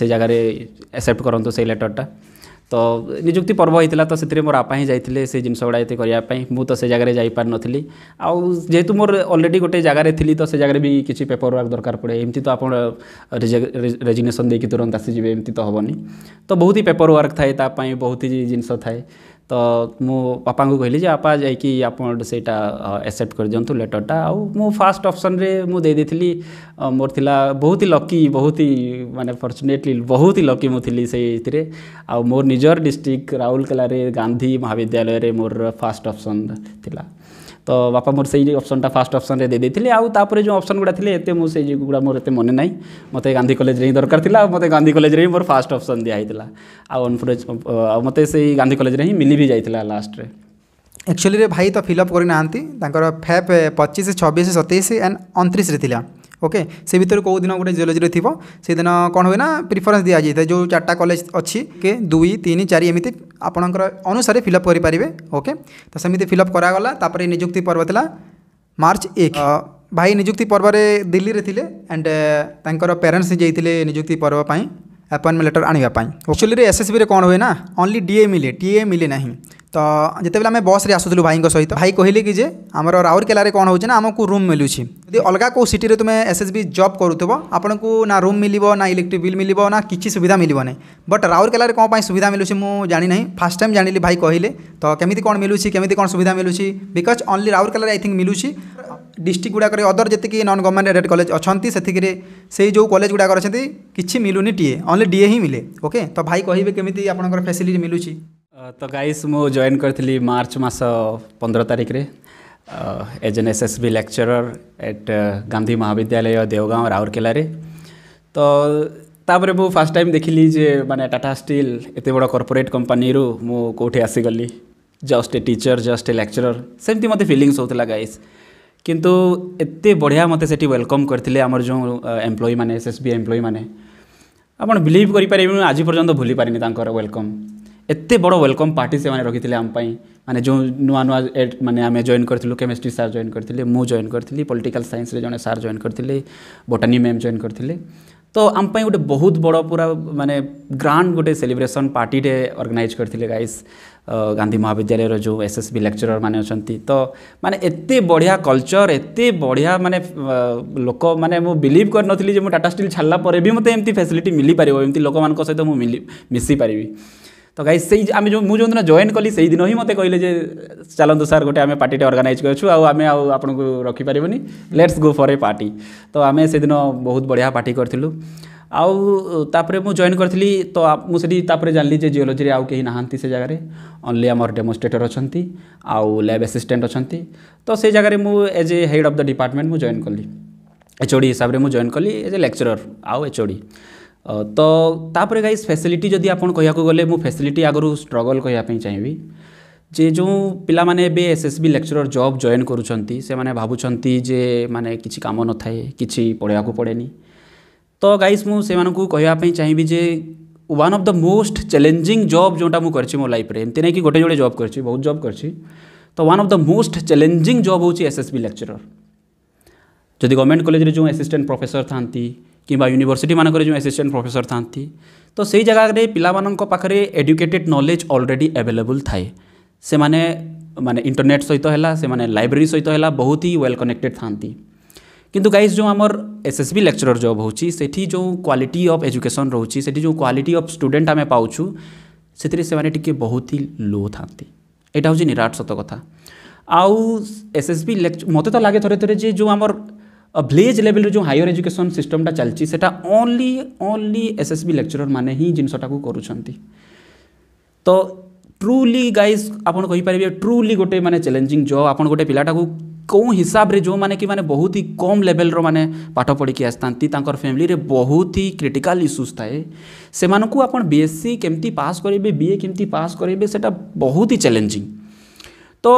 ସେ ଜାଗାରେ ଆକ୍ସେପ୍ଟ କରନ୍ତୁ ସେଇ ଲେଟର୍ଟା ତ ନିଯୁକ୍ତି ପର୍ବ ହେଇଥିଲା ତ ସେଥିରେ ମୋ ବାପା ହିଁ ଯାଇଥିଲେ ସେ ଜିନିଷ ଗୁଡ଼ା ଏତେ କରିବା ପାଇଁ ମୁଁ ତ ସେ ଜାଗାରେ ଯାଇପାରିନଥିଲି ଆଉ ଯେହେତୁ ମୋର ଅଲରେଡ଼ି ଗୋଟେ ଜାଗାରେ ଥିଲି ତ ସେ ଜାଗାରେ ବି କିଛି ପେପର୍ ୱାର୍କ ଦରକାର ପଡ଼େ ଏମିତି ତ ଆପଣ ରେଜିଗ୍ନେସନ୍ ଦେଇକି ତୁରନ୍ତ ଆସିଯିବେ ଏମିତି ତ ହେବନି ତ ବହୁତ ହି ପେପର୍ ୱାର୍କ ଥାଏ ତା ପାଇଁ ବହୁତ ହି ଜିନିଷ ଥାଏ ତ ମୁଁ ବାପାଙ୍କୁ କହିଲି ଯେ ବାପା ଯାଇକି ଆପଣ ସେଇଟା ଆକ୍ସେପ୍ଟ କରିଦିଅନ୍ତୁ ଲେଟର୍ଟା ଆଉ ମୁଁ ଫାର୍ଷ୍ଟ ଅପସନ୍ରେ ମୁଁ ଦେଇ ଦେଇଥିଲି ମୋର ଥିଲା ବହୁତ ହି ଲକି ବହୁତ ହି ମାନେ ଫର୍ଚୁନେଟଲି ବହୁତ ହି ଲକି ମୁଁ ଥିଲି ସେଇଥିରେ ଆଉ ମୋର ନିଜର ଡିଷ୍ଟ୍ରିକ୍ଟ ରାଉରକେଲାରେ ଗାନ୍ଧୀ ମହାବିଦ୍ୟାଳୟରେ ମୋର ଫାର୍ଷ୍ଟ ଅପସନ୍ ଥିଲା तो बापा मोर से अप्सन फास्ट अप्सन दे देते आउप जो अप्सन गुड़ा थे ये मुझे गुड़ा मोर मन ना मत गांधी कलेज दरकार मत गांधी कलेज मोर फास्ट अप्सन दिखाई आनफोर्ज मत से गांधी कलेज मिली भी जाता है लास्ट्रे एक्चुअली भाई तो फिलअप करना फैप पचिश छबिश सतैश एंड अंतरीश्रे ওকে সে ভিতরে কেউ দিন গোটে জিওলোজি থাকবে সেদিন কম হুয়ে না প্রিফরেন্স দিয়া যাই যে চারটা কলেজ অছি কে দুই তিন চারি এমনি আপনার অনুসারে ফিল আপ করে পারে ওকে তো সেমি ফিল আপ করা গলা তাপরে নিযুক্তি পর্ব লা মার্চ এক ভাই নিযুক্তি পর্বরে দিল্লীরে লে এন্ড তাঁর প্যারেন্টস যাই নিযুক্তি পর্ব পাই अपॉइंटमेंट लेटर आने एक्चुअली एस एस बी कौन हुए ना ओनली डीए मिले टीए मिले ना तो जिते बेल आम बस आसूल भाई सहित भाई कहले कि आम राउरकेल कौन हो आमको रूम मिलूँ जी अलग कौ सी तुम एस एस बी जब करु आपको ना रूम मिल ना इलेक्ट्रिक बिल मिले ना कि सुविधा मिले ना बट राउरकेल कौन पर सुविधा मिलू जाना फास्ट टाइम जान ली भाई कहले तो कमी कौन मिलू कमी कौन सुविधा मिलू because only Rourkela I think मिलू ডিস্ট্রিক্ট গুড়াকরে অদর যেতিকি নন গভর্নমেন্ট এডেড কলেজ অনেক সেতিকিরে সেই যে কলেজ গুড়াক অনেক কিছু মিলুনি টিএ অনলি ডিএ হি মিলে ওকে তো ভাই কহবে কেমিতি আপনার ফ্যাসিলিটি মিলুছি তো গাইস মু জয়েন করি মার্চ মাস পনেরো তারিখে as an S S B lecturer at Gandhi महाविद्यालय देवगाँव राउरकेलें तो तापर मु फास्ट टाइम देखिली जे माने टाटा स्टील एत बड़ कर्पोरेट कंपानी रु मु कोठी आसीगली just a teacher just a lecturer सेमती मते फिलिंग्स होता गाइस କିନ୍ତୁ ଏତେ ବଢ଼ିଆ ମୋତେ ସେଠି ୱେଲକମ୍ କରିଥିଲେ ଆମର ଯେଉଁ ଏମ୍ପ୍ଲୟି ମାନେ ଏସ୍ ଏସ୍ ବି ଏମ୍ପ୍ଲୟି ମାନେ ଆପଣ ବିଲିଭ୍ କରିପାରିବେ ଆଜି ପର୍ଯ୍ୟନ୍ତ ଭୁଲି ପାରିନି ତାଙ୍କର ୱେଲକମ୍ ଏତେ ବଡ଼ ୱେଲକମ୍ ପାର୍ଟି ସେମାନେ ରଖିଥିଲେ ଆମ ପାଇଁ ମାନେ ଯେଉଁ ନୂଆ ନୂଆ ମାନେ ଆମେ ଜଏନ୍ କରିଥିଲୁ କେମିଷ୍ଟ୍ରି ସାର୍ ଜଏନ୍ କରିଥିଲେ ମୁଁ ଜଏନ୍ କରିଥିଲି ପଲିଟିକାଲ୍ ସାଇନ୍ସରେ ଜଣେ ସାର୍ ଜଏନ୍ କରିଥିଲେ ବୋଟାନି ମ୍ୟାମ୍ ଜଏନ୍ କରିଥିଲେ ତ ଆମ ପାଇଁ ଗୋଟେ ବହୁତ ବଡ଼ ପୁରା ମାନେ ଗ୍ରାଣ୍ଡ ଗୋଟେ ସେଲିବ୍ରେସନ୍ ପାର୍ଟିଟେ ଅର୍ଗାନାଇଜ୍ କରିଥିଲେ ଗାଇସ୍ ଗାନ୍ଧୀ ମହାବିଦ୍ୟାଳୟର ଯେଉଁ ଏସ୍ ଏସ୍ ବି ଲେକ୍ଚରର୍ ମାନେ ଅଛନ୍ତି ତ ମାନେ ଏତେ ବଢ଼ିଆ କଲଚର୍ ଏତେ ବଢ଼ିଆ ମାନେ ଲୋକ ମାନେ ମୁଁ ବିଲିଭ୍ କରିନଥିଲି ଯେ ମୁଁ ଟାଟା ଷ୍ଟିଲ୍ ଛାଡ଼ିଲା ପରେ ବି ମୋତେ ଏମିତି ଫ୍ୟାସିଲିଟି ମିଳିପାରିବ ଏମିତି ଲୋକମାନଙ୍କ ସହିତ ମୁଁ ମିଶିପାରିବି তো গাইজ সেই আমি ମୁଁ ଯେଉଁଦିନ ଜଏନ୍ କଲି ସେଇଦିନ ହିଁ ମୋତେ କହିଲେ ଯେ ଚାଲନ୍ତୁ ସାର୍ ଗୋଟେ ଆମେ ପାର୍ଟିଟେ ଅର୍ଗାନାଇଜ୍ କରିଛୁ ଆଉ ଆମେ ଆଉ ଆପଣଙ୍କୁ ରଖିପାରିବୁନି let's go for a party ତ ଆମେ ସେଦିନ ବହୁତ ବଢ଼ିଆ ପାର୍ଟି କରିଥିଲୁ ଆଉ ତାପରେ ମୁଁ ଜଏନ୍ କରିଥିଲି ତ ମୁଁ ସେଠି ତାପରେ ଜାଣିଲି ଯେ ଜିଓଲୋଜିରେ ଆଉ କେହି ନାହାନ୍ତି ସେ ଜାଗାରେ ଓନ୍ଲି ଆମର ଡେମୋଷ୍ଟ୍ରେଟର୍ ଅଛନ୍ତି ଆଉ ଲ୍ୟାବ୍ ଆସିଷ୍ଟାଣ୍ଟ ଅଛନ୍ତି ତ ସେ ଜାଗାରେ ମୁଁ as a head of the department ମୁଁ ଜଏନ୍ କଲି ଏଚ୍ ଓ ଡ଼ି ହିସାବରେ ମୁଁ ଜଏନ୍ କଲି ଏଜ୍ ଏ ଲେକ୍ଚରର୍ ଆଉ ଏଚ୍ ଓ ଡ଼ି तो तापर गाइज फैसिलिटी जदि आप कह गले फैसिलिटी आगर स्ट्रगल कह चाहिए जे जो पिला एस एस बी लेक्चरर जब जॉन करुँचे भावुंजे मानने किसी कम न थाए कि पढ़ाक पड़े तो गाइज मुझे कहवापी चाहिए जे one of the most challenging job जोटा मुझे मो लाइफ एमती नहीं कि गोटे जोड़े जब कर बहुत जब कर तो one of the most challenging job हूँ एस लेक्चरर जदि गवर्नमेंट कलेज जो आसीस्टाट प्रफेसर था किंवा यूनिवर्सिटी मानक जो आसीस्टाट प्रोफेसर था तो से जगह पाखे एडुकेटेड नलेज अलरेडी एभेलेबुल थाए से माने माने इंटरनेट सहित तो है से माने लाइब्रेरी सहित तो है बहुत ही वेल कनेक्टेड था किंतु गाइस जो आम एस एस बी लेक्चर जब होती जो क्वालिटी ऑफ एजुकेशन रोचे से जो क्वालिटी ऑफ स्टूडेंट आम पाचु से बहुत ही लो था यहाँ हूँ निराट सत कथा आउ एसएसबी एस बी लेक् मत तो लगे थे थे जो आमर ଭିଲେଜ୍ ଲେଭେଲ୍ରେ ଯେଉଁ ହାଇୟର ଏଜୁକେସନ୍ ସିଷ୍ଟମ୍ଟା ଚାଲିଛି ସେଟା only only S S B lecturer ମାନେ ହିଁ ଜିନିଷଟାକୁ କରୁଛନ୍ତି ତ ট্রুলি গাইজ আপনার কইপারে ট্রুলি গোটে মানে চ্যালেঞ্জিং জব আপনার গোটে পিলাটা কেউ হিসাবে যে কি মানে বহুত হি কম লেভেলর মানে পাঠ পড়ি আসতে তাঁর ফ্যামিলি বহুত হি ক্রিটিকাল ইস্যুস থাকে সে আপনার বিএসসি কেমতি পাস করবে বিএ কেমতি পাস করবে সেটা বহুত হি চ্যালেঞ্জিং তো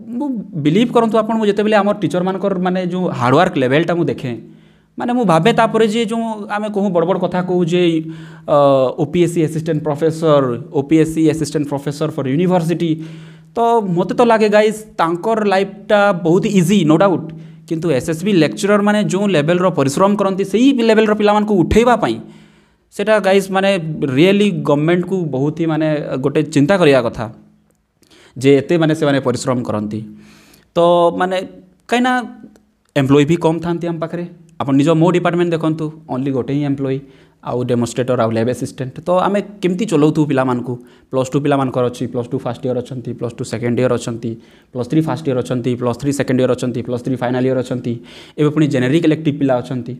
ବିଲିଭ୍ କରନ୍ତୁ ଆପଣ ମୁଁ ଯେତେବେଳେ ଆମର ଟିଚରମାନଙ୍କର ମାନେ ଯେଉଁ ହାର୍ଡ଼ୱାର୍କ ଲେଭେଲ୍ଟା ମୁଁ ଦେଖେ ମାନେ ମୁଁ ଭାବେ ତାପରେ ଯେ ଯେଉଁ ଆମେ କହୁଁ ବଡ଼ ବଡ଼ କଥା କହୁ ଯେ O P S C assistant professor O P S C assistant professor for university ତ ମୋତେ ତ ଲାଗେ ଗାଇଜ୍ ତାଙ୍କର ଲାଇଫ୍ଟା ବହୁତ ଇଜି ନୋ ଡାଉଟ୍ କିନ୍ତୁ ଏସ୍ ଏସ୍ ବି ଲେକ୍ଚରର ମାନେ ଯେଉଁ ଲେଭେଲ୍ର ପରିଶ୍ରମ କରନ୍ତି ସେଇ ଲେଭେଲ୍ର ପିଲାମାନଙ୍କୁ ଉଠାଇବା ପାଇଁ ସେଇଟା ଗାଇଜ୍ ମାନେ ରିଏଲି ଗଭର୍ଣ୍ଣମେଣ୍ଟକୁ ବହୁତ ହିଁ ମାନେ ଗୋଟେ ଚିନ୍ତା କରିବା କଥା ଯେ ଏତେ ମାନେ ସେମାନେ ପରିଶ୍ରମ କରନ୍ତି ତ ମାନେ କାହିଁକିନା ଏମ୍ପ୍ଲୟ ବି କମ୍ ଥାନ୍ତି ଆମ ପାଖରେ ଆପଣ ନିଜ ମୋ ଡିପାର୍ଟମେଣ୍ଟ ଦେଖନ୍ତୁ ଓନ୍ଲି ଗୋଟେ ହିଁ ଏମ୍ପ୍ଲୟ ଆଉ ଡେମୋଷ୍ଟ୍ରେଟର ଆଉ ଲ୍ୟାବ୍ ଆସିଷ୍ଟାଣ୍ଟ ତ ଆମେ କେମିତି ଚଲାଉଥିବୁ ପିଲାମାନଙ୍କୁ ପ୍ଲସ୍ ଟୁ ପିଲାମାନଙ୍କର ଅଛି ପ୍ଲସ୍ ଟୁ ଫାର୍ଷ୍ଟ ଇୟର୍ ଅଛନ୍ତି ପ୍ଲସ୍ ଟୁ ସେକେଣ୍ଡ ଇୟର୍ ଅଛନ୍ତି ପ୍ଲସ୍ ଥ୍ରୀ ଫାର୍ଷ୍ଟ ଇୟର୍ ଅଛନ୍ତି ପ୍ଲସ୍ ଥ୍ରୀ ସେକେଣ୍ଡ ଇୟର୍ ଅଛନ୍ତି ପ୍ଲସ୍ ଥ୍ରୀ ଫାଇନାଲ୍ ଇୟର୍ ଅଛନ୍ତି ଏବେ ପୁଣି ଜେନେରିକ୍ ଇଲେକ୍ଟିଭ୍ ପିଲା ଅଛନ୍ତି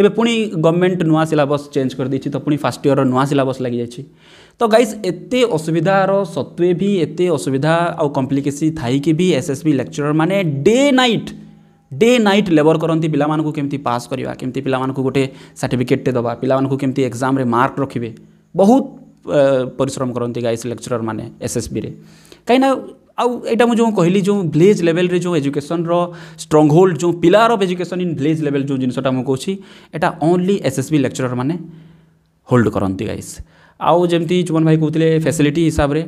ଏବେ ପୁଣି ଗଭର୍ଣ୍ଣମେଣ୍ଟ ନୂଆ ସିଲାବସ୍ ଚେଞ୍ଜ କରିଦେଇଛି ତ ପୁଣି ଫାର୍ଷ୍ଟ ଇୟର୍ର ନୂଆ ସିଲାବସ୍ ଲାଗିଯାଇଛି ତ ଗାଇସ୍ ଏତେ ଅସୁବିଧାର ସତ୍ତ୍ୱେ ବି ଏତେ ଅସୁବିଧା ଆଉ କମ୍ପ୍ଲିକେସି ଥାଇକି ବି ଏସ୍ ଏସ୍ ବି ଲେକ୍ଚରର୍ ମାନେ day night day night labour କରନ୍ତି ପିଲାମାନଙ୍କୁ କେମିତି ପାସ୍ କରିବା କେମିତି ପିଲାମାନଙ୍କୁ ଗୋଟେ ସାର୍ଟିଫିକେଟ୍ଟେ ଦେବା ପିଲାମାନଙ୍କୁ କେମିତି ଏକ୍ଜାମ୍ରେ ମାର୍କ ରଖିବେ ବହୁତ ପରିଶ୍ରମ କରନ୍ତି ଗାଇସ୍ ଲେକ୍ଚରର୍ ମାନେ ଏସ୍ଏସ୍ବିରେ କାହିଁକିନା ଆଉ ଏଇଟା ମୁଁ ଯେଉଁ କହିଲି ଯେଉଁ ଭିଲେଜ୍ ଲେଭେଲ୍ରେ ଯେଉଁ ଏଜୁକେସନ୍ର ଷ୍ଟ୍ରଙ୍ଗ ହୋଲ୍ଡ ଯେଉଁ ପିଲାର of education in village level ଯେଉଁ ଜିନିଷଟା ମୁଁ କହୁଛି ଏଇଟା only S S B lecturer ମାନେ ହୋଲ୍ଡ କରନ୍ତି ଗାଇସ୍ आउ जमी चुमन भाई कहते फैसिलिटी हिसाब से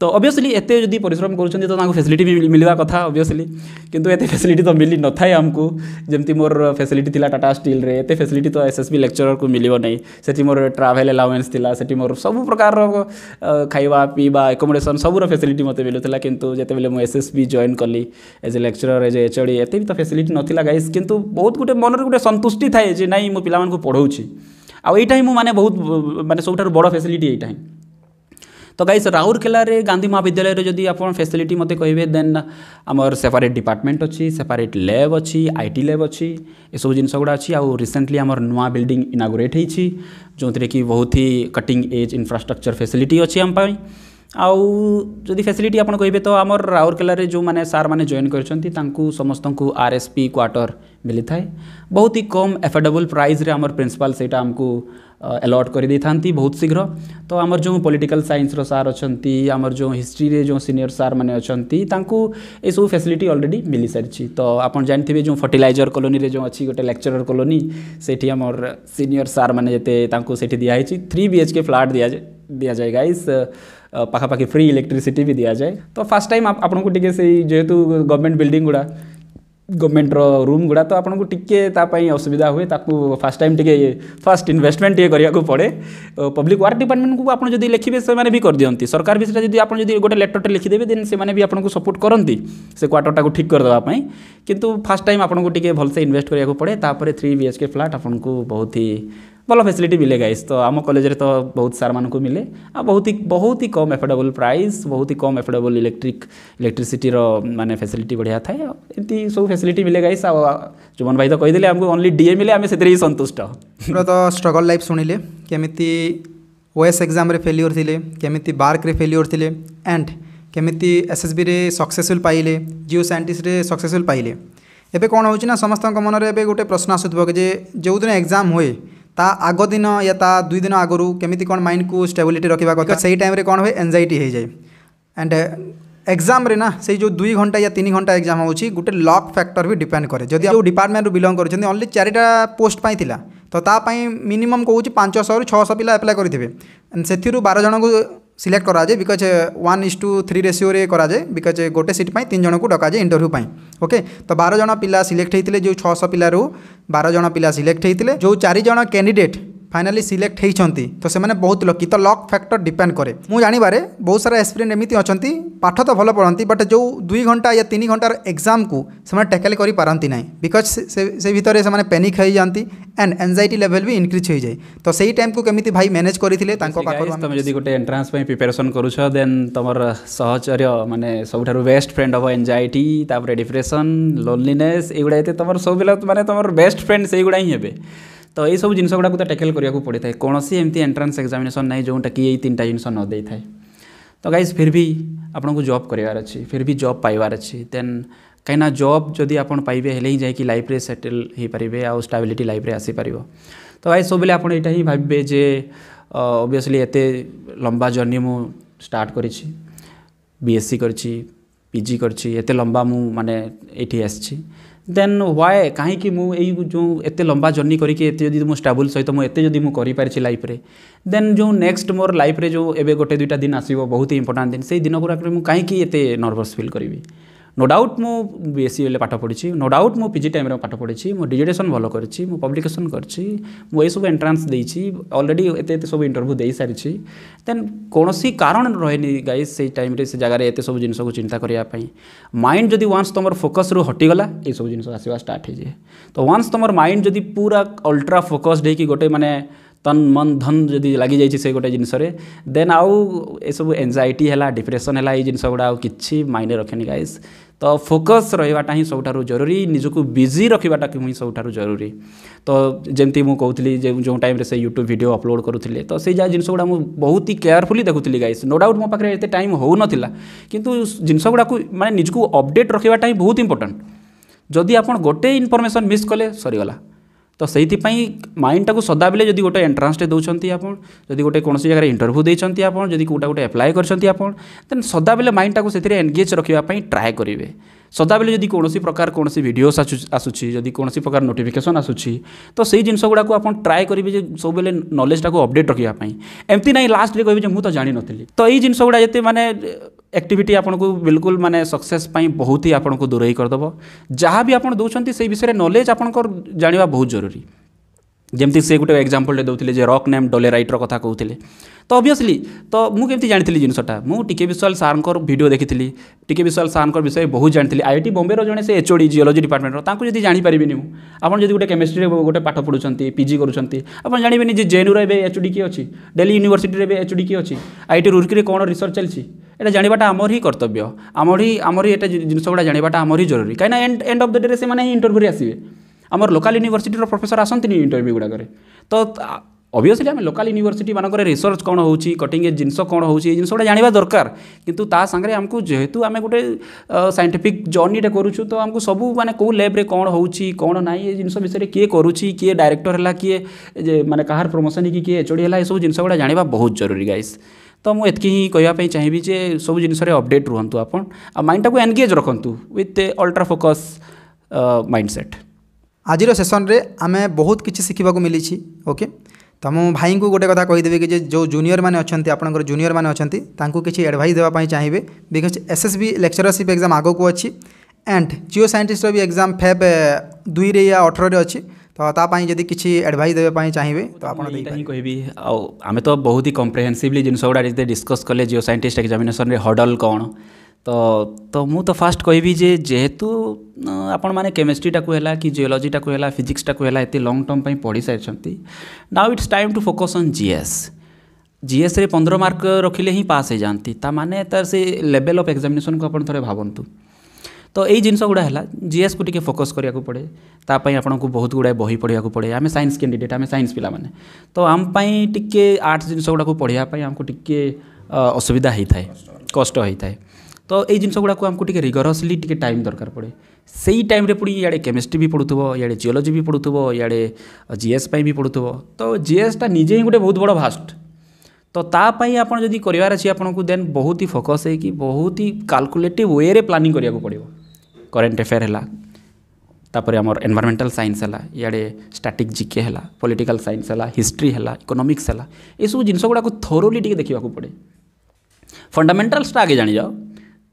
तो अभीयसली एत जदि परिश्रम कर तो भी मिलवा कथ अबियसली कितु एत फैसिलिट तो मिल न थाए आमको जमी मोर फैसिलिट थी टाटा स्टील एत फैसिलिट तो एस एस बी लेक्चरर को मिले ना से मोर ट्राभेल एलाउएन्स से मोर सब प्रकार खावा पीवा एकोमोडेसन सबूर फैसिलिट मत मिलूला कितु जितेबले मुझे एस एस बी जॉन कली as a lecture as H एड एत भी तो फैसिलिटी नाला गाइज कितु बहुत गोटे मनर गोटे सन्तुष्टि थाए जे ना मो पा पढ़ाऊँ आईटा ही मुझे बहुत मानते सब बड़ फैसिलिटी यहीटा तो गाई से राउरकेलार गांधी महाविद्यालय जदि आप फैसिलिट मत कहे देन आम सेपरेट डिपार्टमेंट अच्छी सेपरेट लैब अच्छी आई टी लैब अच्छी ये सब जिनगुड़ा अच्छी आउ रिसेंटली आम नुआ बिल्डिंग इनागोरेट हो जो थी बहुत ही कटिंग एज इनफ्रास्ट्रक्चर फैसिलिटी अच्छी आमपाई आदि जदि फैसिलिटी आप कहे तो आम राउरकेलें जो मैंने सार मैंने जॉन कर समस्त को आर एस पी क्वाटर मिली था बहुत ही कम एफोर्डेबल प्राइस रे आमर प्रिंसिपाल से आमको अलॉट कर बहुत शीघ्र तो आमर जो पॉलिटिकल साइंस रो सार अच्छा आमर जो हिस्ट्री रे जो सीनियर सार मैंने अच्छा ये सब फैसिलिटी अलरेडी मिली सारी तो आप जानते हैं जो फर्टिलइजर कलोनी जो अच्छी गोटे लेक्चरर कलोनी से आमर सिनियर सार मैंने जिते से दिखाई three B H K flat दि दि जाए गाइस पाखापाखी फ्री इलेक्ट्रिसीट भी दिया जाए तो फास्ट टाइम आपको टी जेहेतु गवर्नमेंट बिल्डिंग गुड़ा गवर्नमेंट रूम गुड़ा तो आपको टिके असुविधा हुए फास्ट टाइम टी फास्ट इनभेस्टमेंट टे पड़े पब्लिक वार्ड डिपार्टमेंट को आपड़ जब लिखे से भी कर दिखते सरकार भी जब आप गोटे लेटरटे लिखिदेवे देन से भी आपको सपोर्ट करती से क्वाटरटा को ठीक करदेपी कितु फास्ट टाइम आपको टी भलसे इनभेस्ट करा पड़े थ्री बी फ्लाट आपको बहुत ही ଭଲ ଫ୍ୟାସିଲିଟି ମିଳେ ଗାଇସ୍ ତ ଆମ କଲେଜରେ ତ ବହୁତ ସାର୍ମାନଙ୍କୁ ମିଳେ ଆଉ ବହୁତ ହି ବହୁତ ହି କମ୍ ଏଫୋର୍ଡେବଲ୍ ପ୍ରାଇସ୍ ବହୁତ ହି କମ୍ ଏଫୋର୍ଡେବଲ୍ ଇଲେକ୍ଟ୍ରିକ୍ ଇଲେକ୍ଟ୍ରିସିଟିର ମାନେ ଫ୍ୟାସିଲିଟି ବଢ଼ିଆ ଥାଏ ଏମିତି ସବୁ ଫ୍ୟାସିଲିଟି ମିଳେ ଗାଇସ୍ ଆଉ ଜୁବନ ଭାଇ ତ କହିଦେଲେ ଆମକୁ ଓନ୍ଲି ଡିଏ ମିଳେ ଆମେ ସେଥିରେ ହିଁ ସନ୍ତୁଷ୍ଟ ତ ଷ୍ଟ୍ରଗଲ୍ ଲାଇଫ୍ ଶୁଣିଲେ କେମିତି ଓଏସ୍ ଏକ୍ଜାମ୍ରେ ଫେଲିଓର୍ ଥିଲେ କେମିତି ବାର୍କରେ ଫେଲିଓର୍ ଥିଲେ ଆଣ୍ଡ କେମିତି ଏସ୍ଏସ୍ବିରେ ସକ୍ସେସଫୁଲ୍ ପାଇଲେ ଜିଓ ସାଇଣ୍ଟିଷ୍ଟରେ ସକ୍ସେସଫୁଲ୍ ପାଇଲେ ଏବେ କ'ଣ ହେଉଛି ନା ସମସ୍ତଙ୍କ ମନରେ ଏବେ ଗୋଟେ ପ୍ରଶ୍ନ ଆସୁଥିବ କି ଯେ ଯେଉଁଦିନ ଏକ୍ଜାମ୍ ହୁଏ ता आग दिन या ता दुई दिन आगुरी केमी कौन माइंड को स्टेबिलिटी रखा कथा से टाइम कौन हुए एनजाइटी हो जाए एंड एग्जाम uh, रे ना से जो दुई घंटा या तीन घंटा एग्जाम हो गोटे लक फैक्टर भी डिपेंड करे जदि जो डिपार्टमेंट बिलंग करली चारिटा पोस्ट पाई तो मिनिमम कौन पांचश रु छःश पिला एप्लाय करेंगे से बार जन को सिलेक्ट कराए because one is to three रेसीओरे कराए बिकज गोटे सीट पर तीन जन को डकाए इंटरव्यू पर ओके तो बार जन पिला सिलेक्ट होते जो छःश पिलू बार जन पिला सिलेक्ट होते जो चारिज कैंडिडेट ফাইনালি সিলেক্ট হয়েছেন তো সে বহুত লকি তো লক ফ্যাক্টর ডিপেন্ড করে মু জাণবারে বহু সারা এসপিরিয়েন্ট এমনি অনেক পাঠ তো ভাল পড়তে বট যে দুই ঘন্টা ইয়া তিন ঘন্টার এক্সাম কু সে ট্যাকেল করে পারতি না বিকজ সে ভিতরে সে প্যানিক হয়ে যাতে অ্যান্ড এনজাইটি লেভেল বি ইনক্রিজ হয়ে যায় তো সেই টাইম কু কেমি ভাই ম্যানেজ করে তুমি যদি গোটে এন্ট্রান্স প্রিপারেসন করুছ দেন তোমার সহচর্য মানে সবুঠার বেস্ট ফ্রেন্ড হব এনজাইটি তাপরে ডিপ্রেসন লোনলিনেস এইগুলা এতে তোমার সবুলা মানে তোমার বেস্ট ফ্রেন্ড সেইগুলা হি হবে ତ ଏଇସବୁ ଜିନିଷ ଗୁଡ଼ାକୁ ତ ଟେକେଲ୍ କରିବାକୁ ପଡ଼ିଥାଏ କୌଣସି ଏମିତି ଏଣ୍ଟ୍ରାନ୍ସ ଏକ୍ଜାମିନେସନ୍ ନାହିଁ ଯେଉଁଟାକି ଏଇ ତିନିଟା ଜିନିଷ ନ ଦେଇଥାଏ ତ ଗାଇଜ୍ ଫିର୍ ବି ଆପଣଙ୍କୁ ଜବ୍ କରିବାର ଅଛି ଫିର୍ ବି ଜବ୍ ପାଇବାର ଅଛି ଦେନ୍ କାହିଁକିନା ଜବ୍ ଯଦି ଆପଣ ପାଇବେ ହେଲେ ହିଁ ଯାଇକି ଲାଇଫ୍ରେ ସେଟେଲ୍ ହୋଇପାରିବେ ଆଉ ଷ୍ଟାବିଲିଟି ଲାଇଫ୍ରେ ଆସିପାରିବ ତ ଗାଇଜ୍ ସବୁବେଳେ ଆପଣ ଏଇଟା ହିଁ ଭାବିବେ ଯେ ଅବଭିୟସ୍ଲି ଏତେ ଲମ୍ବା ଜର୍ଣ୍ଣି ମୁଁ ଷ୍ଟାର୍ଟ କରିଛି ବିଏସ୍ସି କରିଛି ପିଜି କରିଛି ଏତେ ଲମ୍ବା ମୁଁ ମାନେ ଏଇଠି ଆସିଛି ଦେନ୍ ହ୍ୱାଏ କାହିଁକି ମୁଁ ଏଇ ଯେଉଁ ଏତେ ଲମ୍ବା ଜର୍ଣ୍ଣି କରିକି ଏତେ ଯଦି ମୁଁ ଷ୍ଟ୍ରାବୁଲ୍ ସହିତ ମୁଁ ଏତେ ଯଦି ମୁଁ କରିପାରିଛି ଲାଇଫ୍ରେ ଦେନ୍ ଯେଉଁ ନେକ୍ସଟ ମୋର ଲାଇଫ୍ରେ ଯେଉଁ ଏବେ ଗୋଟେ ଦୁଇଟା ଦିନ ଆସିବ ବହୁତ ଇମ୍ପୋର୍ଟାଣ୍ଟ ଦିନ ସେଇ ଦିନଗୁଡ଼ାକରେ ମୁଁ କାହିଁକି ଏତେ ନର୍ଭସ୍ ଫିଲ୍ କରିବି নো ଡାଉଟ୍ ମୁଁ ବିଏସ୍ସିଏଲ୍ରେ ପାଠ ପଢ଼ିଛି ନୋ ଡାଉଟ୍ ମୁଁ ପିଜି ଟାଇମ୍ରେ ପାଠ ପଢ଼ିଛି ମୁଁ ଡିଜିଟେସନ୍ ଭଲ କରିଛି ମୁଁ ପବ୍ଲିକେସନ୍ କରିଛି ମୁଁ ଏଇସବୁ ଏଣ୍ଟ୍ରାନ୍ସ ଦେଇଛି ଅଲରେଡ଼ି ଏତେ ଏତେ ସବୁ ଇଣ୍ଟରଭ୍ୟୁ ଦେଇସାରିଛି ଦେନ୍ କୌଣସି କାରଣ ରହେନି ଗାଇସ୍ ସେଇ ଟାଇମ୍ରେ ସେ ଜାଗାରେ ଏତେ ସବୁ ଜିନିଷକୁ ଚିନ୍ତା କରିବା ପାଇଁ ମାଇଣ୍ଡ ଯଦି ୱାନ୍ସ ତୁମର ଫୋକସ୍ରୁ ହଟିଗଲା ଏଇସବୁ ଜିନିଷ ଆସିବା ଷ୍ଟାର୍ଟ ହେଇଯାଏ ତ ୱାନ୍ସ ତୁମର ମାଇଣ୍ଡ ଯଦି ପୁରା ଅଲଟ୍ରା ଫୋକସ୍ଡ ହେଇକି ଗୋଟେ ମାନେ ତନ୍ ମନ୍ ଧନ୍ ଯଦି ଲାଗିଯାଇଛି ସେ ଗୋଟେ ଜିନିଷରେ ଦେନ୍ ଆଉ ଏସବୁ ଏନ୍ଜାଇଟି ହେଲା ଡିପ୍ରେସନ୍ ହେଲା ଏଇ ଜିନିଷ ଗୁଡ଼ା ଆଉ କିଛି ମାଇଣ୍ଡରେ ରଖେନି ଗାଇସ୍ ତ ଫୋକସ୍ ରହିବାଟା ହିଁ ସବୁଠାରୁ ଜରୁରୀ ନିଜକୁ ବିଜି ରଖିବାଟା ହିଁ ସବୁଠାରୁ ଜରୁରୀ ତ ଯେମିତି ମୁଁ କହୁଥିଲି ଯେ ଯେଉଁ ଟାଇମ୍ରେ ସେ ୟୁଟ୍ୟୁବ୍ ଭିଡ଼ିଓ ଅପଲୋଡ଼ କରୁଥିଲେ ତ ସେଇ ଯାହା ଜିନିଷ ଗୁଡ଼ା ମୁଁ ବହୁତ ହି କେୟାରଫୁଲି ଦେଖୁଥିଲି ଗାଇସ୍ ନୋ ଡାଉଟ୍ ମୋ ପାଖରେ ଏତେ ଟାଇମ୍ ହେଉନଥିଲା କିନ୍ତୁ ଜିନିଷ ଗୁଡ଼ାକୁ ମାନେ ନିଜକୁ ଅପଡ଼େଟ୍ ରଖିବାଟା ହିଁ ବହୁତ ଇମ୍ପୋର୍ଟାଣ୍ଟ ଯଦି ଆପଣ ଗୋଟେ ଇନଫର୍ମେସନ୍ ମିସ୍ କଲେ ସରିଗଲା ତ ସେଇଥିପାଇଁ ମାଇଣ୍ଡଟାକୁ ସଦାବେଳେ ଯଦି ଗୋଟେ ଏଣ୍ଟ୍ରାନ୍ସଟେ ଦେଉଛନ୍ତି ଆପଣ ଯଦି ଗୋଟେ କୌଣସି ଜାଗାରେ ଇଣ୍ଟରଭ୍ୟୁ ଦେଇଛନ୍ତି ଆପଣ ଯଦି କେଉଁଟା ଗୋଟେ ଆପ୍ଲାଏ କରିଛନ୍ତି ଆପଣ ଦେନ୍ ସଦାବେଳେ ମାଇଣ୍ଡଟାକୁ ସେଥିରେ ଏନ୍ଗେଜ୍ ରଖିବା ପାଇଁ ଟ୍ରାଏ କରିବେ ସଦାବେଳେ ଯଦି କୌଣସି ପ୍ରକାର କୌଣସି ଭିଡ଼ିଓସ୍ ଆସୁଛି ଯଦି କୌଣସି ପ୍ରକାର ନୋଟିଫିକେସନ୍ ଆସୁଛି ତ ସେଇ ଜିନିଷ ଗୁଡ଼ାକୁ ଆପଣ ଟ୍ରାଏ କରିବେ ଯେ ସବୁବେଳେ ନଲେଜଟାକୁ ଅପଡ଼େଟ୍ ରଖିବା ପାଇଁ ଏମିତି ନାହିଁ ଲାଷ୍ଟରେ କହିବେ ଯେ ମୁଁ ତ ଜାଣିନଥିଲି ତ ଏଇ ଜିନିଷ ଗୁଡ଼ା ଯେତେ ମାନେ एक्टिविटी आपको बिल्कुल मानने सक्सेस बहुत ही आपको दूरई करदेव जहाँ भी आप से विषय में नलेज आप जानवा बहुत जरूरी ଯେମିତି ସେ ଗୋଟେ ଏକ୍ଜାମ୍ପଲ୍ଟେ ଦେଉଥିଲେ ଯେ ରକ୍ ନେମ୍ ଡଲେ ରାଇଟ୍ର କଥା କହୁଥିଲେ ତ ଅବଭିୟସ୍ଲି ତ ମୁଁ କେମିତି ଜାଣିଥିଲି ଜିନିଷଟା ମୁଁ ଟିକେ କେ ସାର୍ଙ୍କର ଭିଡ଼ିଓ ଦେଖିଥିଲି ଟିକେ କେ ବିଶ୍ୱାଳ ସାର୍ଙ୍କ ବିଷୟରେ ବହୁତ ଜାଣିଥିଲି ଆଇ ଟି ବମ୍ବେର ଜଣେ ସେ ଏଚ୍ଓଡ଼ି ଜିଓଲୋଜି ଡିପାର୍ଟମେଣ୍ଟର ତାଙ୍କୁ ଯଦି ଜାଣିପାରିବିନି ମୁଁ ଆପଣ ଯଦି ଗୋଟେ କେମିଷ୍ଟ୍ରିରେ ଗୋଟେ ପାଠ ପଢ଼ୁଛନ୍ତି ପିଜି କରୁଛନ୍ତି ଆପଣ ଜାଣିବେନି ଯେ ଜେଏନ୍ୟୁର ଏବେ ଏଚ୍ ଡି କିଏ ଅଛି ଡେଲି ୟୁନିଭର୍ସିଟିରେ ଏବେ ଏଚ୍ ଡି କିଏ ଅଛି ଆଇ ଟି ରୁର୍କିରେ କ'ଣ ରିସର୍ଚ୍ଚ ଚାଲିଛି ଏଇଟା ଜାଣିବାଟା এটা জাঁবাটা আমার হি কর্তব্য আমার হি আমার এটা ଜାଣିବାଟା ଆମର ହିଁ হি জরুরি ଏଣ୍ଡ ଏଣ୍ଡ ଅଫ୍ ଦ ଡେରେ ସେମାନେ ହିଁ ইন্টরভিউরে ଆସିବେ आम लोकाल यूनिवर्सीटर प्रोफेसर आसती इंटरव्यू गुड़ाक तो अभीअसली आम लोकाल यूनिवर्सीट मानक रिसर्च कौन हो कटिंग जिन कौन हो जिन गुटा जाना दरकार कितु तांगे आमको जेहेतु आम गोटे सैंटिफिक जर्नीटे करुँ तो आमको सब मैंने कौ लैब्रे कौन हो कौन ना ये जिन विषय किए कर किए डायरेक्टर है किए मैंने कहार प्रमोशन किए एच एचओडी है सब जिनस गुड़ा जाना बहुत जरूरी गाइस तो मुझे ही कहना चाहिए जे सब जिन अपडेट रुहतु आप माइंड टाक एनगेज रखु with ultra focus mind set आज सेसन में आम बहुत किसी शिखा मिली ओके तो मुझ भाई को गोटे कथा कहीदेवि कि जो जूनियर मैंने अच्छा आपंकर जूनियर मैंने अच्छा किसी एडभइस देवाई चाहिए because S S B lectureship exam आग को अच्छी एंड जिओ सैंटिस्टर भी एक्जाम फेब दुई रे या अठर से अच्छी तो जी किसी एडभइस देवाई चाहिए तो आप आम तो बहुत ही कम्प्रेहेनसीवली जिन गुड़ा डिस्कस कले जिओ सैंटिस्ट एक्जामेसन हडल कौन तो तो मु तो फास्ट कहबीजे जेहेतु आपण मैंने केमिस्ट्रीटा है कि जिओलोजीटा है फिजिक्सटा है ये लंग टर्म पर पढ़ी सारी now it's time to focus on GS GS रे पंद्रह मार्क रखिले ही पास हो जाती ता माने तर से लेवल ऑफ एग्जामिनेशन को आप भावतु तो यही जिनस गुड़ा है जीएस को टी फोकस करा पड़े ताप को बहुत गुड़ाए बही पढ़ाक पड़े आम सैंस कैंडिडेट आम सैंस पे तो आमपाई टी आर्ट्स जिनसगढ़ पढ़ापी आमको टी असुविधा होता है कष्ट होता है ତ ଏଇ ଜିନିଷ ଗୁଡ଼ାକୁ ଆମକୁ ଟିକେ ରିଗରସଲି ଟିକେ ଟାଇମ୍ ଦରକାର ପଡ଼େ ସେଇ ଟାଇମ୍ରେ ପୁଣି ଇଆଡ଼େ କେମିଷ୍ଟ୍ରି ବି ପଢ଼ୁଥିବ ଇଆଡ଼େ ଜିଓଲୋଜି ବି ପଢ଼ୁଥିବ ଇଆଡ଼େ ଜିଏସ୍ ପାଇଁ ବି ପଢ଼ୁଥିବ ତ ଜିଏସ୍ଟା ନିଜେ ହିଁ ଗୋଟେ ବହୁତ ବଡ଼ ଭାଷ୍ଟ ତ ତା ପାଇଁ ଆପଣ ଯଦି କରିବାର ଅଛି ଆପଣଙ୍କୁ ଦେନ୍ ବହୁତ ହି ଫୋକସ୍ ହେଇକି ବହୁତ ହି କାଲକୁଲେଟିଭ୍ ୱେରେ ପ୍ଲାନିଂ କରିବାକୁ ପଡ଼ିବ କରେଣ୍ଟ ଆଫେୟାର୍ ହେଲା ତାପରେ ଆମର ଏନ୍ଭାରମେଣ୍ଟାଲ୍ ସାଇନ୍ସ ହେଲା ଇଆଡ଼େ ଷ୍ଟାଟିକ୍ ଜିକେ ହେଲା ପଲିଟିକାଲ୍ ସାଇନ୍ସ ହେଲା ହିଷ୍ଟ୍ରି ହେଲା ଇକୋନୋମିକ୍ସ ହେଲା ଏସବୁ ଜିନିଷ ଗୁଡ଼ାକୁ ଥୋରୋଲି ଟିକେ ଦେଖିବାକୁ ପଡ଼େ ଫଣ୍ଡାମେଣ୍ଟାଲ୍ସଟା ଆଗେ ଜାଣିଯାଅ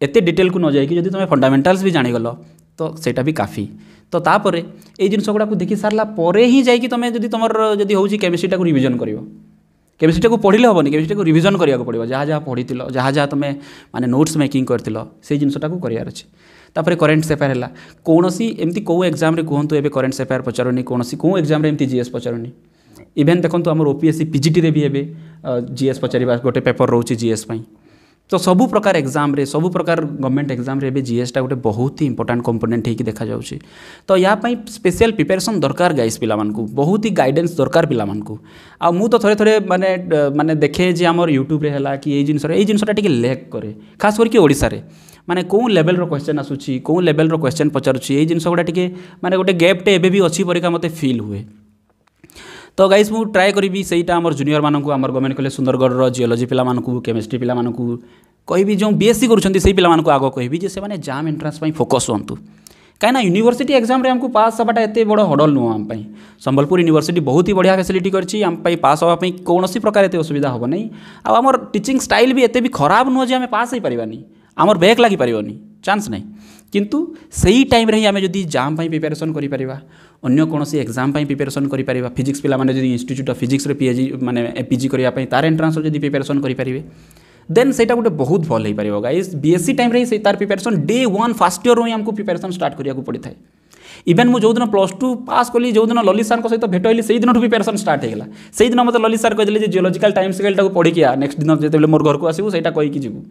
ଏତେ ଡିଟେଲ୍କୁ ନ ଯାଇକି ଯଦି ତୁମେ ଫଣ୍ଡାମେଣ୍ଟାଲ୍ସ ବି ଜାଣିଗଲ ତ ସେଇଟା ବି କାଫି ତ ତାପରେ ଏଇ ଜିନିଷ ଗୁଡ଼ାକୁ ଦେଖି ସାରିଲା ପରେ ହିଁ ଯାଇକି ତୁମେ ଯଦି ତୁମର ଯଦି ହେଉଛି କେମିଷ୍ଟ୍ରିଟାକୁ ରିଭିଜନ୍ କରିବ କେମିଷ୍ଟ୍ରିଟାକୁ ପଢ଼ିଲେ ହେବନି କେମିଷ୍ଟ୍ରିଟାକୁ ରିଭିଜନ୍ କରିବାକୁ ପଡ଼ିବ ଯାହା ଯାହା ପଢ଼ିଥିଲ ଯାହା ଯାହା ତୁମେ ମାନେ ନୋଟ୍ସ ମେକିଂ କରିଥିଲ ସେଇ ଜିନିଷଟାକୁ କରିବାର ଅଛି ତାପରେ କରେଣ୍ଟ ସେଫାୟାର ହେଲା କୌଣସି ଏମିତି କେଉଁ ଏକ୍ଜାମ୍ରେ କୁହନ୍ତୁ ଏବେ କରେଣ୍ଟ ସେଫାୟାର ପଚାରୁନି କୌଣସି କେଉଁ ଏକ୍ଜାମ୍ରେ ଏମିତି ଜିଏସ୍ ପଚାରୁନି ଇଭେନ୍ ଦେଖନ୍ତୁ ଆମର ଓପିଏସ୍ସି ପିଜିଟିରେ ବି ଏବେ ଜିଏସ୍ ପଚାରିବା ଗୋଟେ ପେପର୍ ରହୁଛି ଜିଏସ୍ ପାଇଁ तो सबु प्रकार एग्जाम्रे सब प्रकार गवर्नमेंट एग्जाम्रे ए जीएसटा गोटे बहुत ही इंपोर्टां कंपोनेंट हो देखा जाऊँगी तो या स्पेशल प्रिपेरेसन दरकार गाइस पिला बहुत ही गाइडेन्स दरकार पिला तो थे थे माने माने देखे जे आम यूट्यूब्रे कि ये जिनस ये जिनसटा टी लेक कै खास करके ओडार मैंने कौन लेवल क्वेश्चन आसूँ कौन लेवल क्वेश्चन पचारूँ ये जिनस गुड़ा टी मैंने गोटे गैप्टे एवं अच्छी परिका मत फिल हुए तो गाइज मुझ ट्राए करी से जूनियर मानक आम गवर्नमेंट कलेज सुंदरगढ़ जिओलोजी पे केमिस्ट्री कह भी जो बीएससी करुँच से कह आग कहने जाम एंट्रांस फोकस हूँ कहीं ना यूनिवर्सी एक्जाम आमको पास होगा एत बड़ हडल नुह आम संबलपुर यूनिवर्सी बहुत ही बढ़िया फैसिलिट करमें पास होगा कौन प्रकार एत असुविधा हम ना आम टीचिंग स्टाइल भी एत भी खराब नुह जो आम पास हो पार्वानी आम बैक लगी पार्वानी चान्स ना कि टाइम ही आम जब जाम प्रिपेरेसन कर अन्य कौन से एग्जाम प्रिपेरेसन कर फिजिक्स पाने इनट्यूट अफ फिजिक्स पीएजी मैंने पिजी करने तार एंट्रांस जब प्रिपेरेसन करें देन से गोटे बहुत भल हो पाराइज बीएससी टाइम से तार preparation day one first year ही आमको प्रिपेरेसन स्टार्ट करा पड़ता है इवेन मुझ जोदिन प्लस टू पास कली जो दिन ललित सार सहित भेट हेली से दिनों प्रिपेरेसन स्टार्ट होगा से दिन मतलब ललित सार कहते जियोलोजिकल टाइम स्केल्टा पढ़िया नेक्स्ट दिन जो मोर घर को आसू से कहीकि जीवू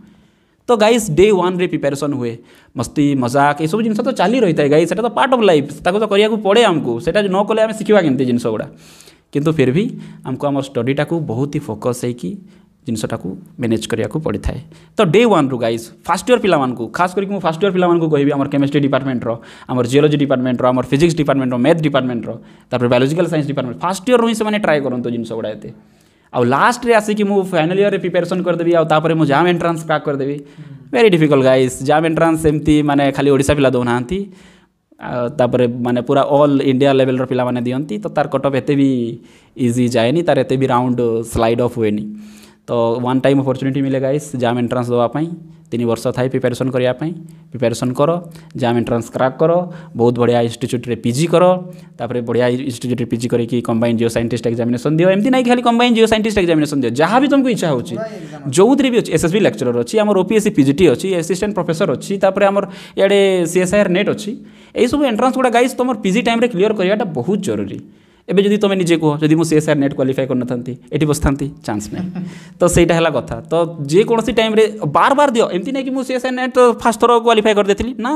तो गाइस डे वन प्रिपेरेसन हुए मस्ती मजाक ये सब जिन तो चली रही है गाइस से पार्ट अफ लाइफ तो ताक तो पड़े आमको से नक आम शिखा कमी जिनस गुड़ा कितु फिर भी आमको आम स्टडीटा को बहुत ही फोकस है जिनसटा को मैनेज करा पड़ता है तो डे वन रु गाइज फास्ट इयर पिला खास करके फास्ट इयर पिला कह केमिस्ट्री डिपार्टमेंट रमर जिओलोजी डिपार्टमेंट रमर फिजिक्स डिपार्टमेंट रो मैथ डिपार्टमेंट रो biological science department first year रु ही ट्राए करते जिन गुड़ा आउ लास्ट आसिकी मुझ फाइनाल इयर में प्रिपेरेसन करदेवि आउे मुझ जाम एंट्रान्स पैक करदेवि वेरी डिफिकल्ट गाइज जाम एंट्रान्स एमती मैंने खाली ओडा पिला दौना मैंने पूरा अल इंडिया लेवल पिला दिखती तो तार कटअप एत भी इजी जाए तार एत भी राउंड स्लाइड अफ हुए तो वन टाइम अपर्चुनिटी मिले गाइज जाम एंट्रान्स दवापाई ତିନି ବର୍ଷ ଥାଇ ପ୍ରିପାରେସନ୍ କରିବା ପାଇଁ ପ୍ରିପାରେସନ୍ କର ଜାମ୍ ଏଣ୍ଟ୍ରାନ୍ସ କ୍ରାକ୍ କର ବହୁତ ବଢ଼ିଆ ଇନଷ୍ଟିଚ୍ୟୁଟ୍ରେ ପିଜି କର ତାପରେ ବଢ଼ିଆ ଇନଷ୍ଟିଚ୍ୟୁଟ୍ରେ ପିଜି କରିକି କମ୍ବାଇନ୍ ଜିଓ ସାଇଣ୍ଟିଷ୍ଟ ଏକ୍ଜାମିନେସନ୍ ଦିଅ ଏମିତି ନାହିଁ ଖାଲି କମ୍ବାଇନ୍ ଜିଓ ସାଇଣ୍ଟିଷ୍ଟ ଏକ୍ଜାମିନେସନ୍ ଦିଅ ଯାହା ବି ତୁମକୁ ଇଚ୍ଛା ହେଉଛି ଯେଉଁଥିରେ ବି ଅଛି ଏସ୍ ଏସ୍ ବି ଲେକ୍ଚରର୍ ଅଛି ଆମର O P S C P G T ଅଛି ଆସିଷ୍ଟାଣ୍ଟ ପ୍ରଫେସର ଅଛି ତାପରେ ଆମର ଇଆଡ଼େ C S I R NET ଅଛି ଏଇସବୁ ଏଣ୍ଟ୍ରାନ୍ସ ଗୁଡ଼ା ଗାଇସ୍ ତୁମର ପି ଜି ଟାଇମ୍ରେ କ୍ଲିୟର୍ କରିବାଟା ବହୁତ ଜରୁରୀ ଏବେ ଯଦି ତୁମେ ନିଜେ କୁହ ଯଦି ମୁଁ ସିଏସ୍ଆର୍ ନେଟ୍ କ୍ୱାଲିଫାଏ କରିନଥାନ୍ତି ଏଠି ବସିଥାନ୍ତି ଚାନ୍ସ ନାହିଁ ତ ସେଇଟା ହେଲା କଥା ତ ଯେକୌଣସି ଟାଇମ୍ରେ ବାର ବାର ଦିଅ ଏମିତି ନାହିଁ କି ମୁଁ ସିଏସ୍ଆର୍ ନେଟ୍ ଫାର୍ଷ୍ଟ ଥର କ୍ୱାଲିଫାଏ କରିଦେଇଥିଲି ନା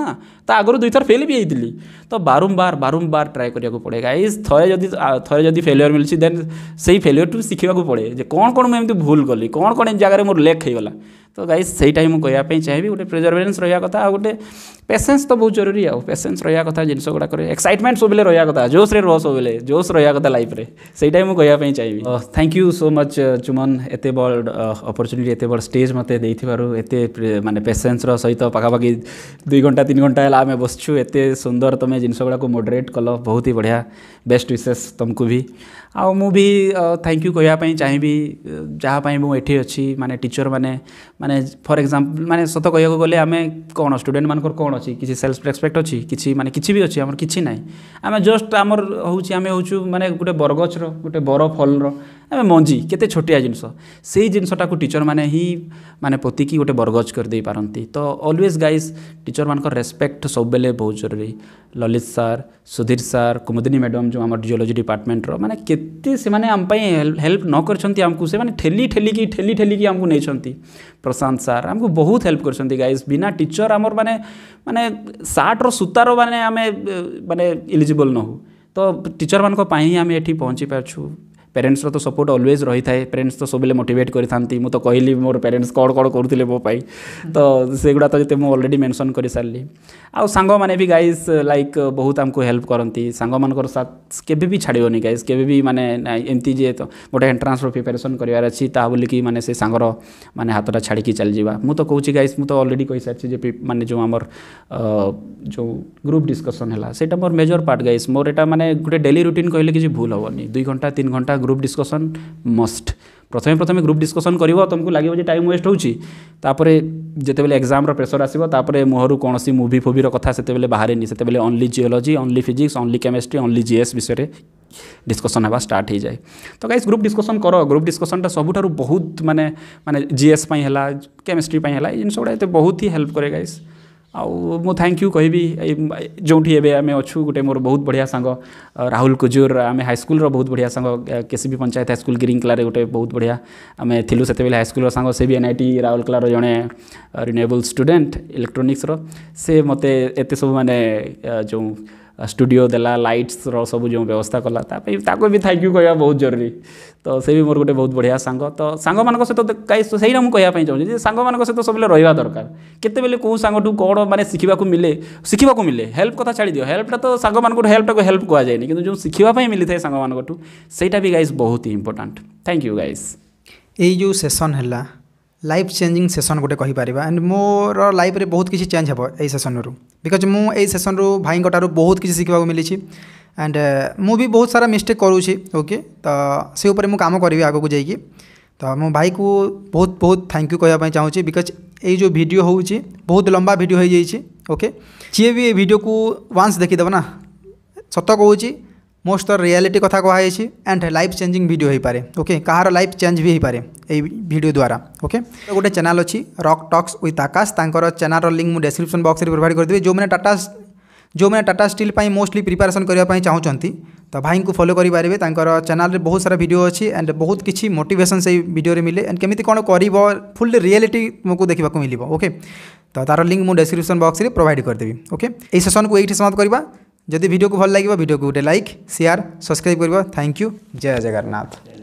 ତା ଆଗରୁ ଦୁଇଥର ଫେଲ୍ ବି ହେଇଥିଲି ତ ବାରମ୍ବାର ବାରମ୍ବାର ଟ୍ରାଏ କରିବାକୁ ପଡ଼େ ଗାଇଜ୍ ଥରେ ଯଦି ଥରେ ଯଦି ଫେଲିଅର୍ ମିଳୁଛି ଦେନ୍ ସେଇ ଫେଲିଅର୍ଠୁ ଶିଖିବାକୁ ପଡ଼େ ଯେ କ'ଣ କ'ଣ ମୁଁ ଏମିତି ଭୁଲ କଲି କ'ଣ କ'ଣ ଏମିତି ଜାଗାରେ ମୋର ଲେକ୍ ହେଇଗଲା तो गाइस से हीटा ही मुझे कहना चाहिए गोटे प्रिजर्भेन्स रहा कथ आ गए पेसेंस तो बहुत जरूरी आउ पेसेंस रहा कथ जिन गुड़ाक एक्साइटमेंट सब रहा कथ जोस रो सब जोस रहा कथ लाइफ से ही मुझे कहना चाहिए थैंक यू सो मच चुमन एत बड़ अपरच्युनिटी एत बड़ स्टेज मत देते मानते पेसेंस रही पाखापाखि दुई घंटा तीन घंटा आम बस एत सुंदर तुम जिनस गुड़ाक मोडरेट कल बहुत ही बढ़िया बेस्ट विशेष तुमको भी ଆଉ ମୁଁ ବି ଥ୍ୟାଙ୍କ ୟୁ କହିବା ପାଇଁ ଚାହିଁବି ଯାହା ପାଇଁ ମୁଁ ଏଠି ଅଛି ମାନେ ଟିଚର୍ମାନେ ମାନେ ଫର୍ ଏକ୍ଜାମ୍ପଲ୍ ମାନେ ସତ କହିବାକୁ ଗଲେ ଆମେ କ'ଣ ଷ୍ଟୁଡେଣ୍ଟମାନଙ୍କର କ'ଣ ଅଛି କିଛି ସେଲ୍ଫ ରେସ୍ପେକ୍ଟ ଅଛି କିଛି ମାନେ କିଛି ବି ଅଛି ଆମର କିଛି ନାହିଁ ଆମେ ଜଷ୍ଟ ଆମର ହେଉଛି ଆମେ ହେଉଛୁ ମାନେ ଗୋଟେ ବରଗଛର ଗୋଟେ ବର ଫଲର ମଞ୍ଜି କେତେ ଛୋଟିଆ ଜିନିଷ ସେଇ ଜିନିଷଟାକୁ ଟିଚର୍ମାନେ ହିଁ ମାନେ ପୋତିକି ଗୋଟେ ବରଗଜ କରିଦେଇପାରନ୍ତି ତ ଅଲୱେଜ୍ ଗାଇଜ୍ ଟିଚର୍ମାନଙ୍କର ରେସ୍ପେକ୍ଟ ସବୁବେଳେ ବହୁତ ଜରୁରୀ Lalit sir Sudhir sir Kumudini madam ଯେଉଁ ଆମର ଜିଓଲୋଜି ଡିପାର୍ଟମେଣ୍ଟର ମାନେ କେତେ ସେମାନେ ଆମ ପାଇଁ ହେଲ୍ପ ନ କରିଛନ୍ତି ଆମକୁ ସେମାନେ ଠେଲି ଠେଲିକି ଠେଲି ଠେଲିକି ଆମକୁ ନେଇଛନ୍ତି ପ୍ରଶାନ୍ତ ସାର୍ ଆମକୁ ବହୁତ ହେଲ୍ପ କରିଛନ୍ତି ଗାଇଜ୍ ବିନା ଟିଚର୍ ଆମର ମାନେ ମାନେ ସାର୍ଟର ସୂତାର ମାନେ ଆମେ ମାନେ ଇଲିଜିବଲ୍ ନ ହଉ ତ ଟିଚର୍ମାନଙ୍କ ପାଇଁ ହିଁ ଆମେ ଏଠି ପହଞ୍ଚି ପାରୁଛୁ पेरेन्ट्स तो सपोर्ट अलवेज रही था पेरेन्ट्स तो सब मोटेट कर मुत कहली मोर पेरेन्ट्स कौन कौन करुते मोपाई तो से गुड़ा तो जिते मुझे अलरेडी मेनसन कर सारे आंग मैंने भी गाइज लाइक बहुत आमको हेल्प करती सांग केवि भी छाड़ब नहीं गाइज केवि भी मैंने एमती जे तो गोटे एंट्रान्स प्रिपेरेसन करार अच्छी बोलिक मैंने से सांगर मैंने हाथ टा छाड़ी चल जा मुझे कहूँ गाइज मुझे अलरेडी कही सारी मैंने जो आम जो ग्रुप डिस्कसन है मोर मेजर पार्ट गाइज मोर एटा मैंने गोटे डेली रुटीन कहले कि भूल हेनी दुई घंटा तीन घंटा গ্রুপ ডিসকসন মস্ট প্রথমে প্রথমে গ্রুপ ডিসকসন করব তোমাকে লাগিব যে টাইম ওয়েস্ট হচ্ছে তাপরে যেতবে এক্সামর প্রেসর আসব তাপরে মুহর কোণী মুভি ফুভির কথা সেতবে বাহারে সেতবে only geology only physics only chemistry only GS বিষয়ে ডিসকসন হওয়া স্টার্ট হয়ে যায় তো গাইজ গ্রুপ ডিসকসন কর গ্রুপ ডিসকসনটা সবুঠার বহুত মানে মানে জিএস পাই হেলা কেমিস্ট্রি পাই হেলা এই জিনিসগুলো এতে বহুত হি হেল্প করে গাইজ ଆଉ ମୁଁ ଥ୍ୟାଙ୍କ ୟୁ କହିବି ଯେଉଁଠି ଏବେ ଆମେ ଅଛୁ ଗୋଟେ ମୋର ବହୁତ ବଢ଼ିଆ ସାଙ୍ଗ ରାହୁଲ କୁଜୁର ଆମେ ହାଇସ୍କୁଲର ବହୁତ ବଢ଼ିଆ ସାଙ୍ଗ କେସିବି ପଞ୍ଚାୟତ ହାଇସ୍କୁଲ ଗିରିଙ୍ଗଲାରେ ଗୋଟେ ବହୁତ ବଢ଼ିଆ ଆମେ ଥିଲୁ ସେତେବେଳେ ହାଇସ୍କୁଲର ସାଙ୍ଗ ସେ ବି ଏନ୍ ଆଇ ଟି ରାଉରକେଲାର ଜଣେ ରିନ୍ୟୁଏବଲ୍ ଷ୍ଟୁଡେଣ୍ଟ ଇଲେକ୍ଟ୍ରୋନିକ୍ସର ସେ ମୋତେ ଏତେ ସବୁ ମାନେ ଯେଉଁ স্টুডিও দেলা লাইটসর সবু যে ব্যবস্থা কলা তাপে তাকে বি থ্যাংক ইউ কহা বহু জরুরি তো সে বি মোর গোটে বহু বঢ়িয়া সাঙ্গ তো সাঙ্গ মান সহ সেইটা মু কহা চাহুছি যে সাঙ্গ মান সহ সবুলে রহবা দরকার কেতবে কেউ সাঙ্গঠু কণ মানে শিখবা মিলে শিখবা মিলে হেল্প কথা ছাড়ি দিও হেল্পটা তো সাঙ্গ মানুষ হেল্পটাকে হেল্প কুযায়নি কিন্তু যে শিখবা মিলিথায় সাঙ্গ মানুষ সেইটা বি গাইজ বহুত ইম্পর্টাট থ্যাংক ইউ গাইজ এই যে সেসন হেলা लाइफ चेंजिंग सेसन गोटे कहीपर एंड मोर लाइफ में बहुत किसी चेंज हे ये सेसन रु बिकज मु सेसन रु भाई ठार् बहुत किसी शिखा मिली एंड मुँ भी बहुत सारा मिस्टेक करूँ ओके तो से उपरे मुझे कम करी आग को जी तो मो भाई को बहुत बहुत थैंक यू कहना चाहूँ बिकज ये भिड हो बहुत लंबा भिड हो भी ये भिडियो को वास्त देखीदेव ना सत कौच मोस्ट রিয়ালিটি कथ কুহাইছি एंड लाइफ চেঞ্জিং ভিডিও হয়েপরে ওকে কাহার লাইফ চেঞ্জ বি হয়েপরে এই ভিডিও দ্বারা ওকে তো গোটে চ্যানেল অছি রক টক্স উইথ আকাশ তাঁর চ্যানেলর লিঙ্ক মু ডেসক্রিপশন বক্সরে প্রোভাইড করেদেবি যে টাটা जो मैंने टाटा स्टिल मोस्टली प्रिपेरेसन करने चाहते तो भाई को फॉलो करेंगे चैनल बहुत सारा भिडियो अच्छी एंड बहुत किसी मोटेसन से भिडियो मिले एंड कमी कौन कर फुल रियालीटी तुमको देखा मिले ओके तो तार लिंक मुझे डेस्क्रिप्सन बक्स में प्रोभाइड करदेवी ओके ये सेसन को ये समाप्त करवा যদি ভিডিওকে ভাল লাগিব ভিডিওকে গোটে লাইক সেয়ার সবসক্রাইব করব থ্যাংক ইউ জয় জগন্নাথ